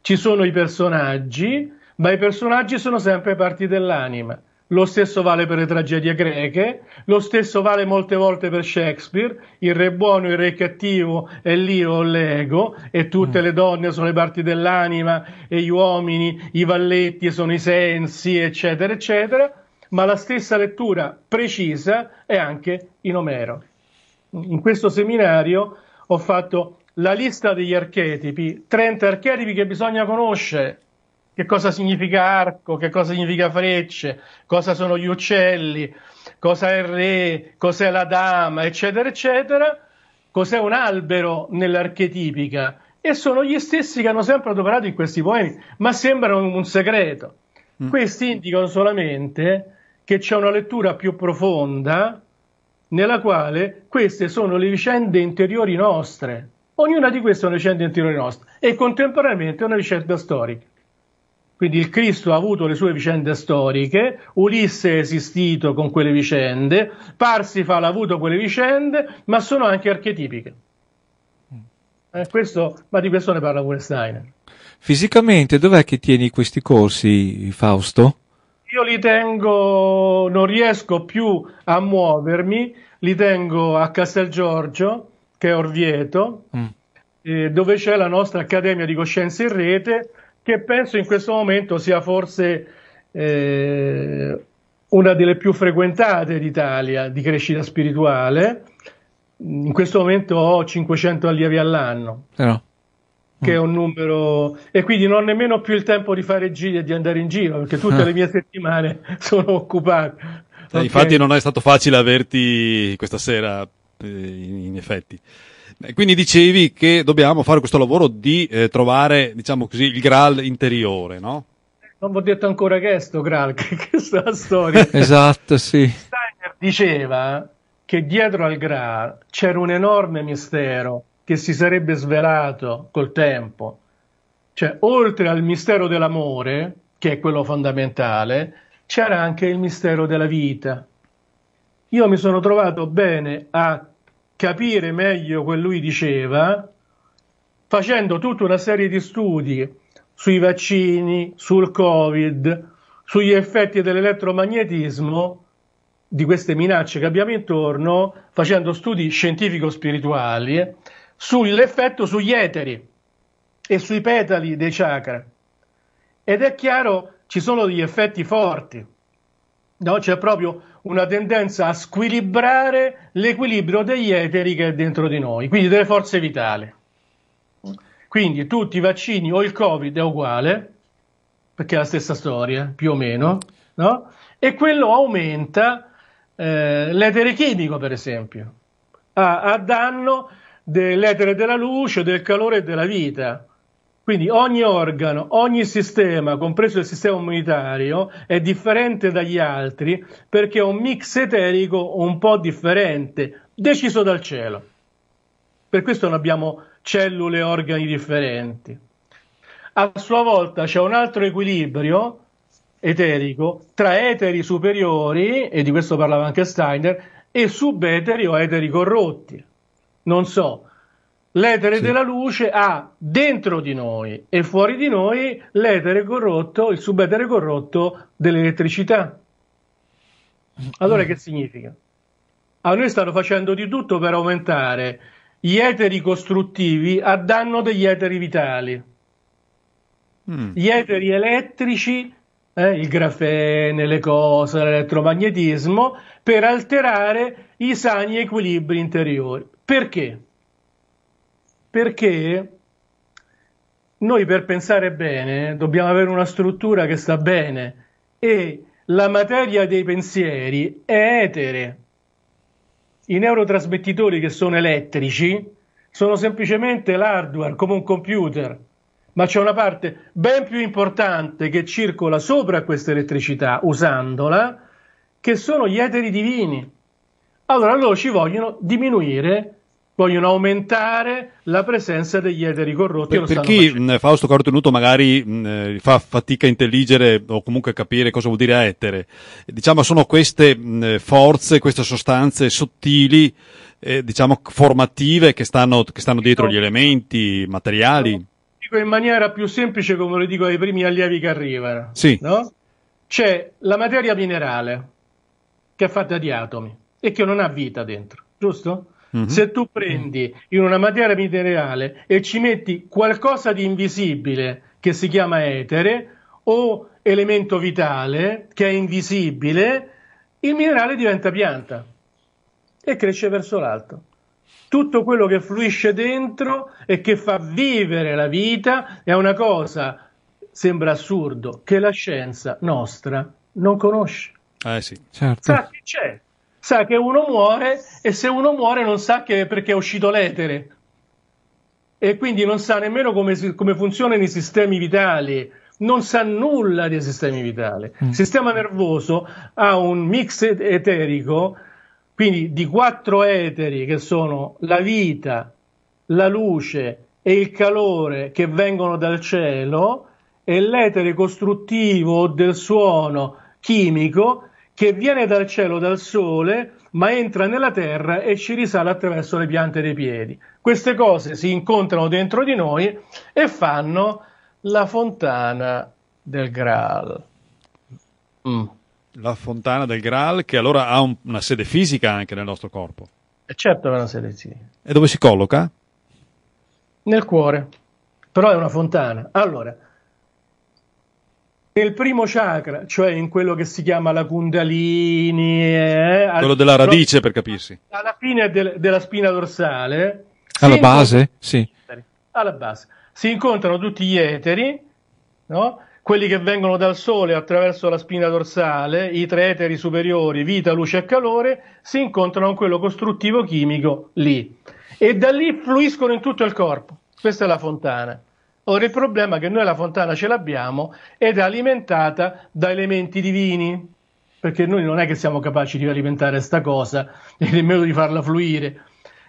Ci sono i personaggi, ma i personaggi sono sempre parti dell'anima. Lo stesso vale per le tragedie greche, lo stesso vale molte volte per Shakespeare, il re buono, il re cattivo è l'io o l'ego e tutte le donne sono le parti dell'anima e gli uomini, i valletti sono i sensi, eccetera, eccetera, ma la stessa lettura precisa è anche in Omero. In questo seminario ho fatto la lista degli archetipi, 30 archetipi che bisogna conoscere. Che cosa significa arco, che cosa significa frecce, cosa sono gli uccelli, cosa è il re, cos'è la dama, eccetera, eccetera. Cos'è un albero nell'archetipica? E sono gli stessi che hanno sempre adoperato in questi poemi, ma sembrano un segreto. Mm. Questi indicano solamente che c'è una lettura più profonda nella quale queste sono le vicende interiori nostre Ognuna di queste è una vicenda interiore nostra e contemporaneamente è una vicenda storica. Quindi il Cristo ha avuto le sue vicende storiche, Ulisse è esistito con quelle vicende, Parsifal ha avuto quelle vicende, ma sono anche archetipiche. Eh, questo, ma di questo ne parla pure Steiner. Fisicamente dov'è che tieni questi corsi, Fausto? Io li tengo, non riesco più a muovermi, li tengo a Castel Giorgio, che è Orvieto, mm. eh, dove c'è la nostra Accademia di Coscienza in Rete, che penso in questo momento sia forse eh, una delle più frequentate d'Italia di crescita spirituale. In questo momento ho 500 allievi all'anno. Però eh che è mm. un numero e quindi non ho nemmeno più il tempo di fare giri e di andare in giro perché tutte ah. le mie settimane sono occupate. Eh, okay. Infatti non è stato facile averti questa sera eh, in effetti. Eh, quindi dicevi che dobbiamo fare questo lavoro di eh, trovare, diciamo così, il Graal interiore, no? Non vi ho detto ancora che è sto Graal, che, che sta storia. esatto, sì. Steiner diceva che dietro al Graal c'era un enorme mistero che si sarebbe svelato col tempo. Cioè, oltre al mistero dell'amore, che è quello fondamentale, c'era anche il mistero della vita, io mi sono trovato bene a capire meglio quello che lui diceva facendo tutta una serie di studi sui vaccini, sul Covid, sugli effetti dell'elettromagnetismo, di queste minacce che abbiamo intorno, facendo studi scientifico-spirituali, sull'effetto sugli eteri e sui petali dei chakra. Ed è chiaro, ci sono degli effetti forti, no? c'è proprio una tendenza a squilibrare l'equilibrio degli eteri che è dentro di noi, quindi delle forze vitali. Quindi tutti i vaccini o il Covid è uguale, perché è la stessa storia, più o meno, no? e quello aumenta eh, l'etere chimico, per esempio, a, a danno dell'etere della luce, del calore e della vita. Quindi ogni organo, ogni sistema, compreso il sistema immunitario, è differente dagli altri perché è un mix eterico un po' differente, deciso dal cielo. Per questo non abbiamo cellule e organi differenti. A sua volta c'è un altro equilibrio eterico tra eteri superiori, e di questo parlava anche Steiner, e subeteri o eteri corrotti. Non so, L'etere sì. della luce ha dentro di noi e fuori di noi l'etere corrotto, il subetere corrotto dell'elettricità. Allora mm. che significa? A noi stanno facendo di tutto per aumentare gli eteri costruttivi a danno degli eteri vitali. Mm. Gli eteri elettrici, eh, il grafene, le cose, l'elettromagnetismo, per alterare i sani equilibri interiori. Perché? perché noi per pensare bene dobbiamo avere una struttura che sta bene e la materia dei pensieri è etere. I neurotrasmettitori che sono elettrici sono semplicemente l'hardware come un computer, ma c'è una parte ben più importante che circola sopra questa elettricità usandola, che sono gli eteri divini. Allora loro ci vogliono diminuire vogliono aumentare la presenza degli eteri corrotti. Per, per chi facendo. Fausto Carotenuto magari mh, eh, fa fatica a intelligere o comunque a capire cosa vuol dire etere, diciamo sono queste mh, forze, queste sostanze sottili, eh, diciamo formative che stanno, che stanno dietro gli elementi, materiali. Lo dico in maniera più semplice come lo dico ai primi allievi che arrivano. Sì. No? C'è la materia minerale che è fatta di atomi e che non ha vita dentro, giusto? Mm-hmm. Se tu prendi in una materia minerale e ci metti qualcosa di invisibile che si chiama etere o elemento vitale che è invisibile, il minerale diventa pianta e cresce verso l'alto. Tutto quello che fluisce dentro e che fa vivere la vita è una cosa, sembra assurdo, che la scienza nostra non conosce. Eh sì, certo. Sa che c'è, sa che uno muore e se uno muore non sa che perché è uscito l'etere e quindi non sa nemmeno come, come funzionano i sistemi vitali, non sa nulla dei sistemi vitali. Mm. Il sistema nervoso ha un mix eterico, quindi di quattro eteri che sono la vita, la luce e il calore che vengono dal cielo e l'etere costruttivo del suono chimico che viene dal cielo, dal sole, ma entra nella terra e ci risale attraverso le piante dei piedi. Queste cose si incontrano dentro di noi e fanno la fontana del Graal. Mm. La fontana del Graal che allora ha un, una sede fisica anche nel nostro corpo. E eh, certo che ha una sede fisica. Sì. E dove si colloca? Nel cuore, però è una fontana. Allora, nel primo chakra, cioè in quello che si chiama la Kundalini, eh, quello della radice per capirsi, alla fine de- della spina dorsale, alla base, sì, alla base si incontrano tutti gli eteri, no? quelli che vengono dal Sole attraverso la spina dorsale, i tre eteri superiori, vita, luce e calore, si incontrano con quello costruttivo chimico lì e da lì fluiscono in tutto il corpo. Questa è la fontana. Ora il problema è che noi la fontana ce l'abbiamo ed è alimentata da elementi divini, perché noi non è che siamo capaci di alimentare questa cosa, nemmeno di farla fluire.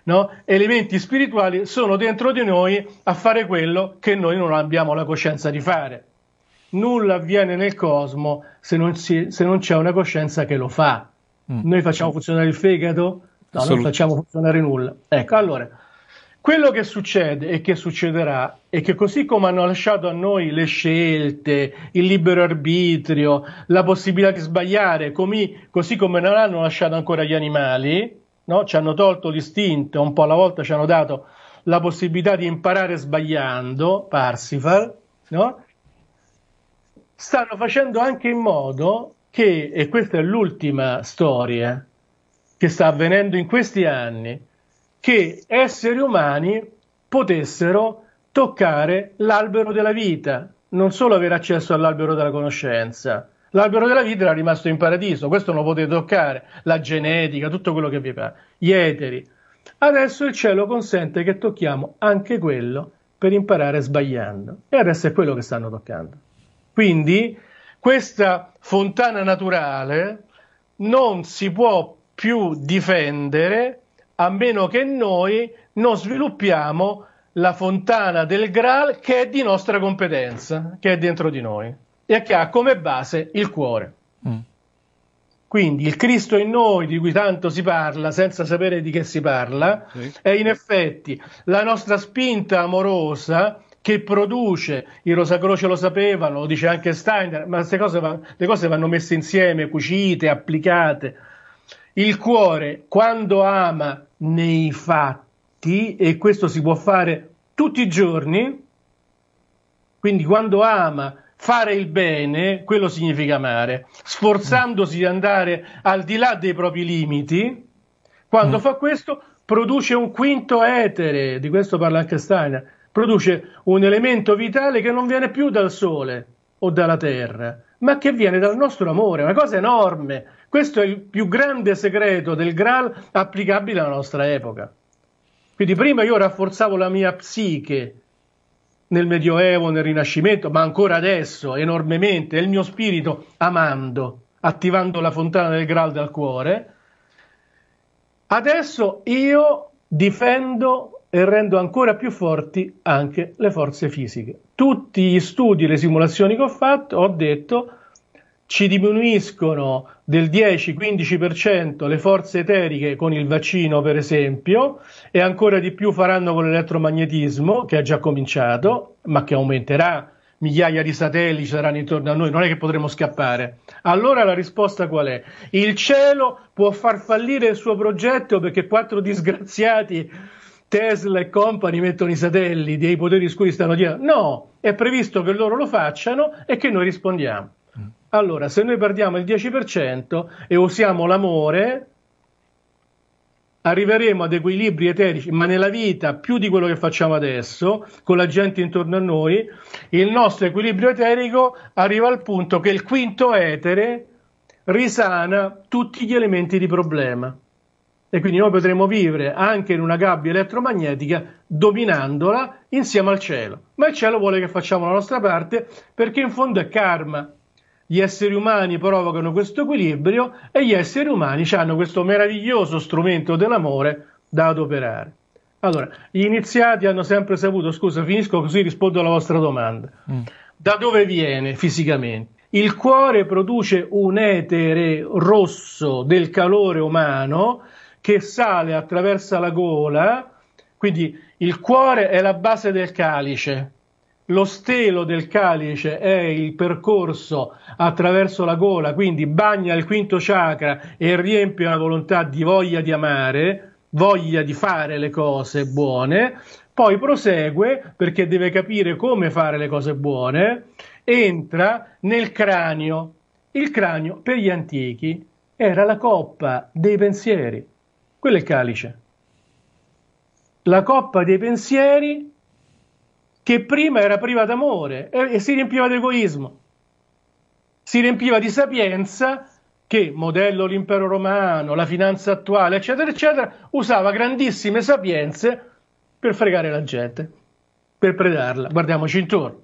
No? Elementi spirituali sono dentro di noi a fare quello che noi non abbiamo la coscienza di fare. Nulla avviene nel cosmo se non, si, se non c'è una coscienza che lo fa. Mm. Noi facciamo funzionare il fegato? No, non facciamo funzionare nulla. Ecco, allora quello che succede e che succederà è che così come hanno lasciato a noi le scelte, il libero arbitrio, la possibilità di sbagliare, comi, così come non hanno lasciato ancora gli animali, no? ci hanno tolto l'istinto, un po' alla volta ci hanno dato la possibilità di imparare sbagliando, Parsifal, no? stanno facendo anche in modo che, e questa è l'ultima storia che sta avvenendo in questi anni, che esseri umani potessero toccare l'albero della vita, non solo avere accesso all'albero della conoscenza. L'albero della vita era rimasto in paradiso, questo non lo potete toccare, la genetica, tutto quello che vi fa, gli eteri. Adesso il cielo consente che tocchiamo anche quello per imparare sbagliando. E adesso è quello che stanno toccando. Quindi questa fontana naturale non si può più difendere a meno che noi non sviluppiamo la fontana del Graal che è di nostra competenza, che è dentro di noi e che ha come base il cuore. Mm. Quindi il Cristo in noi, di cui tanto si parla, senza sapere di che si parla, sì. è in effetti la nostra spinta amorosa che produce, i Croce lo sapevano, lo dice anche Steiner, ma queste cose, van, le cose vanno messe insieme, cucite, applicate, il cuore, quando ama nei fatti, e questo si può fare tutti i giorni, quindi quando ama fare il bene, quello significa amare, sforzandosi di andare al di là dei propri limiti, quando mm. fa questo produce un quinto etere, di questo parla anche Steiner, produce un elemento vitale che non viene più dal sole o dalla terra, ma che viene dal nostro amore, una cosa enorme, questo è il più grande segreto del Graal applicabile alla nostra epoca. Quindi prima io rafforzavo la mia psiche nel Medioevo, nel Rinascimento, ma ancora adesso enormemente, il mio spirito amando, attivando la fontana del Graal dal cuore. Adesso io difendo e rendo ancora più forti anche le forze fisiche. Tutti gli studi, le simulazioni che ho fatto, ho detto ci diminuiscono del 10-15% le forze eteriche con il vaccino, per esempio, e ancora di più faranno con l'elettromagnetismo, che ha già cominciato, ma che aumenterà. Migliaia di satelliti saranno intorno a noi, non è che potremo scappare. Allora la risposta qual è? Il cielo può far fallire il suo progetto perché quattro disgraziati Tesla e company mettono i satelliti e i poteri scuri stanno dietro. No, è previsto che loro lo facciano e che noi rispondiamo. Allora, se noi perdiamo il 10% e usiamo l'amore, arriveremo ad equilibri eterici, ma nella vita più di quello che facciamo adesso, con la gente intorno a noi, il nostro equilibrio eterico arriva al punto che il quinto etere risana tutti gli elementi di problema. E quindi noi potremo vivere anche in una gabbia elettromagnetica dominandola insieme al cielo. Ma il cielo vuole che facciamo la nostra parte perché in fondo è karma, gli esseri umani provocano questo equilibrio e gli esseri umani hanno questo meraviglioso strumento dell'amore da adoperare. Allora, gli iniziati hanno sempre saputo, scusa, finisco così rispondo alla vostra domanda. Mm. Da dove viene fisicamente? Il cuore produce un etere rosso del calore umano che sale attraverso la gola, quindi il cuore è la base del calice, lo stelo del calice è il percorso attraverso la gola, quindi bagna il quinto chakra e riempie una volontà di voglia di amare, voglia di fare le cose buone, poi prosegue perché deve capire come fare le cose buone, entra nel cranio. Il cranio per gli antichi era la coppa dei pensieri, quello è il calice. La coppa dei pensieri che prima era priva d'amore e, e si riempiva di egoismo, si riempiva di sapienza che, modello l'impero romano, la finanza attuale, eccetera, eccetera, usava grandissime sapienze per fregare la gente, per predarla. Guardiamoci intorno.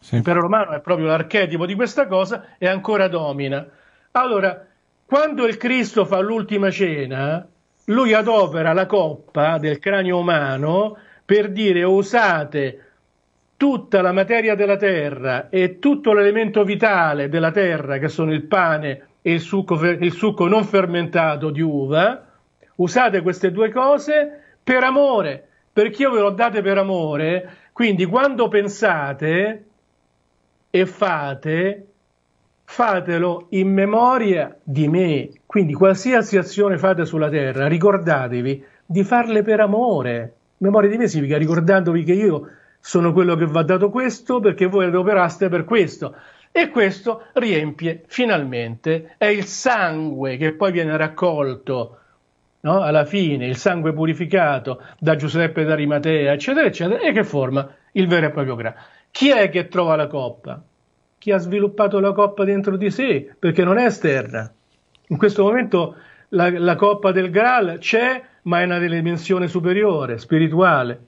Sì. L'impero romano è proprio l'archetipo di questa cosa e ancora domina. Allora, quando il Cristo fa l'ultima cena, lui adopera la coppa del cranio umano per dire usate tutta la materia della terra e tutto l'elemento vitale della terra, che sono il pane e il succo, il succo non fermentato di uva, usate queste due cose per amore, perché io ve l'ho date per amore, quindi quando pensate e fate, fatelo in memoria di me. Quindi qualsiasi azione fate sulla terra, ricordatevi di farle per amore. Memoria di me significa ricordandovi che io sono quello che va dato questo perché voi adoperaste per questo. E questo riempie finalmente, è il sangue che poi viene raccolto no? alla fine, il sangue purificato da Giuseppe d'Arimatea, eccetera, eccetera, e che forma il vero e proprio gra. Chi è che trova la coppa? Chi ha sviluppato la coppa dentro di sé, perché non è esterna. In questo momento la, la coppa del Graal c'è, ma è una dimensione superiore, spirituale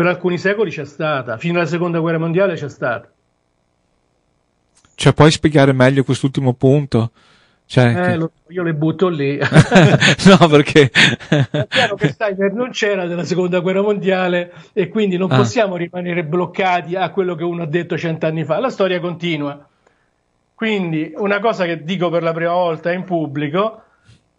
per alcuni secoli c'è stata, fino alla seconda guerra mondiale c'è stata. Cioè, puoi spiegare meglio quest'ultimo punto? Cioè, eh, che... lo, io le butto lì. no, perché... È chiaro che Steiner non c'era della seconda guerra mondiale e quindi non ah. possiamo rimanere bloccati a quello che uno ha detto cent'anni fa. La storia continua. Quindi una cosa che dico per la prima volta in pubblico,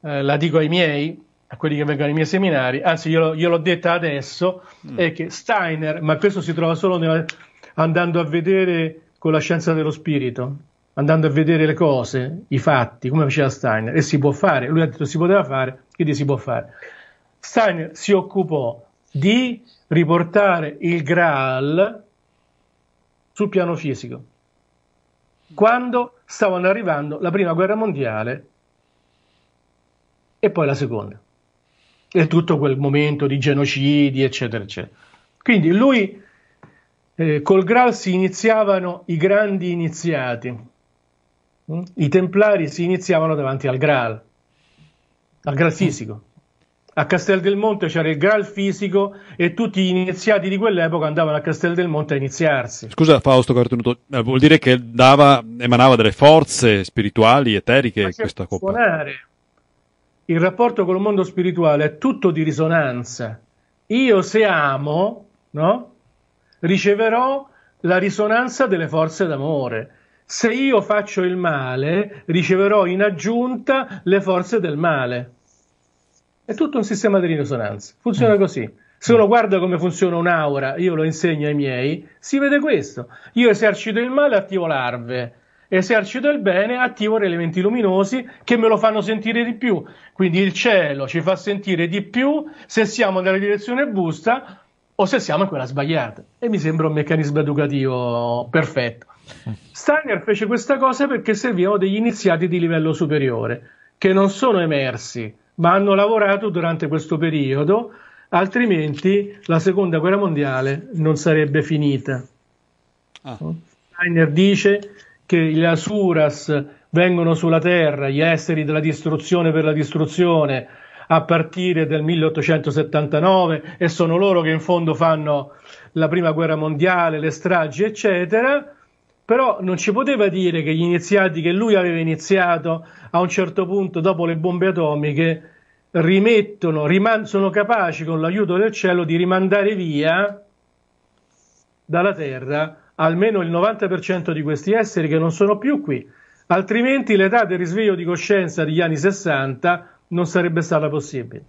eh, la dico ai miei, a quelli che vengono ai miei seminari, anzi io, io l'ho detta adesso, mm. è che Steiner, ma questo si trova solo nella, andando a vedere con la scienza dello spirito, andando a vedere le cose, i fatti, come faceva Steiner, e si può fare, lui ha detto si poteva fare, quindi si può fare. Steiner si occupò di riportare il Graal sul piano fisico, quando stavano arrivando la prima guerra mondiale e poi la seconda e tutto quel momento di genocidi, eccetera, eccetera. Quindi lui eh, col Graal si iniziavano i grandi iniziati, mm? i templari si iniziavano davanti al Graal, al Graal fisico. A Castel del Monte c'era il Graal fisico e tutti gli iniziati di quell'epoca andavano a Castel del Monte a iniziarsi. Scusa Fausto Cartenuto, eh, vuol dire che dava, emanava delle forze spirituali, eteriche questa coppa? Suonare, il rapporto con il mondo spirituale è tutto di risonanza. Io se amo, no? riceverò la risonanza delle forze d'amore. Se io faccio il male, riceverò in aggiunta le forze del male. È tutto un sistema di risonanza. Funziona mm. così. Se uno mm. guarda come funziona un'aura, io lo insegno ai miei, si vede questo. Io esercito il male, attivo larve esercito il bene, attivo gli elementi luminosi che me lo fanno sentire di più. Quindi il cielo ci fa sentire di più se siamo nella direzione busta o se siamo in quella sbagliata. E mi sembra un meccanismo educativo perfetto. Steiner fece questa cosa perché servivano degli iniziati di livello superiore, che non sono emersi, ma hanno lavorato durante questo periodo, altrimenti la seconda guerra mondiale non sarebbe finita. Ah. Steiner dice che gli Asuras vengono sulla Terra, gli esseri della distruzione per la distruzione, a partire dal 1879 e sono loro che in fondo fanno la prima guerra mondiale, le stragi, eccetera. Però non ci poteva dire che gli iniziati che lui aveva iniziato a un certo punto dopo le bombe atomiche rimettono, riman- sono capaci con l'aiuto del cielo di rimandare via dalla terra almeno il 90% di questi esseri che non sono più qui, altrimenti l'età del risveglio di coscienza degli anni 60 non sarebbe stata possibile.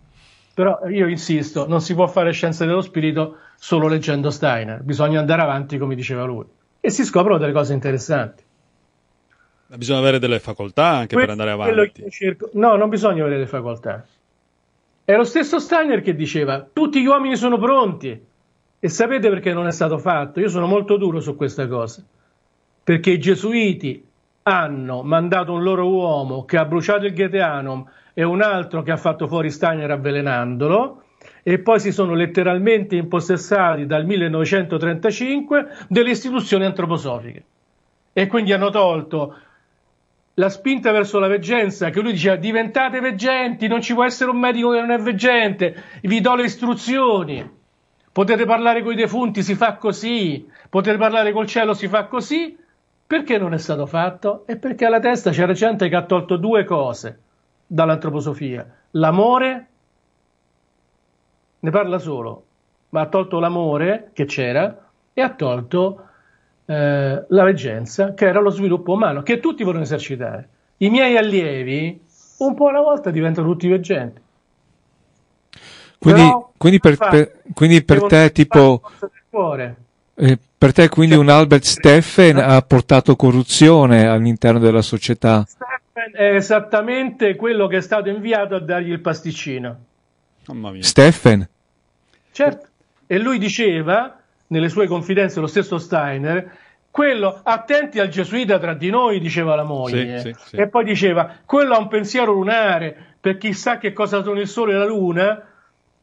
Però io insisto, non si può fare scienza dello spirito solo leggendo Steiner, bisogna andare avanti come diceva lui e si scoprono delle cose interessanti. Ma bisogna avere delle facoltà anche quello, per andare avanti. Cerco... No, non bisogna avere le facoltà. È lo stesso Steiner che diceva: tutti gli uomini sono pronti, e sapete perché non è stato fatto? Io sono molto duro su questa cosa, perché i gesuiti hanno mandato un loro uomo che ha bruciato il Gheteanum e un altro che ha fatto fuori Steiner avvelenandolo e poi si sono letteralmente impossessati dal 1935 delle istituzioni antroposofiche e quindi hanno tolto la spinta verso la veggenza che lui diceva diventate veggenti, non ci può essere un medico che non è veggente, vi do le istruzioni Potete parlare con i defunti, si fa così. Potete parlare col cielo, si fa così. Perché non è stato fatto? E perché alla testa c'era gente che ha tolto due cose dall'antroposofia. L'amore, ne parla solo, ma ha tolto l'amore che c'era e ha tolto eh, la reggenza, che era lo sviluppo umano, che tutti vogliono esercitare. I miei allievi un po' alla volta diventano tutti veggenti. Quindi, Però, quindi, per, fa, per, quindi per te tipo... Eh, per te quindi un Albert Steffen eh. ha portato corruzione all'interno della società. Steffen è esattamente quello che è stato inviato a dargli il pasticcino. Mamma mia. Steffen? Certo. E lui diceva, nelle sue confidenze, lo stesso Steiner, quello, attenti al gesuita tra di noi, diceva la moglie. Sì, sì, sì. E poi diceva, quello ha un pensiero lunare, per chissà che cosa sono il sole e la luna,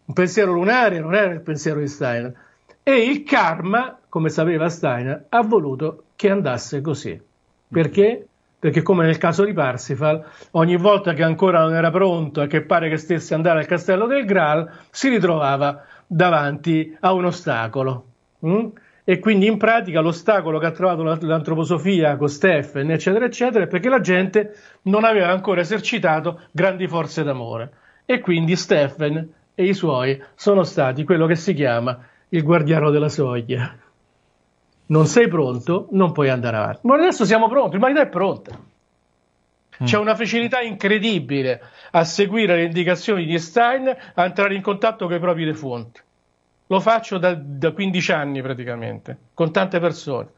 un pensiero lunare non era il pensiero di Steiner. E il karma, come sapeva Steiner, ha voluto che andasse così. Perché? Perché come nel caso di Parsifal, ogni volta che ancora non era pronto e che pare che stesse andare al castello del Graal, si ritrovava davanti a un ostacolo. Mm? E quindi in pratica l'ostacolo che ha trovato l'antroposofia con Steffen, eccetera, eccetera, è perché la gente non aveva ancora esercitato grandi forze d'amore. E quindi Steffen e i suoi sono stati quello che si chiama il guardiano della soglia. Non sei pronto, non puoi andare avanti. Ma adesso siamo pronti, l'umanità è pronta. Mm. C'è una facilità incredibile a seguire le indicazioni di Stein, a entrare in contatto con i propri defunti. Lo faccio da, da 15 anni praticamente, con tante persone,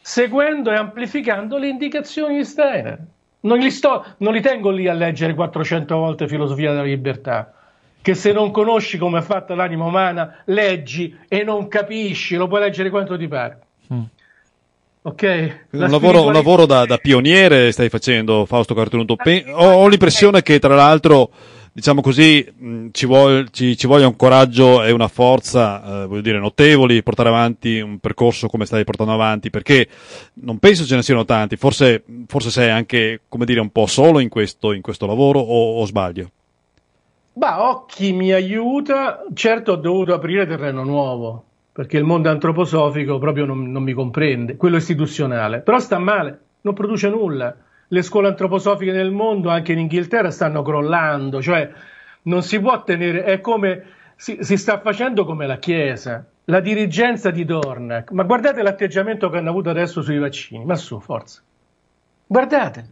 seguendo e amplificando le indicazioni di Steiner. Non li, sto, non li tengo lì a leggere 400 volte Filosofia della libertà che se non conosci come è fatta l'anima umana, leggi e non capisci, lo puoi leggere quanto ti pare. Mm. Okay. Un, lavoro, un lavoro, da, da, pioniere stai facendo, Fausto Cartonuto. Pe- ho, ho, l'impressione che, tra l'altro, diciamo così, mh, mm, ci, vuol, ci, ci, voglia un coraggio e una forza, eh, voglio dire, notevoli, portare avanti un percorso come stai portando avanti, perché non penso ce ne siano tanti. Forse, forse sei anche, come dire, un po' solo in questo, in questo lavoro, o, o sbaglio? occhi mi aiuta, certo ho dovuto aprire terreno nuovo, perché il mondo antroposofico proprio non, non mi comprende, quello istituzionale, però sta male, non produce nulla. Le scuole antroposofiche nel mondo, anche in Inghilterra, stanno crollando, cioè non si può tenere, è come si, si, sta facendo come la Chiesa, la dirigenza di Dornac. Ma guardate l'atteggiamento che hanno avuto adesso sui vaccini, ma su, forza. Guardate,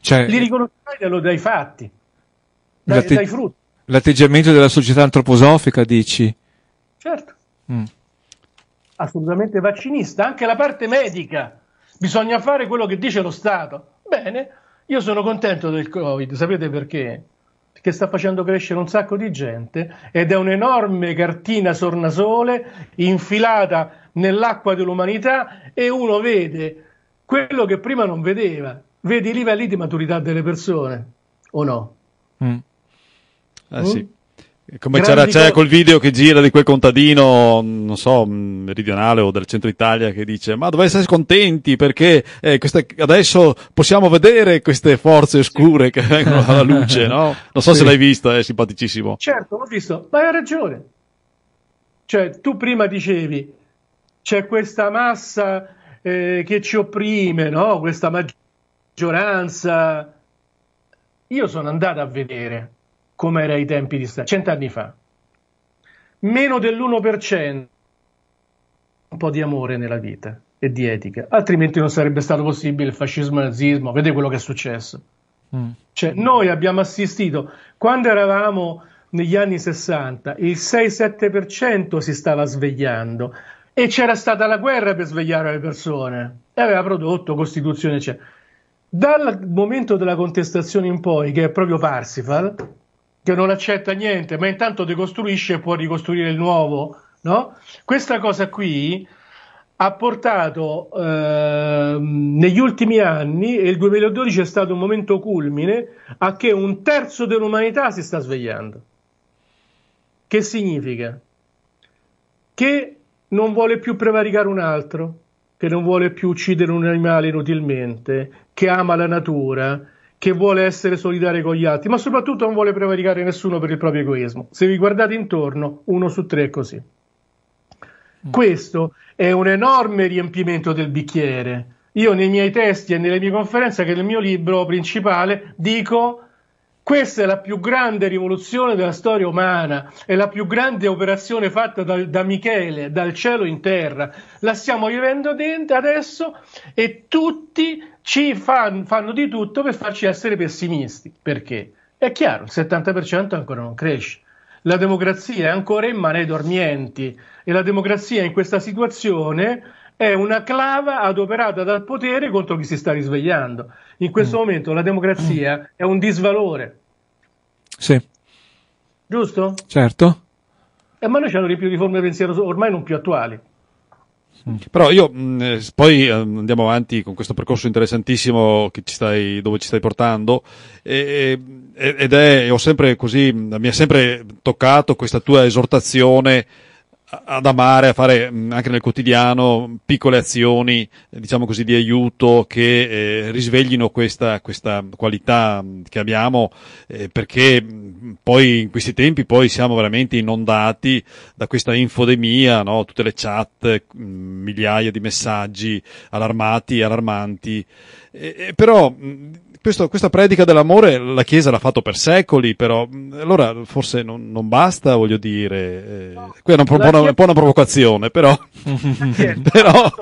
cioè, li riconoscerai dai fatti, dai, dai frutti. L'atteggiamento della società antroposofica, dici? Certo. Mm. Assolutamente vaccinista, anche la parte medica. Bisogna fare quello che dice lo Stato. Bene, io sono contento del Covid, sapete perché? Perché sta facendo crescere un sacco di gente ed è un'enorme cartina sornasole infilata nell'acqua dell'umanità e uno vede quello che prima non vedeva, vedi i livelli di maturità delle persone, o no? Mm. Eh, mm? sì. Come c'era, c'era, col video che gira di quel contadino, non so, mm, meridionale o del centro Italia che dice ma dovete essere contenti perché eh, queste, adesso possiamo vedere queste forze oscure sì. che vengono alla luce, no? Non so sì. se l'hai vista, è simpaticissimo. Certo, l'ho visto, ma hai ragione. Cioè, tu prima dicevi c'è questa massa eh, che ci opprime, no? Questa maggioranza. Io sono andato a vedere come era ai tempi di Stalin, cent'anni fa. Meno dell'1%, un po' di amore nella vita e di etica, altrimenti non sarebbe stato possibile il fascismo e il nazismo, vedete quello che è successo. Mm. Cioè, noi abbiamo assistito, quando eravamo negli anni 60, il 6-7% si stava svegliando e c'era stata la guerra per svegliare le persone e aveva prodotto Costituzione, eccetera. Dal momento della contestazione in poi, che è proprio Parsifal, che non accetta niente, ma intanto decostruisce e può ricostruire il nuovo. No? Questa cosa qui ha portato eh, negli ultimi anni, e il 2012 è stato un momento culmine, a che un terzo dell'umanità si sta svegliando. Che significa? Che non vuole più prevaricare un altro, che non vuole più uccidere un animale inutilmente, che ama la natura, che vuole essere solidale con gli altri, ma soprattutto non vuole prevaricare nessuno per il proprio egoismo. Se vi guardate intorno, uno su tre è così. Mm. Questo è un enorme riempimento del bicchiere. Io nei miei testi e nelle mie conferenze, che nel mio libro principale, dico questa è la più grande rivoluzione della storia umana, è la più grande operazione fatta da, da Michele, dal cielo in terra. La stiamo vivendo adesso e tutti ci fan, fanno di tutto per farci essere pessimisti. Perché? È chiaro, il 70% ancora non cresce. La democrazia è ancora in mani ai dormienti e la democrazia in questa situazione è una clava adoperata dal potere contro chi si sta risvegliando. In questo mm. momento la democrazia mm. è un disvalore. Sì. Giusto? Certo. E eh, ma noi c'hanno le più riforme pensiero ormai non più attuali. Però io mh, mm, eh, poi ehm, andiamo avanti con questo percorso interessantissimo che ci stai, dove ci stai portando e, ed è, ho sempre così, mi ha sempre toccato questa tua esortazione ad amare, a fare mm, anche nel quotidiano piccole azioni, diciamo così, di aiuto che eh, risveglino questa, questa qualità mm, che abbiamo, eh, perché mm, poi in questi tempi poi siamo veramente inondati da questa infodemia, no? tutte le chat, mh, migliaia di messaggi allarmati, allarmanti, eh, però mh, questo, questa predica dell'amore la Chiesa l'ha fatto per secoli, però mm, allora forse non, non basta, voglio dire. Eh, no, è una, chiesa... una, un po' una provocazione, però, però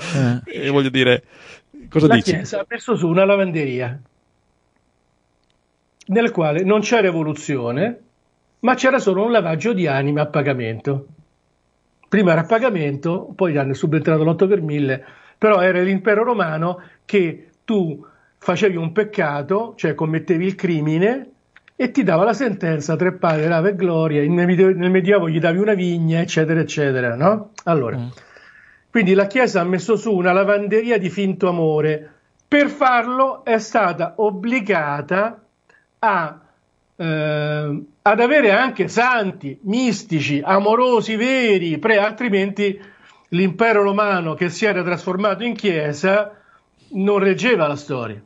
eh. eh, voglio dire, cosa la dici? La Chiesa ha messo su una lavanderia nel quale non c'era rivoluzione, ma c'era solo un lavaggio di anime a pagamento. Prima era a pagamento, poi gli hanno subentrato l'8 per 1000, però era l'impero romano che tu facevi un peccato, cioè commettevi il crimine, e ti dava la sentenza tre pari, lave e gloria, nel Medioevo gli davi una vigna, eccetera, eccetera, no? Allora, mm. quindi la Chiesa ha messo su una lavanderia di finto amore, per farlo è stata obbligata a, eh, ad avere anche santi, mistici, amorosi veri, pre, altrimenti l'impero romano che si era trasformato in Chiesa non reggeva la storia.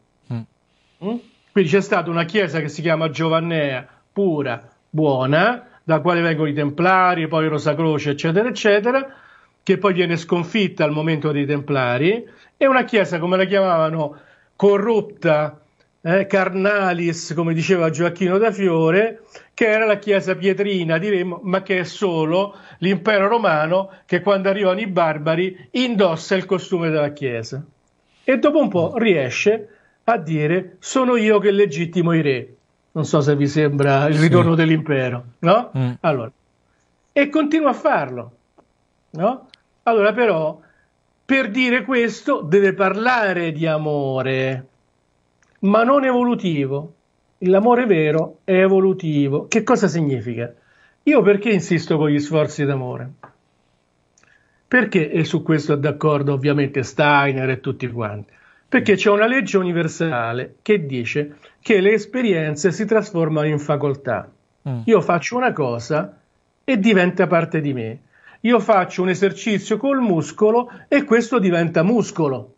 Mm? Quindi c'è stata una chiesa che si chiama Giovannea, pura, buona, da quale vengono i Templari, poi Rosa Croce, eccetera, eccetera, che poi viene sconfitta al momento dei Templari, e una chiesa, come la chiamavano, corrotta, eh, carnalis, come diceva Gioacchino da Fiore, che era la chiesa pietrina di ma che è solo l'impero romano che quando arrivano i barbari indossa il costume della chiesa. E dopo un po' riesce a dire sono io che legittimo i re. Non so se vi sembra il ritorno sì. dell'impero, no? Mm. Allora, e continua a farlo, no? Allora, però, per dire questo deve parlare di amore, ma non evolutivo. L'amore vero è evolutivo. Che cosa significa? Io perché insisto con gli sforzi d'amore? Perché, e su questo è d'accordo ovviamente Steiner e tutti quanti, perché c'è una legge universale che dice che le esperienze si trasformano in facoltà. Mm. Io faccio una cosa e diventa parte di me. Io faccio un esercizio col muscolo e questo diventa muscolo,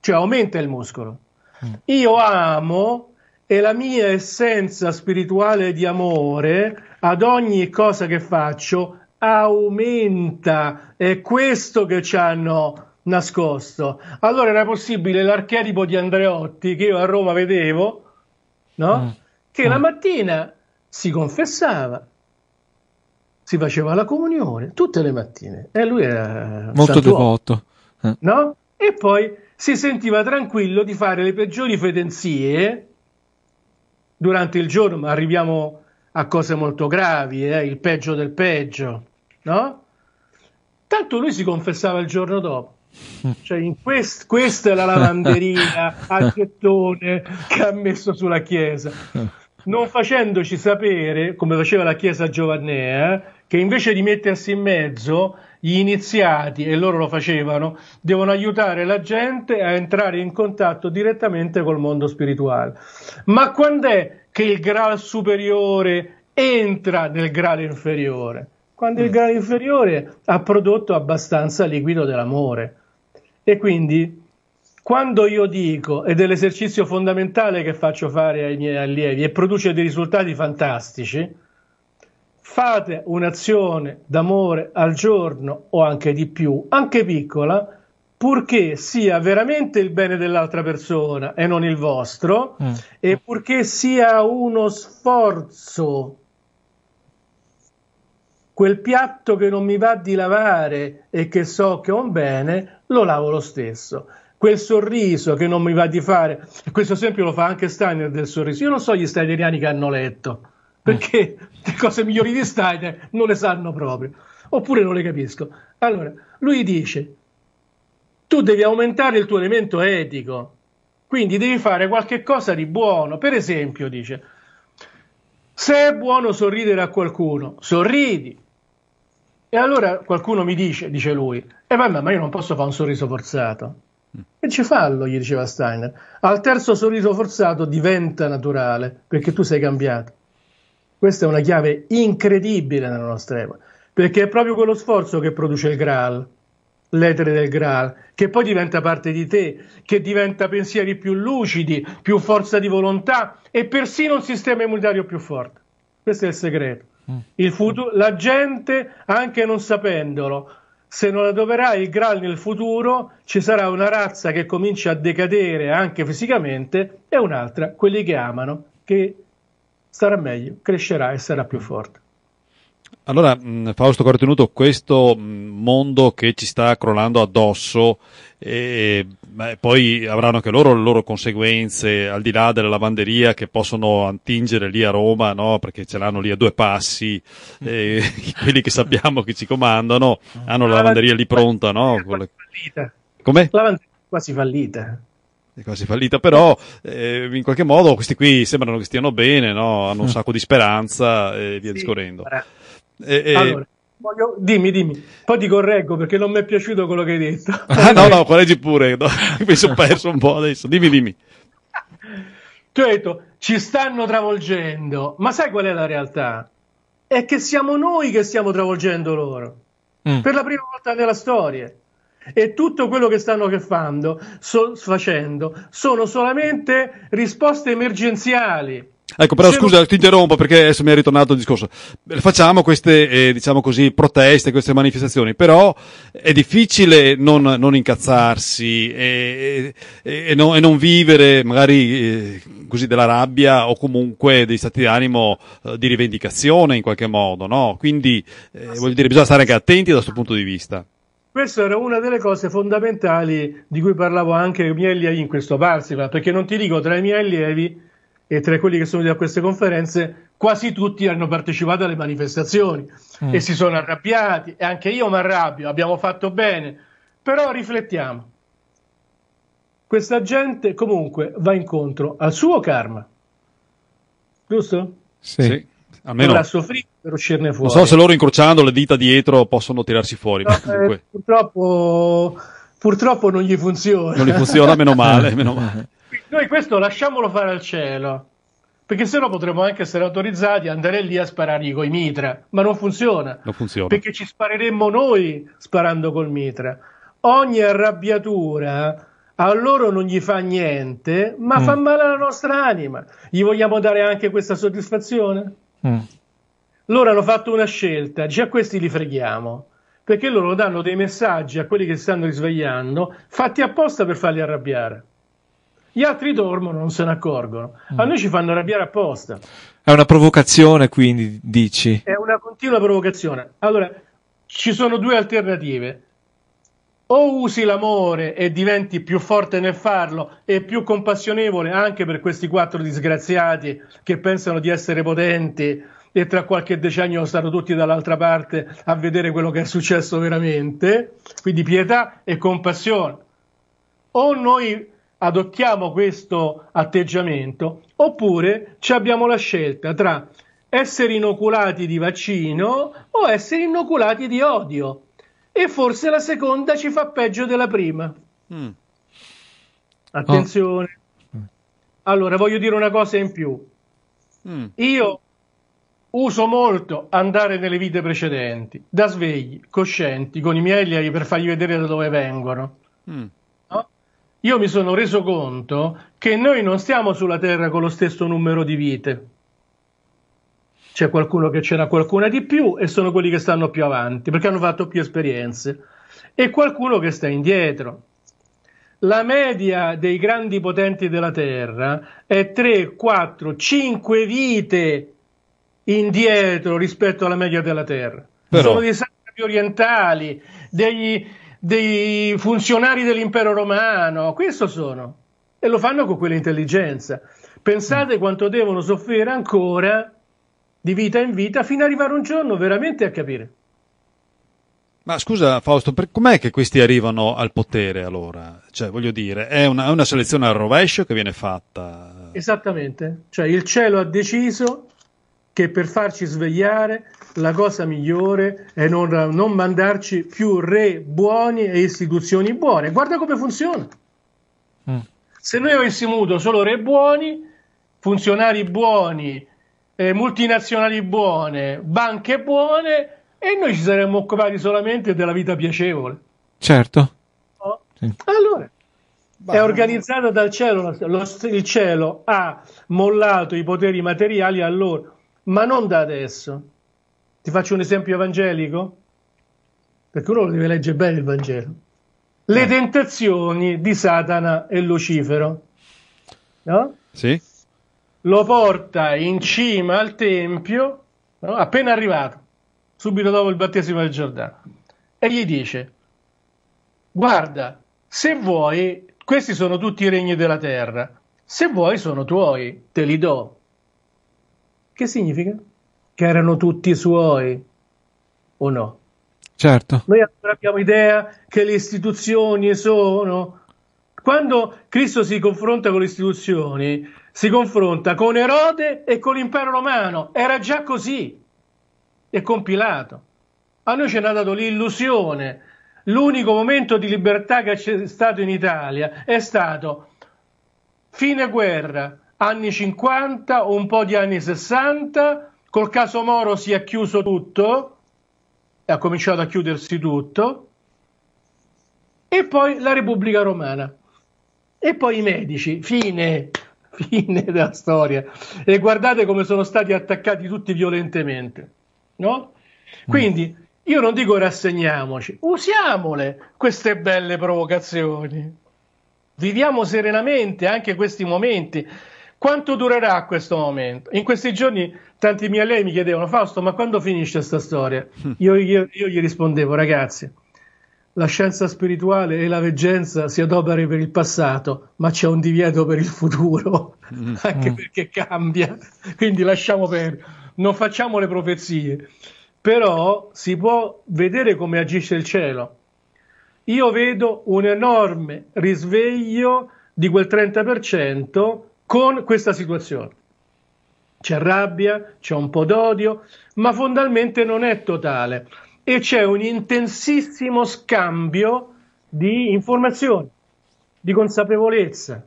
cioè aumenta il muscolo. Mm. Io amo e la mia essenza spirituale di amore ad ogni cosa che faccio aumenta. È questo che ci hanno nascosto. Allora era possibile l'archetipo di Andreotti che io a Roma vedevo, no? Mm. che la mm. mattina si confessava, si faceva la comunione tutte le mattine e lui era molto devoto, eh. no? E poi si sentiva tranquillo di fare le peggiori fedenzie durante il giorno, ma arriviamo a cose molto gravi, eh? il peggio del peggio, no? Tanto lui si confessava il giorno dopo. Cioè, quest- questa è la lavanderia a gettone che ha messo sulla chiesa. Non facendoci sapere, come faceva la chiesa giovanea, eh, che invece di mettersi in mezzo, gli iniziati, e loro lo facevano, devono aiutare la gente a entrare in contatto direttamente col mondo spirituale. Ma quando è che il Graal superiore entra nel Graal inferiore? Quando il mm. Graal inferiore ha prodotto abbastanza liquido dell'amore. E quindi quando io dico, ed è l'esercizio fondamentale che faccio fare ai miei allievi e produce dei risultati fantastici, fate un'azione d'amore al giorno o anche di più, anche piccola, purché sia veramente il bene dell'altra persona e non il vostro, mm. e purché sia uno sforzo quel piatto che non mi va di lavare e che so che è un bene, lo lavo lo stesso. Quel sorriso che non mi va di fare, e questo esempio lo fa anche Steiner del sorriso. Io non so gli steineriani che hanno letto, perché mm. le cose migliori di Steiner non le sanno proprio, oppure non le capisco. Allora, lui dice, tu devi aumentare il tuo elemento etico, quindi devi fare qualche cosa di buono. Per esempio, dice, se è buono sorridere a qualcuno, sorridi, e allora qualcuno mi dice, dice lui, e eh vabbè, ma io non posso fare un sorriso forzato. Mm. E ci fallo, gli diceva Steiner. Al terzo sorriso forzato diventa naturale, perché tu sei cambiato. Questa è una chiave incredibile nella nostra epoca, perché è proprio quello sforzo che produce il Graal, l'etere del Graal, che poi diventa parte di te, che diventa pensieri più lucidi, più forza di volontà e persino un sistema immunitario più forte. Questo è il segreto. Mm. Futuro, la gente, anche non sapendolo, se non adoperà il Graal nel futuro, ci sarà una razza che comincia a decadere anche fisicamente e un'altra, quelli che amano, che starà meglio, crescerà e sarà più forte. Allora, mm, Fausto Cortenuto, questo mm, mondo che ci sta crollando addosso, eh, Beh, poi avranno anche loro le loro conseguenze, al di là della lavanderia, che possono attingere lì a Roma, no? perché ce l'hanno lì a due passi, eh, quelli che sappiamo che ci comandano hanno la ah, lavanderia lì pronta. No? Quasi fallita. Come? Lavanderia quasi fallita. È quasi fallita, però eh, in qualche modo questi qui sembrano che stiano bene, no? hanno un mm. sacco di speranza e via sì, discorrendo. Allora. E, e... Allora voglio... Dimmi, dimmi. Poi ti correggo perché non mi è piaciuto quello che hai detto. Ah, no, no, correggi pure. No, mi sono perso un po' adesso. Dimmi, dimmi. Ti ho detto, ci stanno travolgendo. Ma sai qual è la realtà? È che siamo noi che stiamo travolgendo loro. Mm. Per la prima volta nella storia e tutto quello che stanno che fanno, so, facendo sono solamente risposte emergenziali Ecco, però scusa, ti interrompo perché adesso mi è ritornato il discorso. Facciamo queste, eh, diciamo così, proteste, queste manifestazioni, però è difficile non, non incazzarsi eh, eh, eh, e, e, e, non, e, non, vivere magari eh, così della rabbia o comunque dei stati d'animo eh, di rivendicazione in qualche modo, no? Quindi, vuol dire, bisogna stare anche attenti da questo punto di vista. Questa era una delle cose fondamentali di cui parlavo anche Mieli in questo Parsifal, perché non ti dico tra i miei allievi e tra quelli che sono venuti a queste conferenze quasi tutti hanno partecipato alle manifestazioni mm. e si sono arrabbiati e anche io mi arrabbio, abbiamo fatto bene, però riflettiamo. Questa gente comunque va incontro al suo karma, giusto? Sì. sì. Almeno dovrà soffrire per uscirne fuori. Non so se loro incrociando le dita dietro possono tirarsi fuori. No, eh, purtroppo, purtroppo non gli funziona. Non gli funziona, meno male. Meno male. Noi questo lasciamolo fare al cielo, perché sennò potremmo anche essere autorizzati ad andare lì a sparargli con i mitra, ma non funziona. Non funziona. Perché ci spareremmo noi sparando col mitra. Ogni arrabbiatura a loro non gli fa niente, ma mm. fa male alla nostra anima. Gli vogliamo dare anche questa soddisfazione? Mm. Loro hanno fatto una scelta, già questi li freghiamo, perché loro danno dei messaggi a quelli che stanno risvegliando, fatti apposta per farli arrabbiare. Gli altri dormono, non se ne accorgono. A mm. noi ci fanno arrabbiare apposta. È una provocazione, quindi dici? È una continua provocazione. Allora, ci sono due alternative. O usi l'amore e diventi più forte nel farlo e più compassionevole anche per questi quattro disgraziati che pensano di essere potenti e tra qualche decennio saranno tutti dall'altra parte a vedere quello che è successo veramente. Quindi pietà e compassione. O noi adottiamo questo atteggiamento oppure ci abbiamo la scelta tra essere inoculati di vaccino o essere inoculati di odio. E forse la seconda ci fa peggio della prima. Mm. Attenzione. Oh. Allora, voglio dire una cosa in più. Mm. Io uso molto andare nelle vite precedenti, da svegli, coscienti, con i miei allievi per fargli vedere da dove vengono. Mm io mi sono reso conto che noi non stiamo sulla Terra con lo stesso numero di vite. C'è qualcuno che ce n'ha qualcuna di più e sono quelli che stanno più avanti perché hanno fatto più esperienze e qualcuno che sta indietro. La media dei grandi potenti della Terra è 3, 4, 5 vite indietro rispetto alla media della Terra. Però... Sono dei sapi orientali, degli, dei funzionari dell'impero romano, questo sono. E lo fanno con quell'intelligenza. Pensate mm. quanto devono soffrire ancora di vita in vita fino ad arrivare un giorno veramente a capire. Ma scusa Fausto, per, com'è che questi arrivano al potere allora? Cioè, voglio dire, è una, è una selezione al rovescio che viene fatta. Esattamente, cioè il cielo ha deciso che per farci svegliare la cosa migliore è non, non mandarci più re buoni e istituzioni buone. Guarda come funziona. Mm. Se noi avessimo avuto solo re buoni, funzionari buoni, eh, multinazionali buone, banche buone, e noi ci saremmo occupati solamente della vita piacevole. Certo. No? Sì. Allora, Beh, è organizzata dal cielo, lo, il cielo ha mollato i poteri materiali a loro ma non da adesso. Ti faccio un esempio evangelico, perché uno lo deve leggere bene il Vangelo. Le eh. tentazioni di Satana e Lucifero. No? Sì. Lo porta in cima al Tempio, no? appena arrivato, subito dopo il battesimo del Giordano, e gli dice, guarda, se vuoi, questi sono tutti i regni della terra, se vuoi sono tuoi, te li do, che significa? Che erano tutti suoi o no? Certo. Noi abbiamo idea che le istituzioni sono... Quando Cristo si confronta con le istituzioni, si confronta con Erode e con l'impero romano. Era già così È compilato. A noi ci è dato l'illusione. L'unico momento di libertà che c'è stato in Italia è stato fine guerra, anni 50, un po' di anni 60, col caso Moro si è chiuso tutto, ha cominciato a chiudersi tutto, e poi la Repubblica Romana, e poi i medici, fine, fine della storia. E guardate come sono stati attaccati tutti violentemente, no? Mm. Quindi io non dico rassegniamoci, usiamole queste belle provocazioni. Viviamo serenamente anche questi momenti. Quanto durerà questo momento? In questi giorni tanti miei lei mi chiedevano, Fausto, ma quando finisce questa storia? Hm. Io, io, io gli rispondevo, ragazzi, la scienza spirituale e la veggenza si adoperano per il passato, ma c'è un divieto per il futuro, mm. anche mm. perché cambia. Quindi lasciamo perdere, non facciamo le profezie, però si può vedere come agisce il cielo. Io vedo un enorme risveglio di quel 30% con questa situazione. C'è rabbia, c'è un po' d'odio, ma fondamentalmente non è totale e c'è un intensissimo scambio di informazioni, di consapevolezza.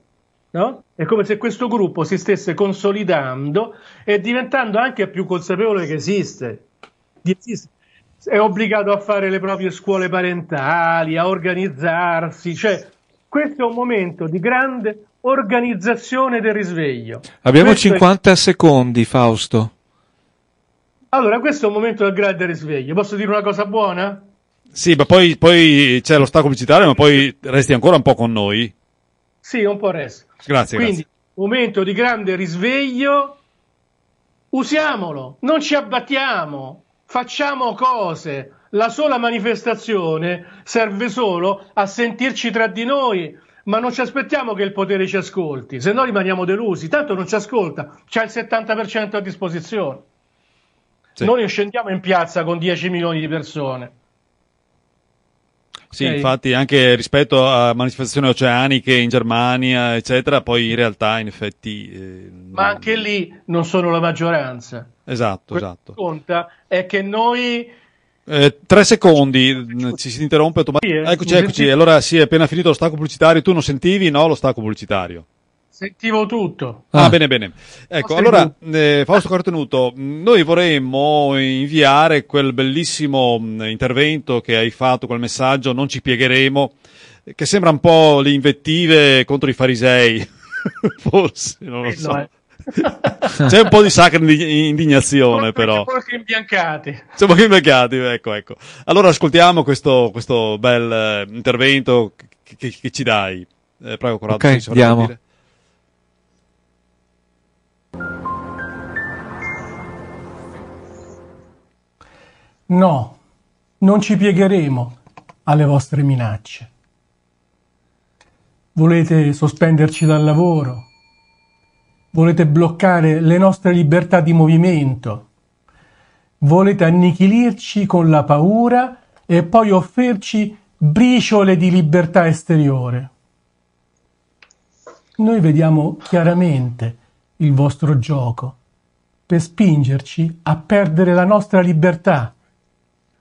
No? È come se questo gruppo si stesse consolidando e diventando anche più consapevole che esiste. È obbligato a fare le proprie scuole parentali, a organizzarsi. Cioè, questo è un momento di grande organizzazione del risveglio. Abbiamo questo 50 è... secondi, Fausto. Allora, questo è un momento del grande risveglio. Posso dire una cosa buona? Sì, ma poi, poi c'è lo stacco pubblicitario, ma poi resti ancora un po' con noi. Sì, un po' resto. Grazie. Quindi, grazie. momento di grande risveglio, usiamolo, non ci abbattiamo, facciamo cose. La sola manifestazione serve solo a sentirci tra di noi, ma non ci aspettiamo che il potere ci ascolti, se no rimaniamo delusi, tanto non ci ascolta, c'è il 70% a disposizione. Sì. Noi scendiamo in piazza con 10 milioni di persone. Sì, okay. infatti anche rispetto a manifestazioni oceaniche in Germania, eccetera, poi in realtà in effetti... Eh, Ma anche lì non sono la maggioranza. Esatto, Quello esatto. Che conta è che noi eh, tre secondi, mm, ci si interrompe. Tom... Eh, eccoci, eccoci. Allora, sì, è appena finito lo stacco pubblicitario. Tu non sentivi, no, lo stacco pubblicitario? Sentivo tutto. Ah, ah. bene, bene. Ecco, allora, eh, Fausto Cortenuto, noi vorremmo inviare quel bellissimo mm, intervento che hai fatto, quel messaggio, non ci piegheremo, che sembra un po' le invettive contro i farisei. Forse, non lo eh, so. È eh. C'è un po' di sacra indignazione, però. Siamo anche imbiancati. Siamo imbiancati, ecco, ecco. Allora ascoltiamo questo, questo bel eh, intervento che, che, che ci dai. Eh, prego, Corrado, okay, ci andiamo. No, non ci piegheremo alle vostre minacce. Volete sospenderci dal lavoro, volete bloccare le nostre libertà di movimento, volete annichilirci con la paura e poi offrirci briciole di libertà esteriore. Noi vediamo chiaramente il vostro gioco per spingerci a perdere la nostra libertà,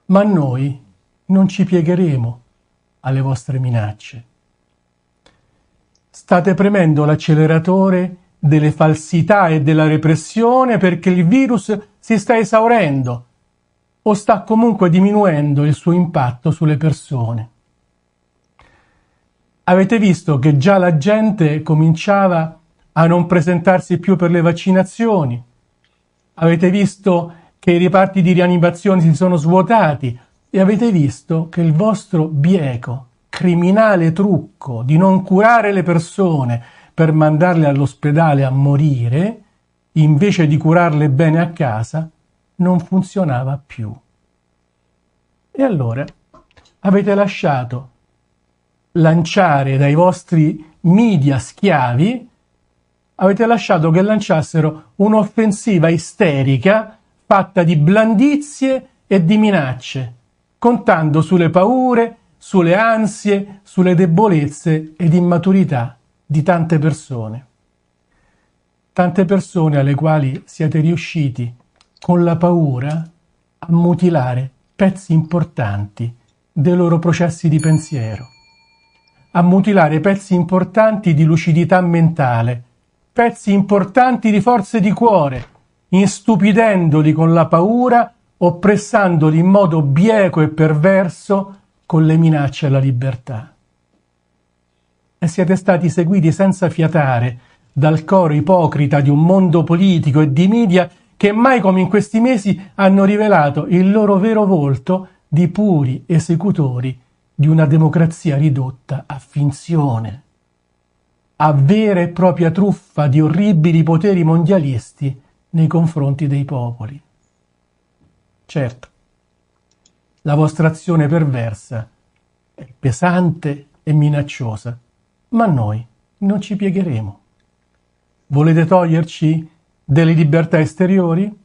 ma noi non ci piegheremo alle vostre minacce. State premendo l'acceleratore delle falsità e della repressione perché il virus si sta esaurendo o sta comunque diminuendo il suo impatto sulle persone. Avete visto che già la gente cominciava a non presentarsi più per le vaccinazioni. Avete visto che i reparti di rianimazione si sono svuotati e avete visto che il vostro bieco, criminale trucco di non curare le persone, per mandarle all'ospedale a morire, invece di curarle bene a casa, non funzionava più. E allora avete lasciato lanciare dai vostri media schiavi, avete lasciato che lanciassero un'offensiva isterica fatta di blandizie e di minacce, contando sulle paure, sulle ansie, sulle debolezze ed immaturità di tante persone. Tante persone alle quali siete riusciti con la paura a mutilare pezzi importanti dei loro processi di pensiero, a mutilare pezzi importanti di lucidità mentale, pezzi importanti di forze di cuore, instupidendoli con la paura, oppressandoli in modo bieco e perverso con le minacce alla libertà e siete stati seguiti senza fiatare dal coro ipocrita di un mondo politico e di media che mai come in questi mesi hanno rivelato il loro vero volto di puri esecutori di una democrazia ridotta a finzione, a vera e propria truffa di orribili poteri mondialisti nei confronti dei popoli. Certo, la vostra azione perversa è pesante e minacciosa ma noi non ci piegheremo. Volete toglierci delle libertà esteriori?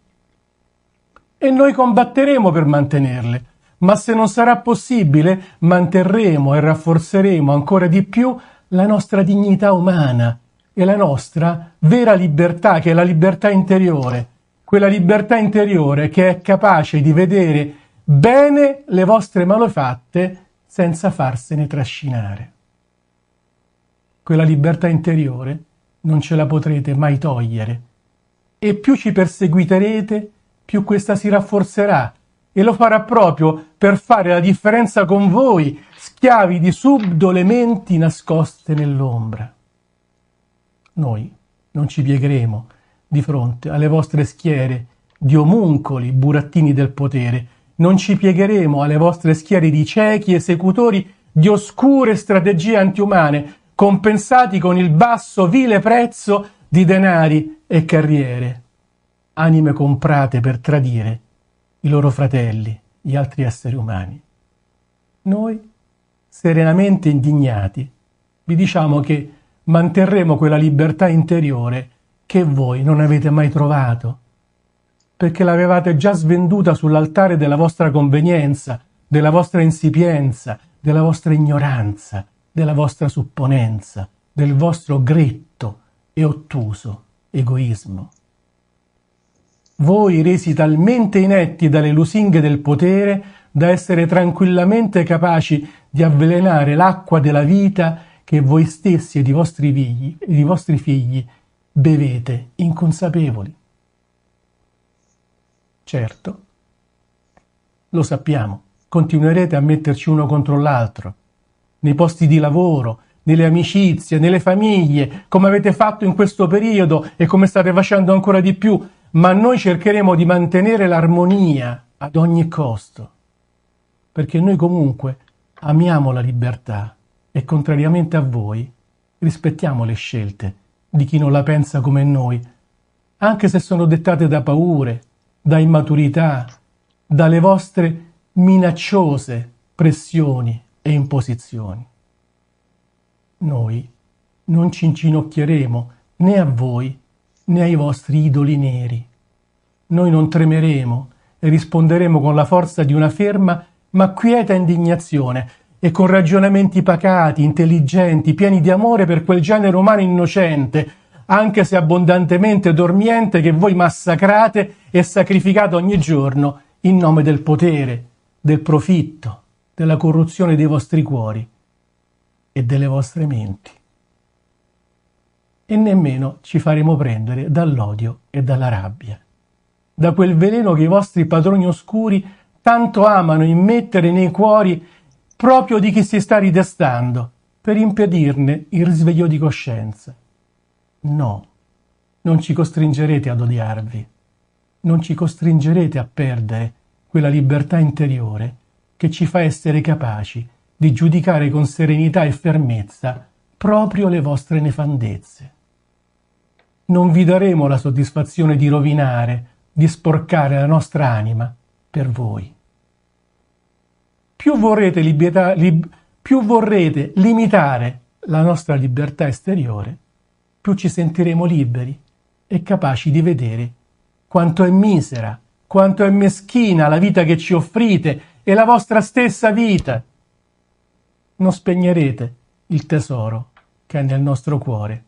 E noi combatteremo per mantenerle, ma se non sarà possibile, manterremo e rafforzeremo ancora di più la nostra dignità umana e la nostra vera libertà, che è la libertà interiore, quella libertà interiore che è capace di vedere bene le vostre malefatte senza farsene trascinare quella libertà interiore non ce la potrete mai togliere. E più ci perseguiterete, più questa si rafforzerà e lo farà proprio per fare la differenza con voi, schiavi di subdole menti nascoste nell'ombra. Noi non ci piegheremo di fronte alle vostre schiere di omuncoli, burattini del potere, non ci piegheremo alle vostre schiere di ciechi esecutori di oscure strategie antiumane, compensati con il basso vile prezzo di denari e carriere, anime comprate per tradire i loro fratelli, gli altri esseri umani. Noi, serenamente indignati, vi diciamo che manterremo quella libertà interiore che voi non avete mai trovato, perché l'avevate già svenduta sull'altare della vostra convenienza, della vostra insipienza, della vostra ignoranza, della vostra supponenza, del vostro gretto e ottuso egoismo. Voi resi talmente inetti dalle lusinghe del potere da essere tranquillamente capaci di avvelenare l'acqua della vita che voi stessi ed i vostri figli, ed i vostri figli bevete inconsapevoli. Certo, lo sappiamo, continuerete a metterci uno contro l'altro, nei posti di lavoro, nelle amicizie, nelle famiglie, come avete fatto in questo periodo e come state facendo ancora di più, ma noi cercheremo di mantenere l'armonia ad ogni costo, perché noi comunque amiamo la libertà e contrariamente a voi rispettiamo le scelte di chi non la pensa come noi, anche se sono dettate da paure, da immaturità, dalle vostre minacciose pressioni e imposizioni. Noi non ci inginocchieremo né a voi né ai vostri idoli neri. Noi non tremeremo e risponderemo con la forza di una ferma ma quieta indignazione e con ragionamenti pacati, intelligenti, pieni di amore per quel genere umano innocente, anche se abbondantemente dormiente che voi massacrate e sacrificate ogni giorno in nome del potere, del profitto, della corruzione dei vostri cuori e delle vostre menti. E nemmeno ci faremo prendere dall'odio e dalla rabbia, da quel veleno che i vostri padroni oscuri tanto amano immettere nei cuori proprio di chi si sta ridestando per impedirne il risveglio di coscienza. No, non ci costringerete ad odiarvi, non ci costringerete a perdere quella libertà interiore che ci fa essere capaci di giudicare con serenità e fermezza proprio le vostre nefandezze. Non vi daremo la soddisfazione di rovinare, di sporcare la nostra anima per voi. Più vorrete, libertà, lib- più vorrete limitare la nostra libertà esteriore, più ci sentiremo liberi e capaci di vedere quanto è misera, quanto è meschina la vita che ci offrite e la vostra stessa vita. Non spegnerete il tesoro che è nel nostro cuore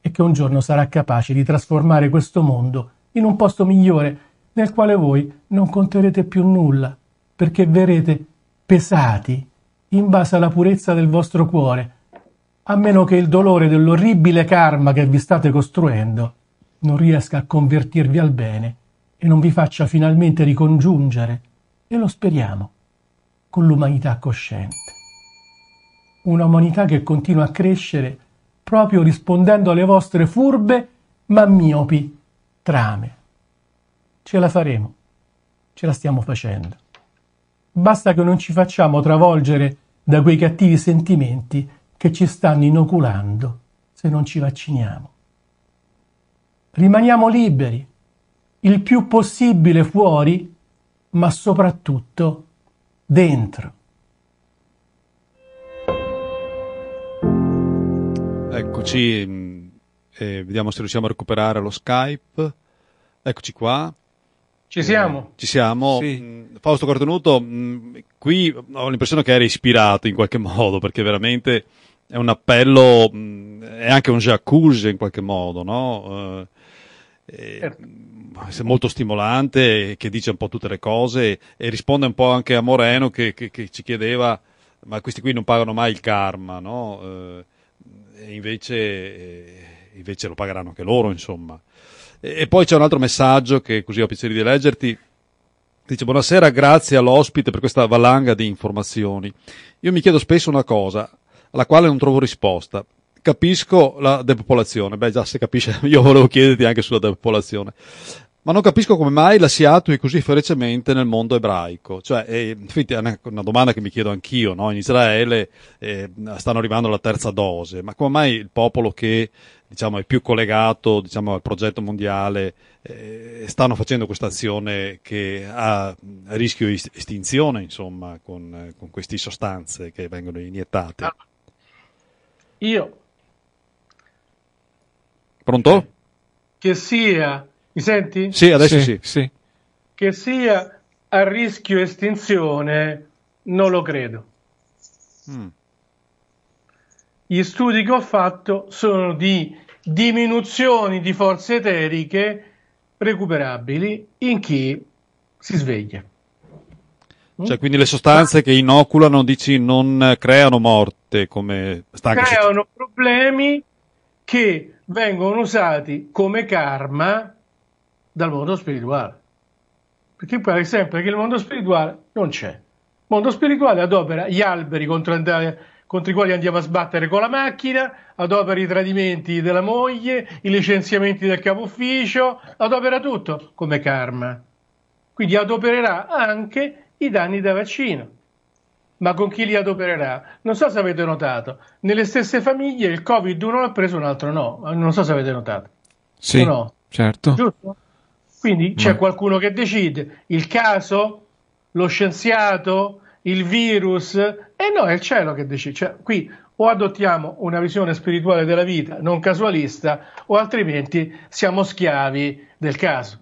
e che un giorno sarà capace di trasformare questo mondo in un posto migliore nel quale voi non conterete più nulla, perché verrete pesati in base alla purezza del vostro cuore, a meno che il dolore dell'orribile karma che vi state costruendo non riesca a convertirvi al bene e non vi faccia finalmente ricongiungere, e lo speriamo con l'umanità cosciente. Una umanità che continua a crescere proprio rispondendo alle vostre furbe ma miopi trame. Ce la faremo, ce la stiamo facendo. Basta che non ci facciamo travolgere da quei cattivi sentimenti che ci stanno inoculando se non ci vacciniamo. Rimaniamo liberi, il più possibile fuori, ma soprattutto dentro. Eccoci, mm, eh, vediamo se riusciamo a recuperare lo Skype. Eccoci qua. Ci siamo. Eh, ci siamo. Sì. Mm, Fausto Cortenuto, mm, qui ho l'impressione che eri ispirato in qualche modo, perché veramente è un appello, è anche un jacuzzi in qualche modo, no? Eh, eh certo molto stimolante, che dice un po' tutte le cose e risponde un po' anche a Moreno che, che, che ci chiedeva ma questi qui non pagano mai il karma, no? Eh, e invece, eh, invece, lo pagheranno anche loro, insomma. E, e poi c'è un altro messaggio che così ho piacere di leggerti. Dice buonasera, grazie all'ospite per questa valanga di informazioni. Io mi chiedo spesso una cosa, alla quale non trovo risposta capisco la depopolazione. Beh, già si capisce, io volevo chiederti anche sulla depopolazione ma non capisco come mai la si attui così ferocemente nel mondo ebraico. Cioè, è una, domanda che mi chiedo anch'io, no? in Israele eh, stanno arrivando alla terza dose, ma come mai il popolo che diciamo, è più collegato diciamo, al progetto mondiale eh, stanno facendo questa azione che ha rischio di estinzione insomma, con, con queste sostanze che vengono iniettate? Ah. Io. Pronto? Che sia mi senti? Sì, adesso sì. sì. sì. Che sia a rischio estinzione non lo credo. Mm. Gli studi che ho fatto sono di diminuzioni di forze eteriche recuperabili in chi si sveglia. Mm? Cioè, quindi le sostanze che inoculano, dici, non creano morte come stanca. Creano problemi che vengono usati come karma dal mondo spirituale. Perché pare sempre che il mondo spirituale non c'è. Il mondo spirituale adopera gli alberi contro, andare, contro i quali andiamo a sbattere con la macchina, adopera i tradimenti della moglie, i licenziamenti del capo ufficio, adopera tutto come karma. Quindi adopererà anche i danni da vaccino. Ma con chi li adopererà? Non so se avete notato, nelle stesse famiglie il Covid uno l'ha preso, un altro no. Non so se avete notato. Sì, no? certo. Giusto? Quindi mm. c'è Ma... qualcuno che decide il caso, lo scienziato, il virus, e no, è il cielo che decide. Cioè, qui o adottiamo una visione spirituale della vita non casualista, o altrimenti siamo schiavi del caso.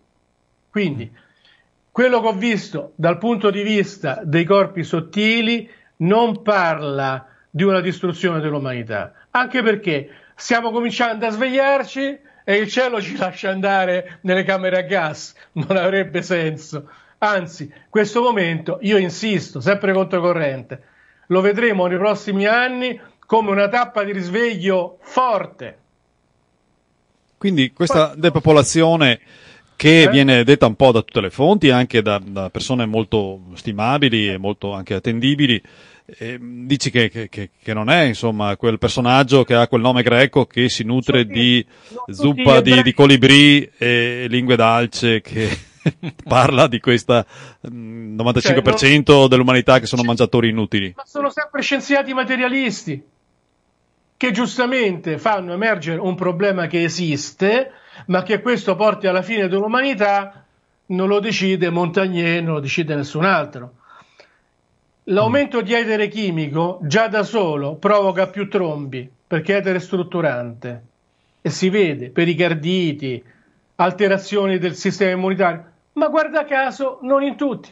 Quindi, quello che ho visto dal punto di vista dei corpi sottili non parla di una distruzione dell'umanità, anche perché stiamo cominciando a svegliarci e il cielo ci lascia andare nelle camere a gas, non avrebbe senso. Anzi, questo momento, io insisto, sempre controcorrente, lo vedremo nei prossimi anni come una tappa di risveglio forte. Quindi questa depopolazione che eh? viene detta un po' da tutte le fonti, anche da, da persone molto stimabili e molto anche attendibili, eh, dici che, che, che, non è insomma quel personaggio che ha quel nome greco che si nutre tutti, di zuppa di, di, colibrì e lingue d'alce che parla di questa 95% mm, cioè, non... dell'umanità che sono mangiatori inutili. Ma sono sempre scienziati materialisti che giustamente fanno emergere un problema che esiste, ma che questo porti alla fine dell'umanità non lo decide Montagnier, non lo decide nessun altro L'aumento di etere chimico già da solo provoca più trombi perché è etere strutturante e si vede pericarditi, alterazioni del sistema immunitario, ma guarda caso non in tutti.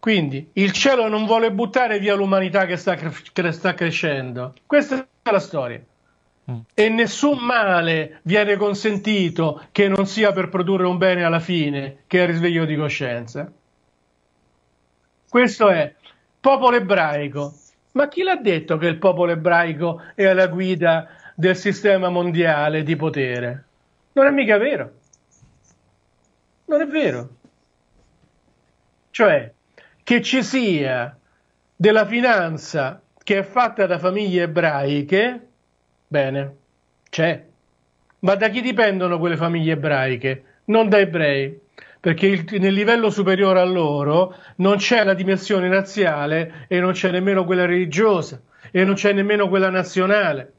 Quindi il cielo non vuole buttare via l'umanità che sta, cre- sta crescendo. Questa è la storia. Mm. E nessun male viene consentito che non sia per produrre un bene alla fine, che è il risveglio di coscienza. Questo è popolo ebraico. Ma chi l'ha detto che il popolo ebraico è alla guida del sistema mondiale di potere? Non è mica vero. Non è vero. Cioè, che ci sia della finanza che è fatta da famiglie ebraiche, bene, c'è. Ma da chi dipendono quelle famiglie ebraiche? Non da ebrei perché il, nel livello superiore a loro non c'è la dimensione razziale e non c'è nemmeno quella religiosa e non c'è nemmeno quella nazionale.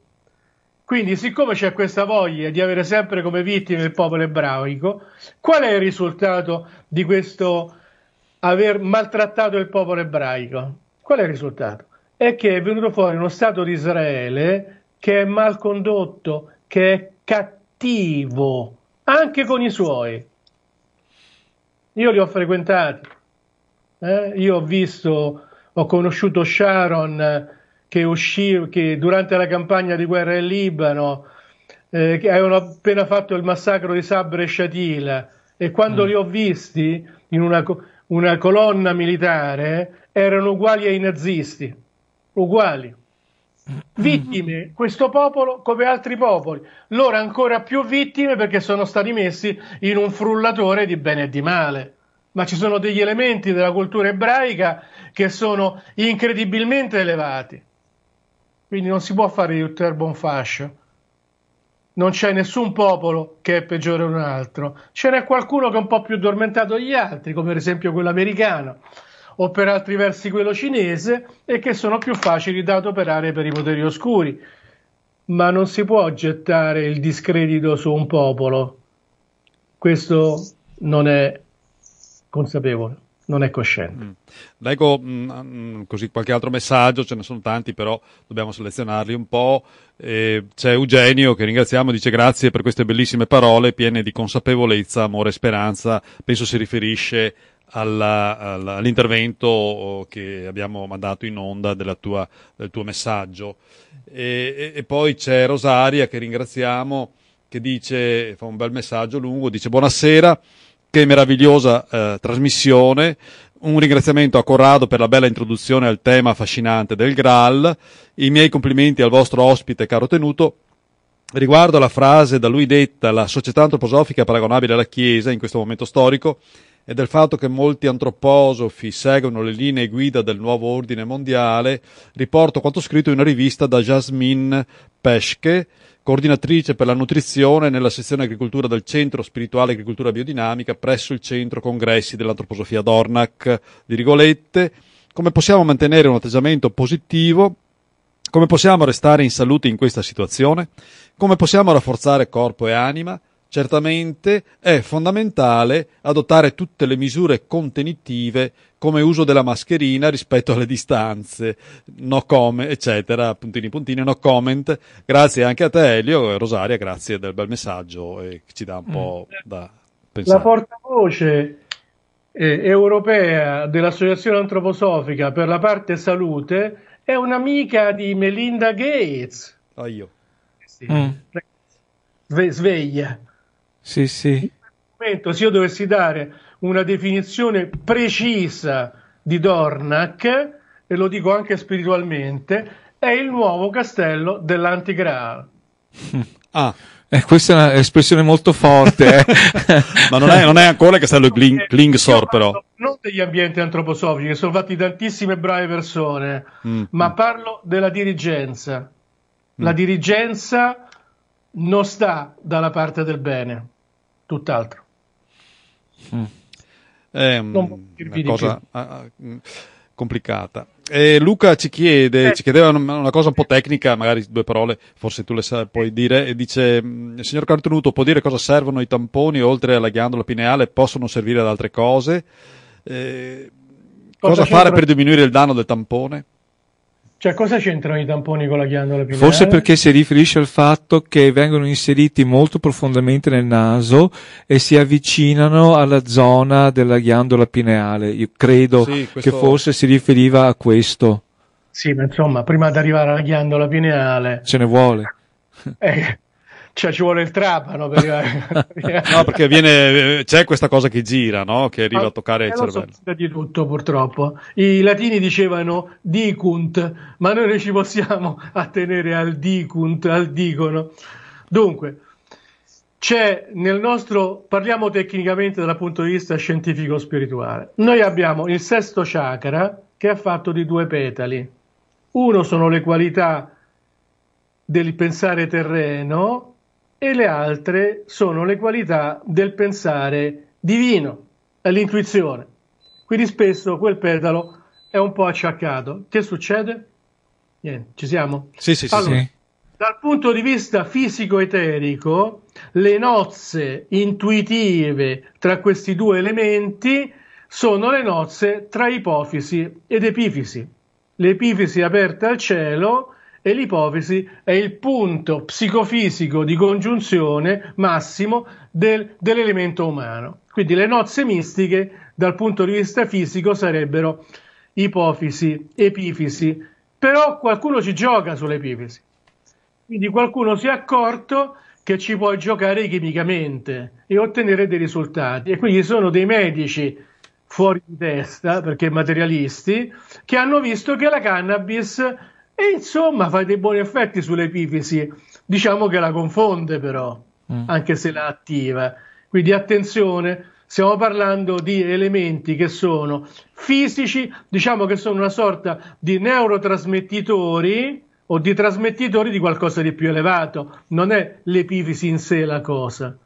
Quindi, siccome c'è questa voglia di avere sempre come vittime il popolo ebraico, qual è il risultato di questo aver maltrattato il popolo ebraico? Qual è il risultato? È che è venuto fuori uno Stato di Israele che è mal condotto, che è cattivo, anche con i suoi. Io li ho frequentati, eh? io ho visto, ho conosciuto Sharon eh, che uscì che durante la campagna di guerra in Libano, eh, che avevano appena fatto il massacro di Sabre e Shatila e quando mm. li ho visti in una, una colonna militare erano uguali ai nazisti, uguali. Vittime, questo popolo come altri popoli, loro ancora più vittime perché sono stati messi in un frullatore di bene e di male. Ma ci sono degli elementi della cultura ebraica che sono incredibilmente elevati. Quindi non si può fare di tutto il buon fascio. Non c'è nessun popolo che è peggiore di un altro. Ce n'è qualcuno che è un po' più addormentato degli altri, come per esempio quello americano o per altri versi quello cinese e che sono più facili da adoperare per i poteri oscuri. Ma non si può gettare il discredito su un popolo. Questo non è consapevole non è cosciente. Mm. Leggo mm, mm, così qualche altro messaggio, ce ne sono tanti, però dobbiamo selezionarli un po'. Eh, c'è Eugenio che ringraziamo, dice grazie per queste bellissime parole piene di consapevolezza, amore e speranza. Penso si riferisce alla, alla, all'intervento oh, che abbiamo mandato in onda tua, del tuo messaggio. E, e, e poi c'è Rosaria che ringraziamo, che dice, fa un bel messaggio lungo, dice buonasera, che meravigliosa eh, trasmissione, un ringraziamento a Corrado per la bella introduzione al tema affascinante del Graal, i miei complimenti al vostro ospite caro tenuto, riguardo alla frase da lui detta la società antroposofica paragonabile alla Chiesa in questo momento storico, e del fatto che molti antroposofi seguono le linee guida del nuovo ordine mondiale, riporto quanto scritto in una rivista da Jasmine Pesche, coordinatrice per la nutrizione nella sezione agricoltura del Centro Spirituale Agricoltura Biodinamica presso il Centro Congressi dell'Antroposofia d'Ornac di Rigolette. Come possiamo mantenere un atteggiamento positivo? Come possiamo restare in salute in questa situazione? Come possiamo rafforzare corpo e anima? Certamente è fondamentale adottare tutte le misure contenitive come uso della mascherina rispetto alle distanze, no come, eccetera, puntini puntini, no comment. Grazie anche a te Elio e Rosaria, grazie del bel messaggio che ci dà un mm. po' da pensare. La portavoce eh, europea dell'Associazione Antroposofica per la parte salute è un'amica di Melinda Gates. Ah, io. Sì. Mm. sveglia. Sì, sì. se io dovessi dare una definizione precisa di Dornac, e lo dico anche spiritualmente, è il nuovo castello dell'Antigraal. ah. Eh, questa è un'espressione molto forte, eh. ma non è, non è, ancora il castello Kling, Klingsor, però. Non degli ambienti antroposofici, che sono fatti tantissime brave persone, mm. ma mm. parlo della dirigenza. La mm. dirigenza non sta dalla parte del bene tutt'altro. Mm. È ehm, una cosa più. Ah, ah, mm, complicata. E Luca ci chiede, eh. ci chiedeva una cosa un po' tecnica, magari due parole, forse tu le sai, puoi dire, e dice, mm, signor Cartonuto, può dire cosa servono i tamponi oltre alla ghiandola pineale, possono servire ad altre cose? Eh, cosa, cosa fare per diminuire il danno del tampone? Cioè, cosa c'entrano i tamponi con la ghiandola pineale? Forse perché si riferisce al fatto che vengono inseriti molto profondamente nel naso e si avvicinano alla zona della ghiandola pineale. Io credo sì, questo... che forse si riferiva a questo. Sì, ma insomma, prima di arrivare alla ghiandola pineale... Ce ne vuole. Eh, cioè ci vuole il trapano perché... no perché viene, eh, c'è questa cosa che gira no? che arriva Ma, a toccare eh, il cervello so di tutto purtroppo i latini dicevano dicunt ma noi non ci possiamo attenere al dicunt al dicono dunque c'è nel nostro parliamo tecnicamente dal punto di vista scientifico spirituale noi abbiamo il sesto chakra che è fatto di due petali uno sono le qualità del pensare terreno e le altre sono le qualità del pensare divino, l'intuizione. Quindi spesso quel pedalo è un po' acciaccato. Che succede? Niente, ci siamo? Sì, sì, sì. sì. Dal punto di vista fisico-eterico, le nozze intuitive tra questi due elementi sono le nozze tra ipofisi ed epifisi. L'epifisi aperta al cielo e l'ipofisi è il punto psicofisico di congiunzione massimo del, dell'elemento umano. Quindi le nozze mistiche dal punto di vista fisico sarebbero ipofisi, epifisi, però qualcuno ci gioca sull'epifisi. Quindi qualcuno si è accorto che ci puoi giocare chimicamente e ottenere dei risultati. E quindi sono dei medici fuori di testa, perché materialisti, che hanno visto che la cannabis e insomma fa dei buoni effetti sull'epifisi, diciamo che la confonde però, mm. anche se la attiva. Quindi attenzione, stiamo parlando di elementi che sono fisici, diciamo che sono una sorta di neurotrasmettitori o di trasmettitori di qualcosa di più elevato. Non è l'epifisi in sé la cosa,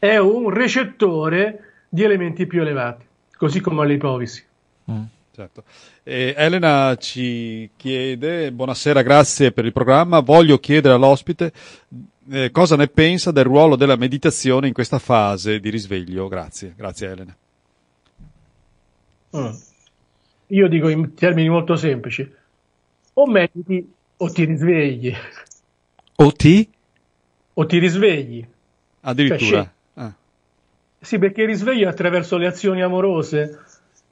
è un recettore di elementi più elevati, così come l'ipofisi. Mm, certo. Eh, Elena ci chiede, buonasera, grazie per il programma, voglio chiedere all'ospite eh, cosa ne pensa del ruolo della meditazione in questa fase di risveglio. Grazie, grazie Elena. Mm. Io dico in termini molto semplici, o mediti o ti risvegli. O ti? O ti risvegli. Addirittura. Cioè, ah. Sì, perché risvegli attraverso le azioni amorose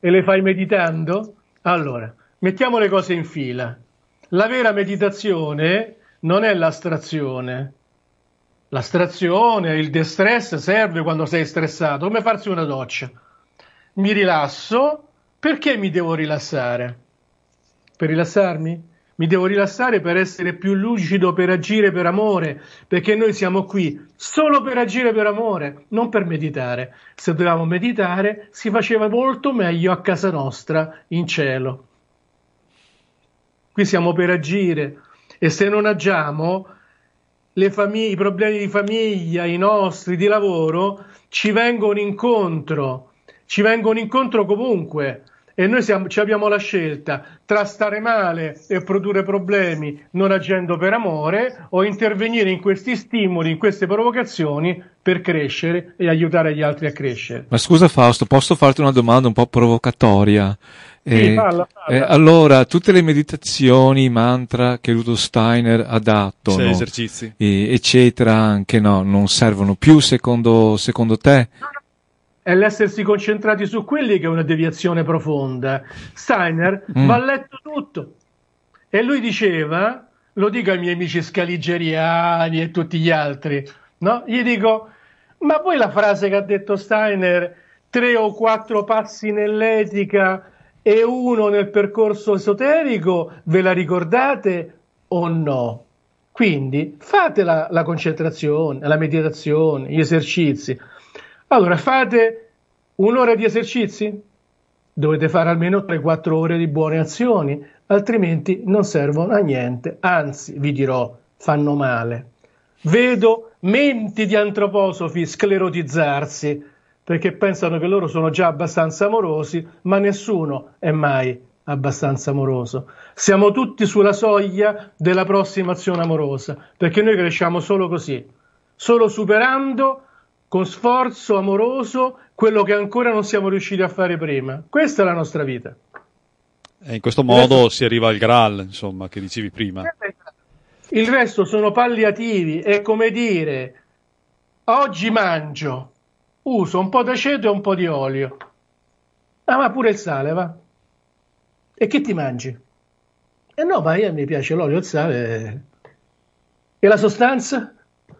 e le fai meditando allora, mettiamo le cose in fila. La vera meditazione non è l'astrazione. L'astrazione, il distress serve quando sei stressato, come farsi una doccia. Mi rilasso, perché mi devo rilassare? Per rilassarmi? mi devo rilassare per essere più lucido, per agire per amore, perché noi siamo qui solo per agire per amore, non per meditare. Se dovevamo meditare si faceva molto meglio a casa nostra, in cielo. Qui siamo per agire e se non agiamo, famig- i problemi di famiglia, i nostri, di lavoro, ci vengono incontro, ci vengono incontro comunque e noi siamo, ci abbiamo la scelta tra stare male e produrre problemi non agendo per amore o intervenire in questi stimoli, in queste provocazioni per crescere e aiutare gli altri a crescere. Ma scusa Fausto, posso farti una domanda un po' provocatoria? Eh, sì, parla, parla. Eh, allora, tutte le meditazioni, mantra che Rudolf Steiner ha dato, no? esercizi. E, eccetera, anche no, non servono più secondo, secondo te? No, no è l'essersi concentrati su quelli che è una deviazione profonda. Steiner mm. va letto tutto e lui diceva, lo dico ai miei amici scaligeriani e tutti gli altri, no? gli dico, ma poi la frase che ha detto Steiner, tre o quattro passi nell'etica e uno nel percorso esoterico, ve la ricordate o no? Quindi fate la, la concentrazione, la meditazione, gli esercizi allora fate un'ora di esercizi, dovete fare almeno 3-4 ore di buone azioni, altrimenti non servono a niente, anzi vi dirò fanno male. Vedo menti di antroposofi sclerotizzarsi perché pensano che loro sono già abbastanza amorosi, ma nessuno è mai abbastanza amoroso. Siamo tutti sulla soglia della prossima azione amorosa, perché noi cresciamo solo così, solo superando con sforzo amoroso quello che ancora non siamo riusciti a fare prima. Questa è la nostra vita. E eh, in questo modo resto... si arriva al Graal, insomma, che dicevi prima. Il resto sono palliativi, è come dire, oggi mangio, uso un po' d'aceto e un po' di olio. Ah, ma pure il sale, va. E che ti mangi? Eh no, ma io mi piace l'olio e il sale. E la sostanza?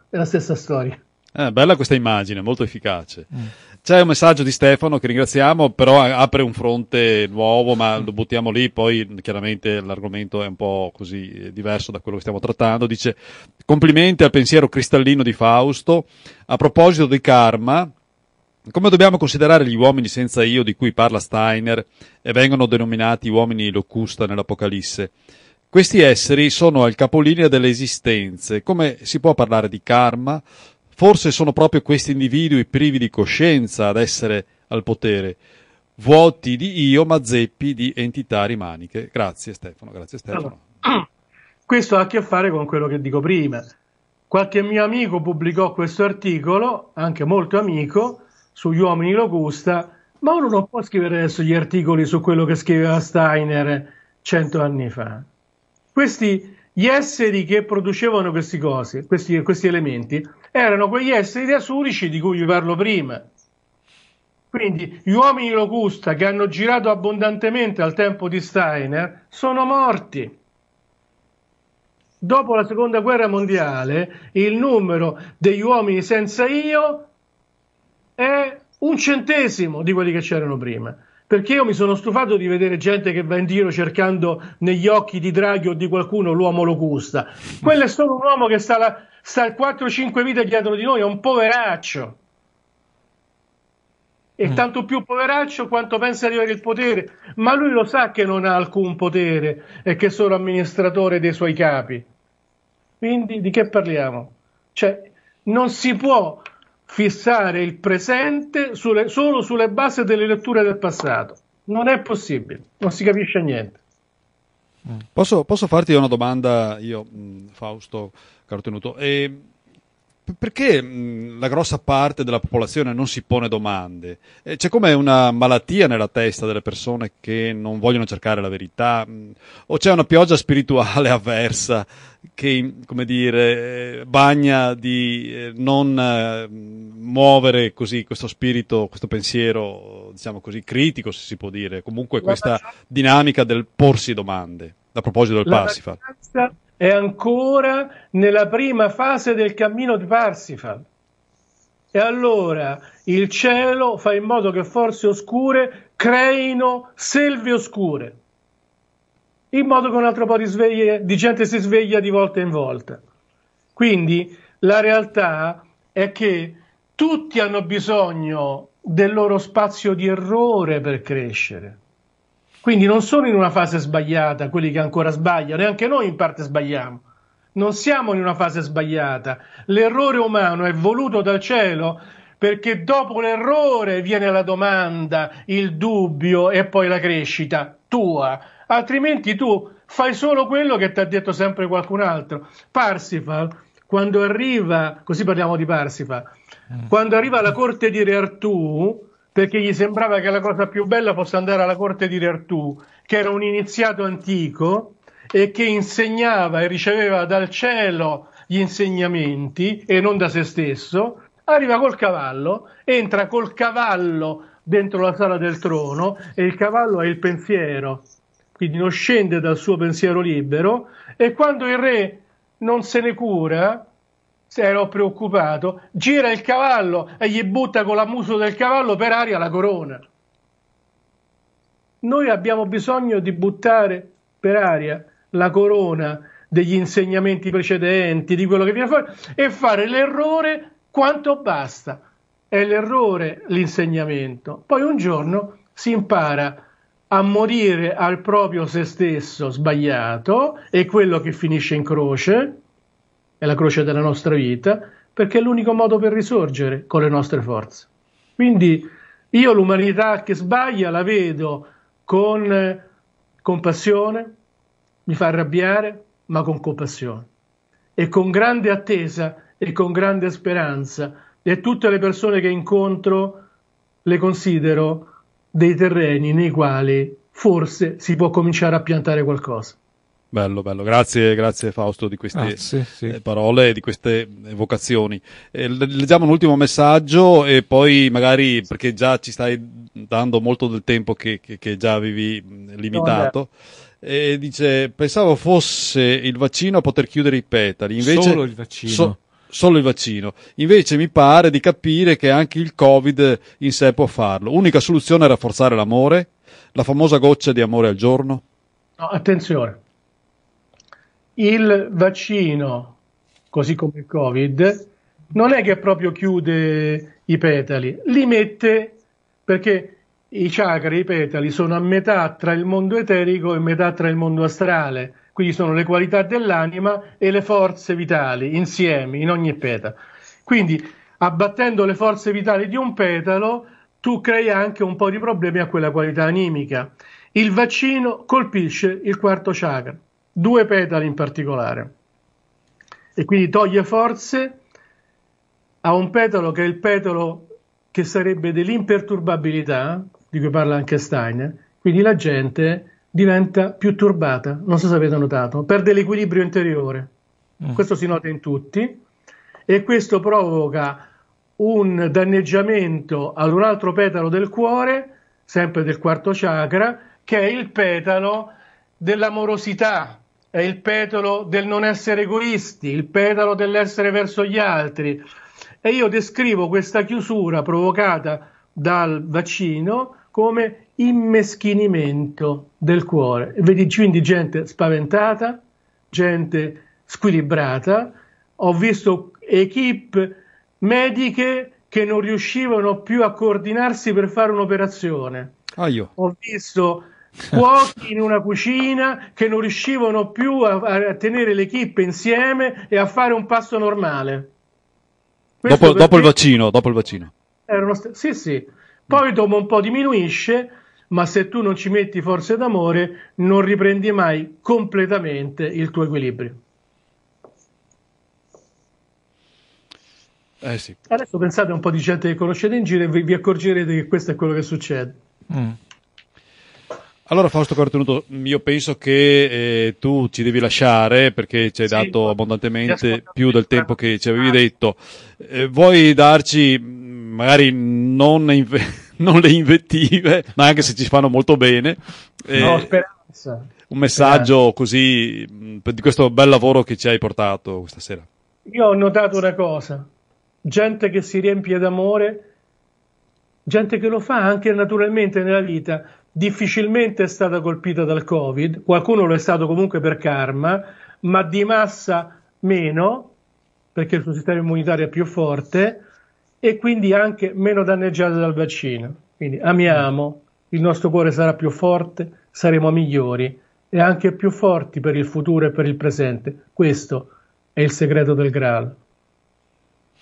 È la stessa storia. Eh, bella questa immagine, molto efficace. Mm. C'è un messaggio di Stefano che ringraziamo, però apre un fronte nuovo, ma lo buttiamo lì, poi chiaramente l'argomento è un po' così eh, diverso da quello che stiamo trattando. Dice complimenti al pensiero cristallino di Fausto. A proposito di karma, come dobbiamo considerare gli uomini senza io di cui parla Steiner e vengono denominati uomini locusta nell'Apocalisse? Questi esseri sono al capolinea delle esistenze. Come si può parlare di karma? Forse sono proprio questi individui privi di coscienza ad essere al potere, vuoti di io ma zeppi di entità rimaniche. Grazie Stefano, grazie Stefano. Allora, questo ha a che fare con quello che dico prima. Qualche mio amico pubblicò questo articolo, anche molto amico, sugli uomini locusta, ma uno non può scrivere adesso gli articoli su quello che scriveva Steiner cento anni fa. Questi, gli esseri che producevano questi, cose, questi, questi elementi, erano quegli esseri diasurici di cui vi parlo prima. Quindi gli uomini locusta che hanno girato abbondantemente al tempo di Steiner sono morti. Dopo la seconda guerra mondiale il numero degli uomini senza io è un centesimo di quelli che c'erano prima perché io mi sono stufato di vedere gente che va in giro cercando negli occhi di Draghi o di qualcuno l'uomo locusta. Quello è solo un uomo che sta, la, sta 4-5 vite dietro di noi, è un poveraccio. E mm. tanto più poveraccio quanto pensa di avere il potere, ma lui lo sa che non ha alcun potere e che è solo amministratore dei suoi capi. Quindi di che parliamo? Cioè, non si può fissare il presente sulle, solo sulle basi delle letture del passato. Non è possibile, non si capisce niente. Posso, posso farti una domanda, io, mm, Fausto Cartenuto? E perché la grossa parte della popolazione non si pone domande? Eh, c'è come una malattia nella testa delle persone che non vogliono cercare la verità? O c'è una pioggia spirituale avversa che, come dire, eh, bagna di eh, non muovere così questo spirito, questo pensiero, diciamo così, critico, se si può dire, comunque questa dinamica del porsi domande, a proposito del Parsifal? Vacanza è ancora nella prima fase del cammino di Parsifal. E allora il cielo fa in modo che forze oscure creino selve oscure, in modo che un altro po' di, sveglie, di gente si sveglia di volta in volta. Quindi la realtà è che tutti hanno bisogno del loro spazio di errore per crescere. Quindi non sono in una fase sbagliata quelli che ancora sbagliano, e anche noi in parte sbagliamo. Non siamo in una fase sbagliata. L'errore umano è voluto dal cielo perché dopo l'errore viene la domanda, il dubbio e poi la crescita tua. Altrimenti tu fai solo quello che ti ha detto sempre qualcun altro. Parsifal, quando arriva, così parliamo di Parsifal, mm. quando arriva alla corte di Re Artù, perché gli sembrava che la cosa più bella fosse andare alla corte di Rertù, che era un iniziato antico e che insegnava e riceveva dal cielo gli insegnamenti e non da se stesso. Arriva col cavallo, entra col cavallo dentro la sala del trono e il cavallo è il pensiero, quindi non scende dal suo pensiero libero e quando il re non se ne cura, se ero preoccupato, gira il cavallo e gli butta con la muso del cavallo per aria la corona. Noi abbiamo bisogno di buttare per aria la corona degli insegnamenti precedenti, di quello che viene fuori, e fare l'errore quanto basta. È l'errore l'insegnamento. Poi un giorno si impara a morire al proprio se stesso sbagliato e quello che finisce in croce, è la croce della nostra vita, perché è l'unico modo per risorgere con le nostre forze. Quindi io l'umanità che sbaglia la vedo con eh, compassione, mi fa arrabbiare, ma con compassione e con grande attesa e con grande speranza e tutte le persone che incontro le considero dei terreni nei quali forse si può cominciare a piantare qualcosa. Bello, bello. Grazie, grazie Fausto di queste ah, sì, sì. Eh, parole e di queste evocazioni. Eh, leggiamo un ultimo messaggio e poi magari, perché già ci stai dando molto del tempo che, che, che già avevi limitato. E dice, pensavo fosse il vaccino a poter chiudere i petali. Invece, solo il vaccino. So- solo il vaccino. Invece mi pare di capire che anche il Covid in sé può farlo. Unica soluzione è rafforzare l'amore, la famosa goccia di amore al giorno. No, attenzione, il vaccino, così come il Covid, non è che proprio chiude i petali, li mette perché i chakra, i petali, sono a metà tra il mondo eterico e metà tra il mondo astrale, quindi sono le qualità dell'anima e le forze vitali insieme in ogni petalo. Quindi abbattendo le forze vitali di un petalo, tu crei anche un po' di problemi a quella qualità animica. Il vaccino colpisce il quarto chakra due petali in particolare. E quindi toglie forze a un petalo che è il petalo che sarebbe dell'imperturbabilità, di cui parla anche Steiner, quindi la gente diventa più turbata, non so se avete notato, perde l'equilibrio interiore. Mm. Questo si nota in tutti e questo provoca un danneggiamento ad un altro petalo del cuore, sempre del quarto chakra, che è il petalo dell'amorosità, è il petalo del non essere egoisti, il petalo dell'essere verso gli altri. E io descrivo questa chiusura provocata dal vaccino come immeschinimento del cuore. Vedi quindi gente spaventata, gente squilibrata, ho visto equip mediche che non riuscivano più a coordinarsi per fare un'operazione. Ah, ho visto cuochi in una cucina che non riuscivano più a, a tenere l'equipe insieme e a fare un passo normale. Dopo, dopo, il vaccino, dopo il vaccino. St- sì, sì. Poi dopo un po' diminuisce, ma se tu non ci metti forze d'amore non riprendi mai completamente il tuo equilibrio. Eh sì. Adesso pensate a un po' di gente che conoscete in giro e vi, vi accorgerete che questo è quello che succede. Mm. Allora Fausto Cortenuto, io penso che eh, tu ci devi lasciare perché ci hai sì, dato abbondantemente più del tempo che ci avevi ah, detto. Eh, vuoi darci mm, magari non, inve- non, le invettive, ma anche se ci fanno molto bene, eh, no, speranza. un messaggio così mm, di questo bel lavoro che ci hai portato questa sera? Io ho notato una cosa, gente che si riempie d'amore, gente che lo fa anche naturalmente nella vita difficilmente è stata colpita dal Covid, qualcuno lo è stato comunque per karma, ma di massa meno, perché il suo sistema immunitario è più forte e quindi anche meno danneggiato dal vaccino. Quindi amiamo, il nostro cuore sarà più forte, saremo migliori e anche più forti per il futuro e per il presente. Questo è il segreto del Graal.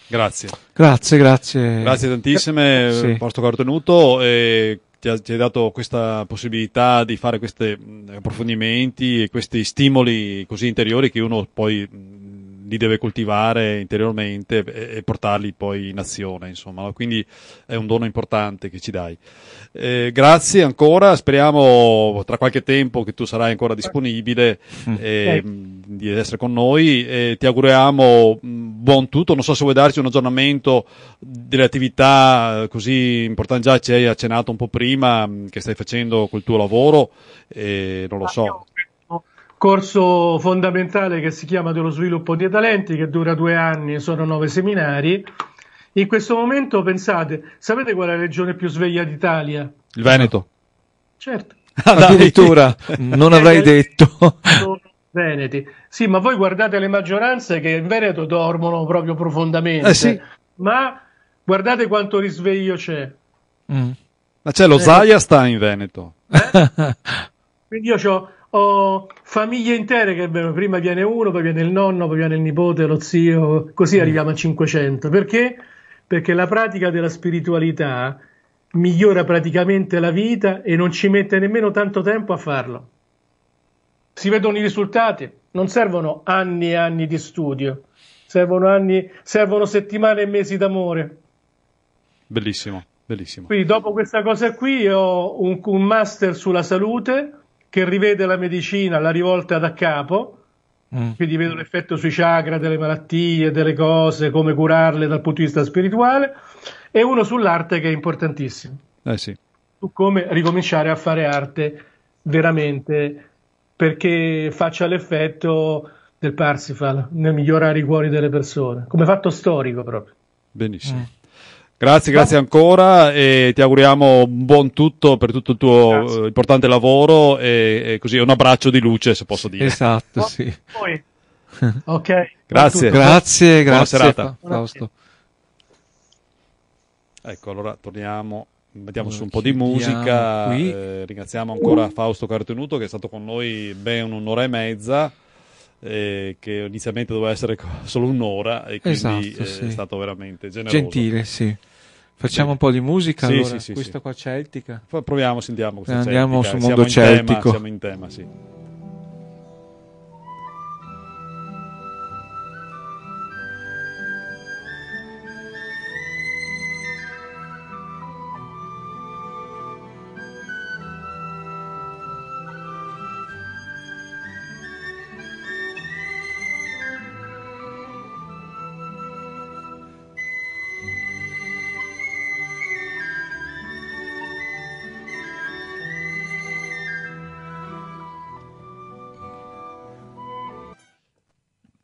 Grazie. Grazie, grazie. Grazie tantissime, sì. Porto Cortenuto. E ti, ha, ti ha dato questa possibilità di fare questi mm, approfondimenti e questi stimoli così interiori che uno poi mm, li deve coltivare interiormente e, e portarli poi in azione, insomma. Quindi è un dono importante che ci dai. Eh, grazie ancora, speriamo tra qualche tempo che tu sarai ancora disponibile mm. e, eh, di essere con noi e ti auguriamo mm, buon tutto. Non so se vuoi darci un aggiornamento delle attività così importanti, già ci hai accennato un po' prima mm, che stai facendo col tuo lavoro, eh, non lo so corso fondamentale che si chiama dello sviluppo dei talenti, che dura due anni, e sono nove seminari. In questo momento pensate, sapete qual è la regione più sveglia d'Italia? Il Veneto. Certo. Ah, Addirittura, non avrei eh, detto. Veneti. Sì, ma voi guardate le maggioranze che in Veneto dormono proprio profondamente. Eh sì. Ma guardate quanto risveglio c'è. Mm. Ma c'è lo eh. Zaia sta in Veneto. Eh? Quindi io ho ho famiglie intere che prima viene uno, poi viene il nonno, poi viene il nipote, lo zio, così mm. arriviamo a 500. Perché? Perché la pratica della spiritualità migliora praticamente la vita e non ci mette nemmeno tanto tempo a farlo. Si vedono i risultati, non servono anni e anni di studio, servono, anni, servono settimane e mesi d'amore. Bellissimo, bellissimo. Quindi dopo questa cosa qui ho un, un master sulla salute, che rivede la medicina, la rivolta da capo, mm. quindi vedo l'effetto sui chakra delle malattie, delle cose, come curarle dal punto di vista spirituale, e uno sull'arte che è importantissimo. Eh sì. Su come ricominciare a fare arte veramente perché faccia l'effetto del Parsifal nel migliorare i cuori delle persone, come fatto storico proprio. Benissimo. Mm. Grazie, grazie ancora e ti auguriamo un buon tutto per tutto il tuo grazie. Eh, importante lavoro e, e, così un abbraccio di luce se posso dire. Esatto, oh, sì. ok. Grazie. Grazie, grazie. Buona serata. Fausto. Ecco, allora torniamo, mettiamo allora, su un po' di musica. Eh, ringraziamo ancora Fausto Cartenuto che è stato con noi ben un'ora e mezza. Eh, che inizialmente doveva essere solo un'ora e quindi esatto, sì. è stato veramente generoso. Gentile, sì. Facciamo sì. un po' di musica sì, allora. sì, sì, questa qua celtica. Proviamo, sentiamo. Eh, andiamo celtica. sul mondo siamo celtico. In tema, siamo in tema, sì.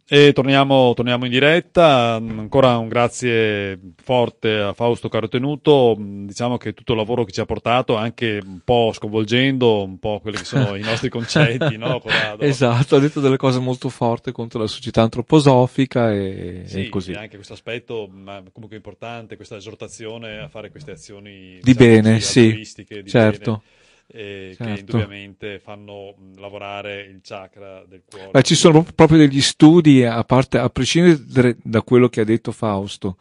E torniamo, torniamo, in diretta, mm, ancora un grazie forte a Fausto Carotenuto, mm, diciamo che tutto il lavoro che ci ha portato, anche un po' sconvolgendo un po' quelli che sono i nostri concetti, no? Corrado? Esatto, ha detto delle cose molto forti contro la società antroposofica e, sì, e così. Sì, anche questo aspetto ma comunque importante, questa esortazione a fare queste azioni di diciamo, bene, sì, certo. Bene eh, certo. che indubbiamente fanno mm, lavorare il chakra del cuore. Beh, ci sono proprio degli studi, a, parte, a prescindere da quello che ha detto Fausto,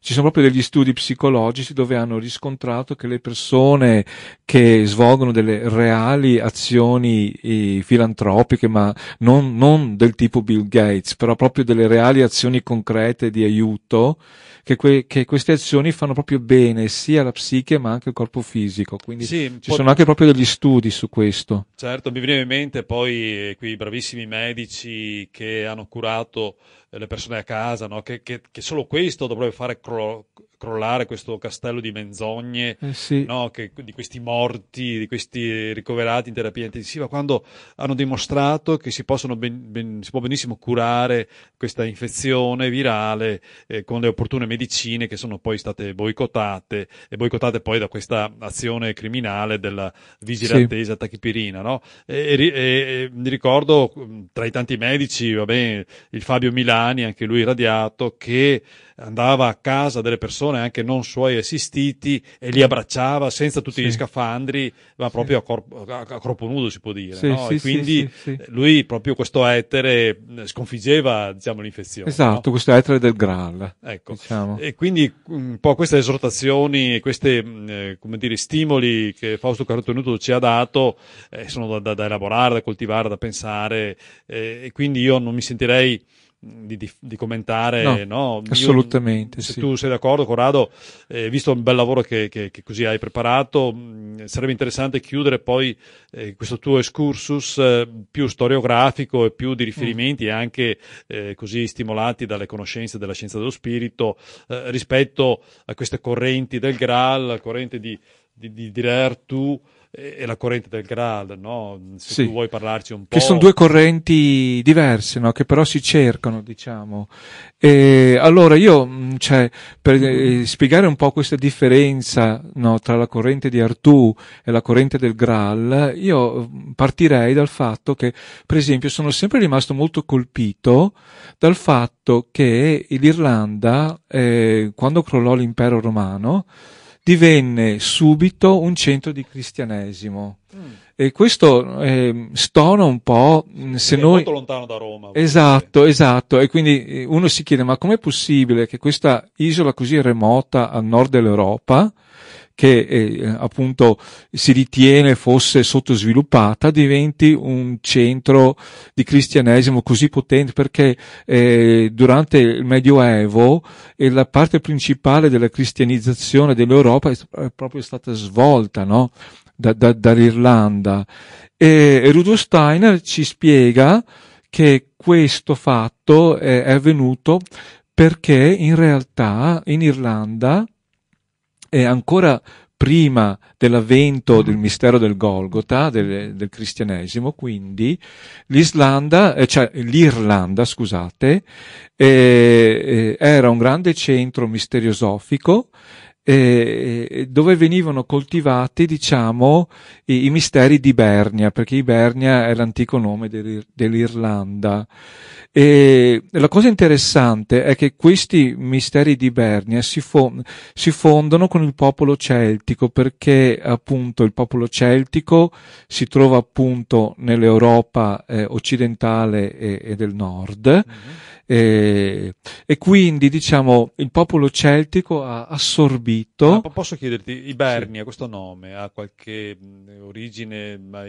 ci sono proprio degli studi psicologici dove hanno riscontrato che le persone che svolgono delle reali azioni eh, filantropiche, ma non, non, del tipo Bill Gates, però proprio delle reali azioni concrete di aiuto, che, que- che queste azioni fanno proprio bene sia alla psiche ma anche al corpo fisico. Quindi sì, ci sono anche proprio paio studi su questo. Certo, mi viene in mente poi eh, quei bravissimi medici che hanno curato eh, le persone a casa, no? che, che, che, solo questo dovrebbe fare cro- crollare questo castello di menzogne, eh sì. no? che, di questi morti, di questi ricoverati in terapia intensiva, quando hanno dimostrato che si, ben, ben, si può benissimo curare questa infezione virale eh, con le opportune medicine che sono poi state boicottate e boicottate poi da questa azione criminale della vigilantesa sì. tachipirina. No? E, e, e, mi ricordo tra i tanti medici, vabbè, il Fabio Milani, anche lui radiato, che andava a casa delle persone anche non suoi assistiti e li abbracciava senza tutti sì. gli scafandri, ma sì. proprio a, corpo, a corpo nudo si può dire. Sì, no? e quindi lui proprio questo etere eh, sconfiggeva diciamo, l'infezione. Esatto, no? questo etere del Graal. Ecco. Diciamo. E quindi mm, un po' queste esortazioni, questi mm, eh, stimoli che Fausto Carotenuto ci ha dato eh, sono da, da, da, elaborare, da coltivare, da pensare eh, e quindi io non mi sentirei di, di, di, commentare. No, no? assolutamente. Io, se sì. tu sei d'accordo, Corrado, eh, visto il bel lavoro che, che, che così hai preparato, mh, mm, sarebbe interessante chiudere poi eh, questo tuo excursus eh, più storiografico e più di mm. riferimenti, mm. anche eh, così stimolati dalle conoscenze della scienza dello spirito, eh, rispetto a queste correnti del Graal, la corrente di, di, di, di Lertu, e la corrente del Graal, no? se sì. tu vuoi parlarci un po'. Che sono due correnti diverse, no? che però si cercano, diciamo. E allora io, mm, cioè, per eh, spiegare un po' questa differenza no, tra la corrente di Artù e la corrente del Graal, io mm, partirei dal fatto che, per esempio, sono sempre rimasto molto colpito dal fatto che l'Irlanda, eh, quando crollò l'impero romano, divenne subito un centro di cristianesimo. Mm. E questo eh, stona un po'. Mm, se noi... molto lontano da Roma. Esatto, dire. esatto. E quindi eh, uno si chiede: ma com'è possibile che questa isola così remota a nord dell'Europa che eh, appunto si ritiene fosse sottosviluppata diventi un centro di cristianesimo così potente perché eh, durante il Medioevo eh, la parte principale della cristianizzazione dell'Europa è proprio stata svolta no? da, da, dall'Irlanda. E, e Rudolf Steiner ci spiega che questo fatto è avvenuto perché in realtà in Irlanda e ancora prima dell'avvento del mistero del Golgotha, del, del cristianesimo, quindi l'Islanda, eh, cioè l'Irlanda, scusate, eh, eh, era un grande centro misteriosofico eh, eh, dove venivano coltivati, diciamo, i, i, misteri di Bernia, perché Ibernia è l'antico nome dell'Ir- dell'Irlanda. E la cosa interessante è che questi misteri di Bernia si, fo- si fondono con il popolo celtico, perché appunto il popolo celtico si trova appunto nell'Europa eh, occidentale e, e, del nord. Mm-hmm e, e quindi diciamo il popolo celtico ha assorbito. Ah, posso chiederti, Ibernia, sì. questo nome ha qualche origine, ma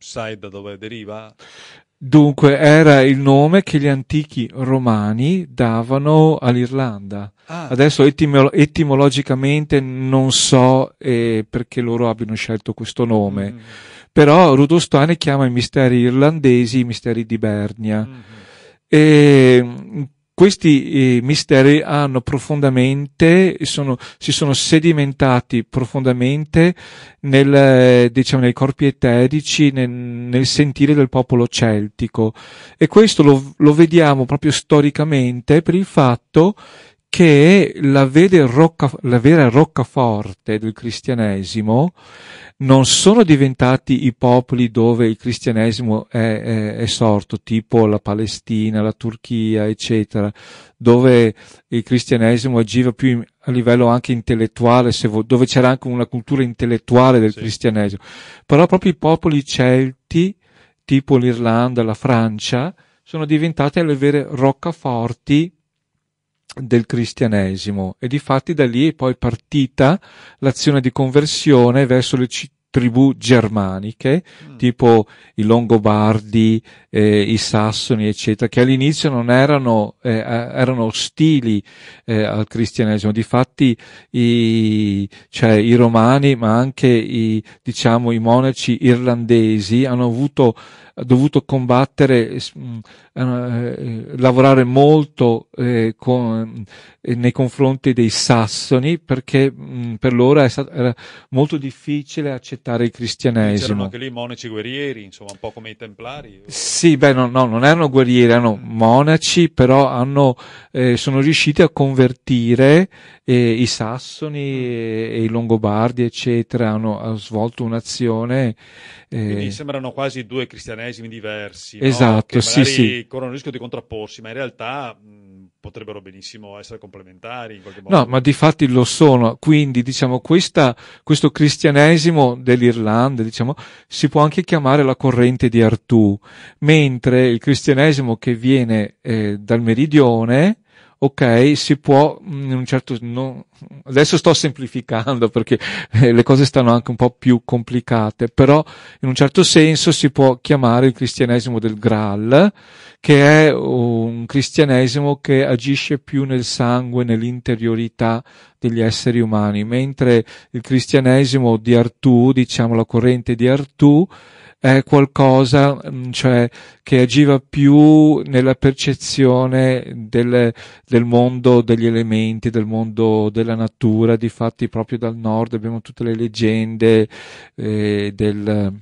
sai da dove deriva? Dunque, era il nome che gli antichi romani davano all'Irlanda. Ah. Adesso etimolo- etimologicamente non so eh, perché loro abbiano scelto questo nome, mm. però Rudolf Steiner chiama i misteri irlandesi i misteri di Bernia. Mm. Mm-hmm. E questi misteri hanno profondamente, sono, si sono sedimentati profondamente nel, diciamo, nei corpi eterici, nel, nel, sentire del popolo celtico. E questo lo, lo vediamo proprio storicamente per il fatto che la, rocca, la, vera roccaforte del cristianesimo non sono diventati i popoli dove il cristianesimo è, è, è, sorto, tipo la Palestina, la Turchia, eccetera, dove il cristianesimo agiva più in, a livello anche intellettuale, vo, dove c'era anche una cultura intellettuale del sì. cristianesimo, però proprio i popoli celti, tipo l'Irlanda, la Francia, sono diventate le vere roccaforti del cristianesimo e difatti da lì è poi partita l'azione di conversione verso le città tribù germaniche, mm. tipo i Longobardi, eh, i Sassoni, eccetera, che all'inizio non erano, eh, erano ostili eh, al cristianesimo. Difatti, i, cioè, i romani, ma anche i, diciamo, i monaci irlandesi hanno avuto dovuto combattere, mm, eh, eh, lavorare molto eh, con, nei confronti dei sassoni perché mm, per loro era molto difficile accettare il cristianesimo. C'erano anche lì monaci guerrieri, insomma, un po' come i templari. O... Sì, beh, no, no, non erano guerrieri, erano mm. monaci, però hanno, eh, sono riusciti a convertire eh, i sassoni e, e, i longobardi, eccetera, hanno svolto un'azione quindi eh. sembrano quasi due cristianesimi diversi. Esatto, no? che sì, sì. corrono il rischio di contrapporsi, ma in realtà mh, potrebbero benissimo essere complementari in qualche modo. No, ma di fatti lo sono. Quindi, diciamo, questa, questo cristianesimo dell'Irlanda, diciamo, si può anche chiamare la corrente di Artù, mentre il cristianesimo che viene eh, dal meridione, ok, si può mm, in un certo no, adesso sto semplificando perché eh, le cose stanno anche un po' più complicate, però in un certo senso si può chiamare il cristianesimo del Graal, che è un cristianesimo che agisce più nel sangue, nell'interiorità degli esseri umani, mentre il cristianesimo di Artù, diciamo la corrente di Artù, è qualcosa mm, cioè, che agiva più nella percezione del, del, mondo degli elementi, del mondo della natura, difatti proprio dal nord abbiamo tutte le leggende eh, del,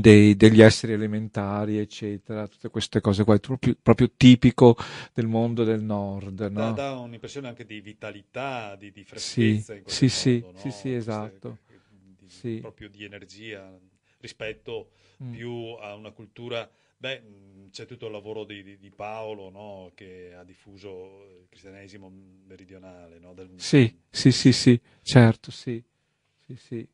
dei, degli esseri elementari, eccetera, tutte queste cose qua, è proprio, proprio tipico del mondo del nord. No? Da, dà, un'impressione anche di vitalità, di, di freschezza. Sì, sì, mondo, sì, no? sì, esatto. Queste, sì. Proprio di energia rispetto mm. più a una cultura. Beh, mm, c'è tutto il lavoro di, di Paolo no? che ha diffuso il cristianesimo meridionale. No? Del... Sì, sì, sì, sì, certo, sì. sì, sì.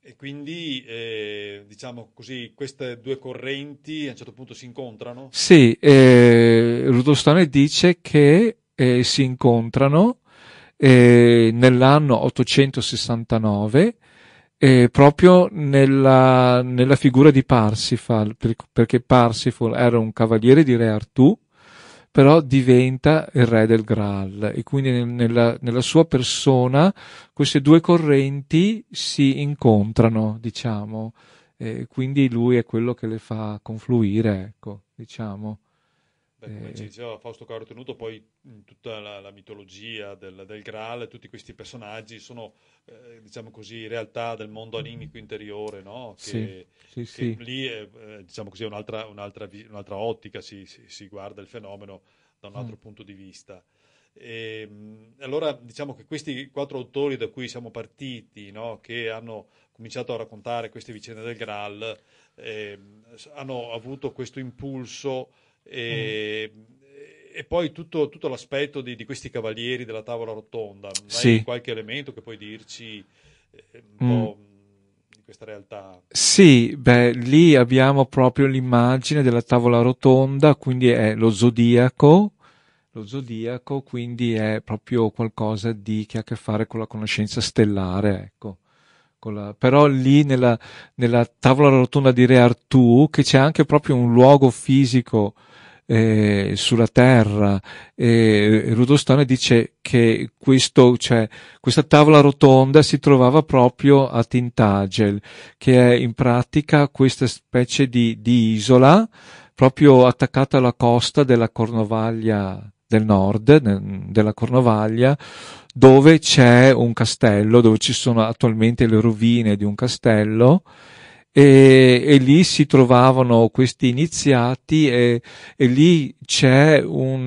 E quindi, eh, diciamo così, queste due correnti a un certo punto si incontrano? Sì, eh, Rudolf Stone dice che eh, si incontrano eh, nell'anno 869 e eh, proprio nella, nella, figura di Parsifal, per, perché Parsifal era un cavaliere di Re Artù, però diventa il re del Graal e quindi nella, nella sua persona queste due correnti si incontrano, diciamo, eh, quindi lui è quello che le fa confluire, ecco, diciamo. Beh, come ci eh, diceva Fausto Caro Tenuto, poi tutta la, la mitologia del, del, Graal, tutti questi personaggi sono, eh, diciamo così, realtà del mondo animico interiore, no? Che, sì, sì, che sì. lì, è, eh, eh, diciamo così, un'altra, un'altra, un'altra ottica, si, si, si, guarda il fenomeno da un altro mm. punto di vista. Ehm, e, allora, diciamo che questi quattro autori da cui siamo partiti, no? Che hanno cominciato a raccontare queste vicende del Graal, eh, hanno avuto questo impulso e, mm. e poi tutto, tutto l'aspetto di, di, questi cavalieri della tavola rotonda, sì. hai qualche elemento che puoi dirci eh, un mm. po' di questa realtà? Sì, beh, lì abbiamo proprio l'immagine della tavola rotonda, quindi è lo zodiaco, lo zodiaco, quindi è proprio qualcosa di, che ha a che fare con la conoscenza stellare, ecco. La, però lì nella, nella, tavola rotonda di Re Artù, che c'è anche proprio un luogo fisico eh, sulla terra. E Rudolf dice che questo, cioè, questa tavola rotonda si trovava proprio a Tintagel, che è in pratica questa specie di, di isola proprio attaccata alla costa della Cornovaglia del nord della Cornovaglia, dove c'è un castello, dove ci sono attualmente le rovine di un castello e, e lì si trovavano questi iniziati e, e lì c'è un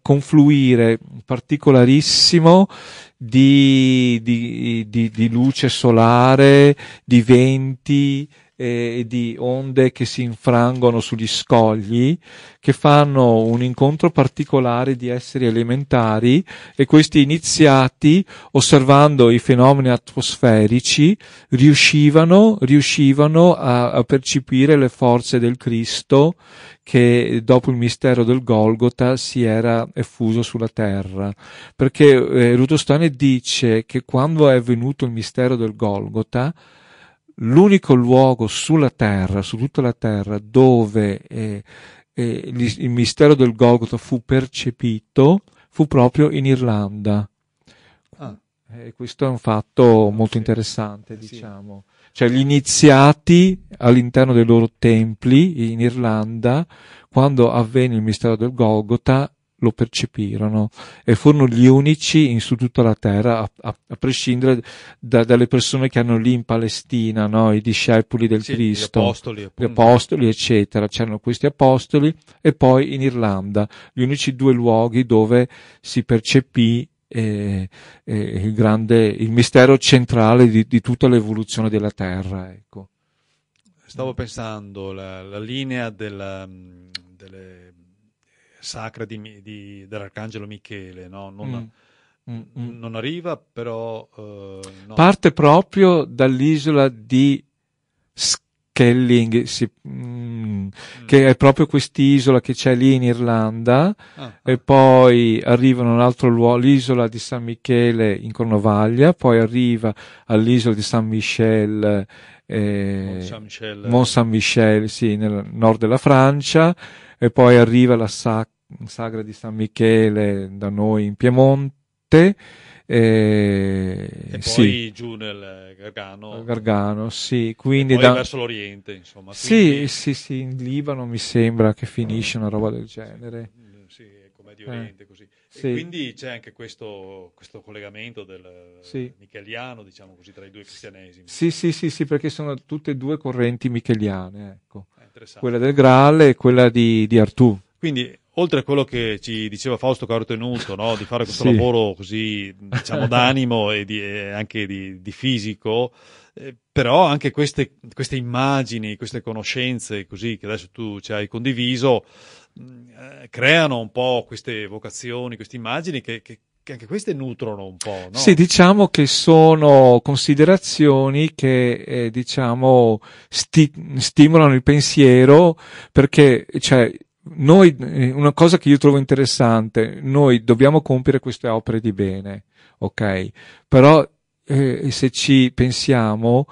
confluire particolarissimo di, di, di, di luce solare, di venti, e di onde che si infrangono sugli scogli, che fanno un incontro particolare di esseri elementari e questi iniziati, osservando i fenomeni atmosferici, riuscivano, riuscivano a, a percepire le forze del Cristo che dopo il mistero del Golgota si era effuso sulla terra. Perché eh, Rudostone dice che quando è venuto il mistero del Golgota, l'unico luogo sulla terra, su tutta la terra, dove eh, eh, il mistero del Golgotha fu percepito fu proprio in Irlanda. Ah. Eh, questo è un fatto molto interessante, eh, sì. diciamo. Cioè gli iniziati all'interno dei loro templi in Irlanda, quando avvenne il mistero del Golgotha, lo percepirono e furono gli unici in, su tutta la terra, a, a, a prescindere da, dalle persone che erano lì in Palestina, no? i discepoli del sì, Cristo, gli apostoli, gli apostoli, eccetera. C'erano questi apostoli e poi in Irlanda, gli unici due luoghi dove si percepì eh, eh, il, grande, il mistero centrale di, di tutta l'evoluzione della terra. Ecco. Stavo pensando, la, la linea della, delle sacra di, di, dell'Arcangelo Michele, no? non, mm. Mm, mm. non, arriva però... Eh, no. Parte proprio dall'isola di Skelling, si, mm, mm, che è proprio quest'isola che c'è lì in Irlanda, ah. ah. e poi arriva in un altro luogo, l'isola di San Michele in Cornovaglia, poi arriva all'isola di San Michel eh, Mont Saint-Michel, Mont Saint-Michel sì, nel nord della Francia, e poi arriva la Sac sagra di San Michele da noi in Piemonte. Eh, e poi sì. giù nel Gargano, Gargano sì, quindi da... verso l'Oriente, insomma. Quindi... Sì, sì, in Libano mi sembra che finisce una roba del genere. Sì, sì come di Oriente, eh. così. Sì. quindi c'è anche questo, questo collegamento del sì. micheliano, diciamo così, tra i due cristianesimi. Sì, sì, sì, sì, perché sono tutte e due correnti micheliane, ecco. Ah, quella del Graal e quella di, di Artù. Quindi oltre a quello che ci diceva Fausto Caro Tenuto, no? di fare questo sì. lavoro così, diciamo, d'animo e, di, e, anche di, di fisico, eh, però anche queste, queste, immagini, queste conoscenze così che adesso tu ci hai condiviso, mm, eh, creano un po' queste vocazioni, queste immagini che, che, che anche queste nutrono un po'. No? Sì, diciamo che sono considerazioni che eh, diciamo sti- stimolano il pensiero perché cioè, noi, eh, una cosa che io trovo interessante, noi dobbiamo compiere queste opere di bene, ok? Però eh, se ci pensiamo,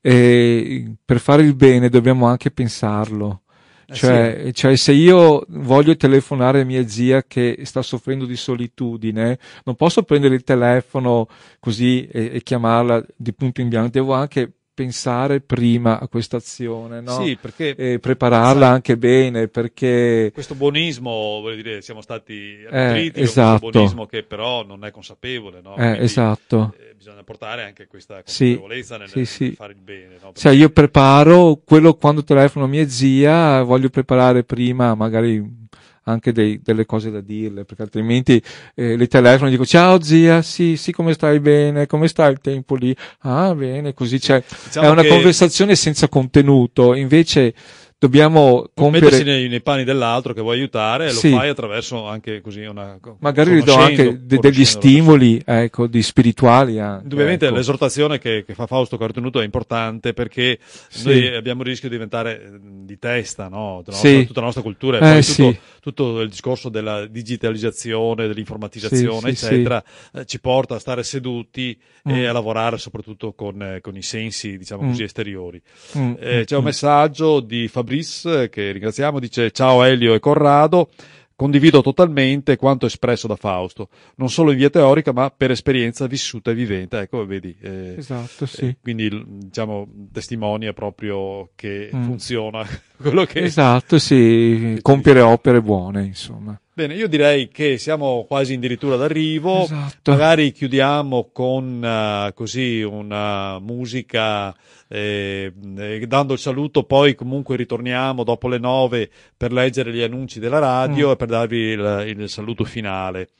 eh, per fare il bene dobbiamo anche pensarlo. Eh cioè, sì. cioè, se io voglio telefonare a mia zia che sta soffrendo di solitudine, non posso prendere il telefono così e, e chiamarla di punto in bianco, devo anche pensare prima a questa azione, no? sì, perché, e prepararla sai, anche bene, perché... Questo buonismo, voglio dire, siamo stati eh, arbitriti, eh, esatto. buonismo che però non è consapevole, no? eh, esatto. Eh, bisogna portare anche questa consapevolezza sì, nel, sì, nel fare il bene, no? Cioè, perché... Cioè io preparo quello quando telefono a mia zia, voglio preparare prima magari anche dei, delle cose da dirle, perché altrimenti eh, le telefono e dico ciao zia, sì, sì, come stai bene, come stai il tempo lì? Ah, bene, così c'è. Cioè, diciamo è una che... conversazione senza contenuto, invece dobbiamo compiere... mettersi nei, nei, panni dell'altro che vuoi aiutare sì. lo fai attraverso anche così una magari gli do anche de, degli stimoli ecco, di spirituali anche, indubbiamente ecco. l'esortazione che, che, fa Fausto Cartenuto è importante perché sì. noi abbiamo il rischio di diventare eh, di testa no? tutta, sì. tutta la nostra cultura è eh, tutto tutto il discorso della digitalizzazione, dell'informatizzazione, sì, sì, eccetera, sì. Eh, ci porta a stare seduti mm. e a lavorare soprattutto con, eh, con i sensi, diciamo mm. così, esteriori. Mm. Eh, mm, c'è un mm. messaggio di Fabrice eh, che ringraziamo, dice ciao Elio e Corrado. Condivido totalmente quanto espresso da Fausto, non solo in via teorica, ma per esperienza vissuta e vivente. Ecco, vedi. Eh, esatto, eh, sì. Eh, quindi, diciamo, testimonia proprio che mm. funziona quello che. Esatto, sì, che compiere dice. opere buone, insomma. Bene, io direi che siamo quasi addirittura d'arrivo. Esatto. Magari chiudiamo con uh, così una musica eh, eh, dando il saluto poi comunque ritorniamo dopo le nove per leggere gli annunci della radio mm. e per darvi il, il, saluto finale.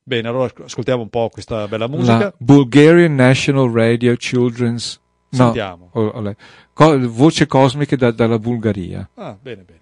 Bene, allora ascoltiamo un po' questa bella musica. La Bulgarian National Radio Children's... No, Sentiamo. Oh, oh, co- voce cosmiche da, dalla Bulgaria. Ah, bene, bene.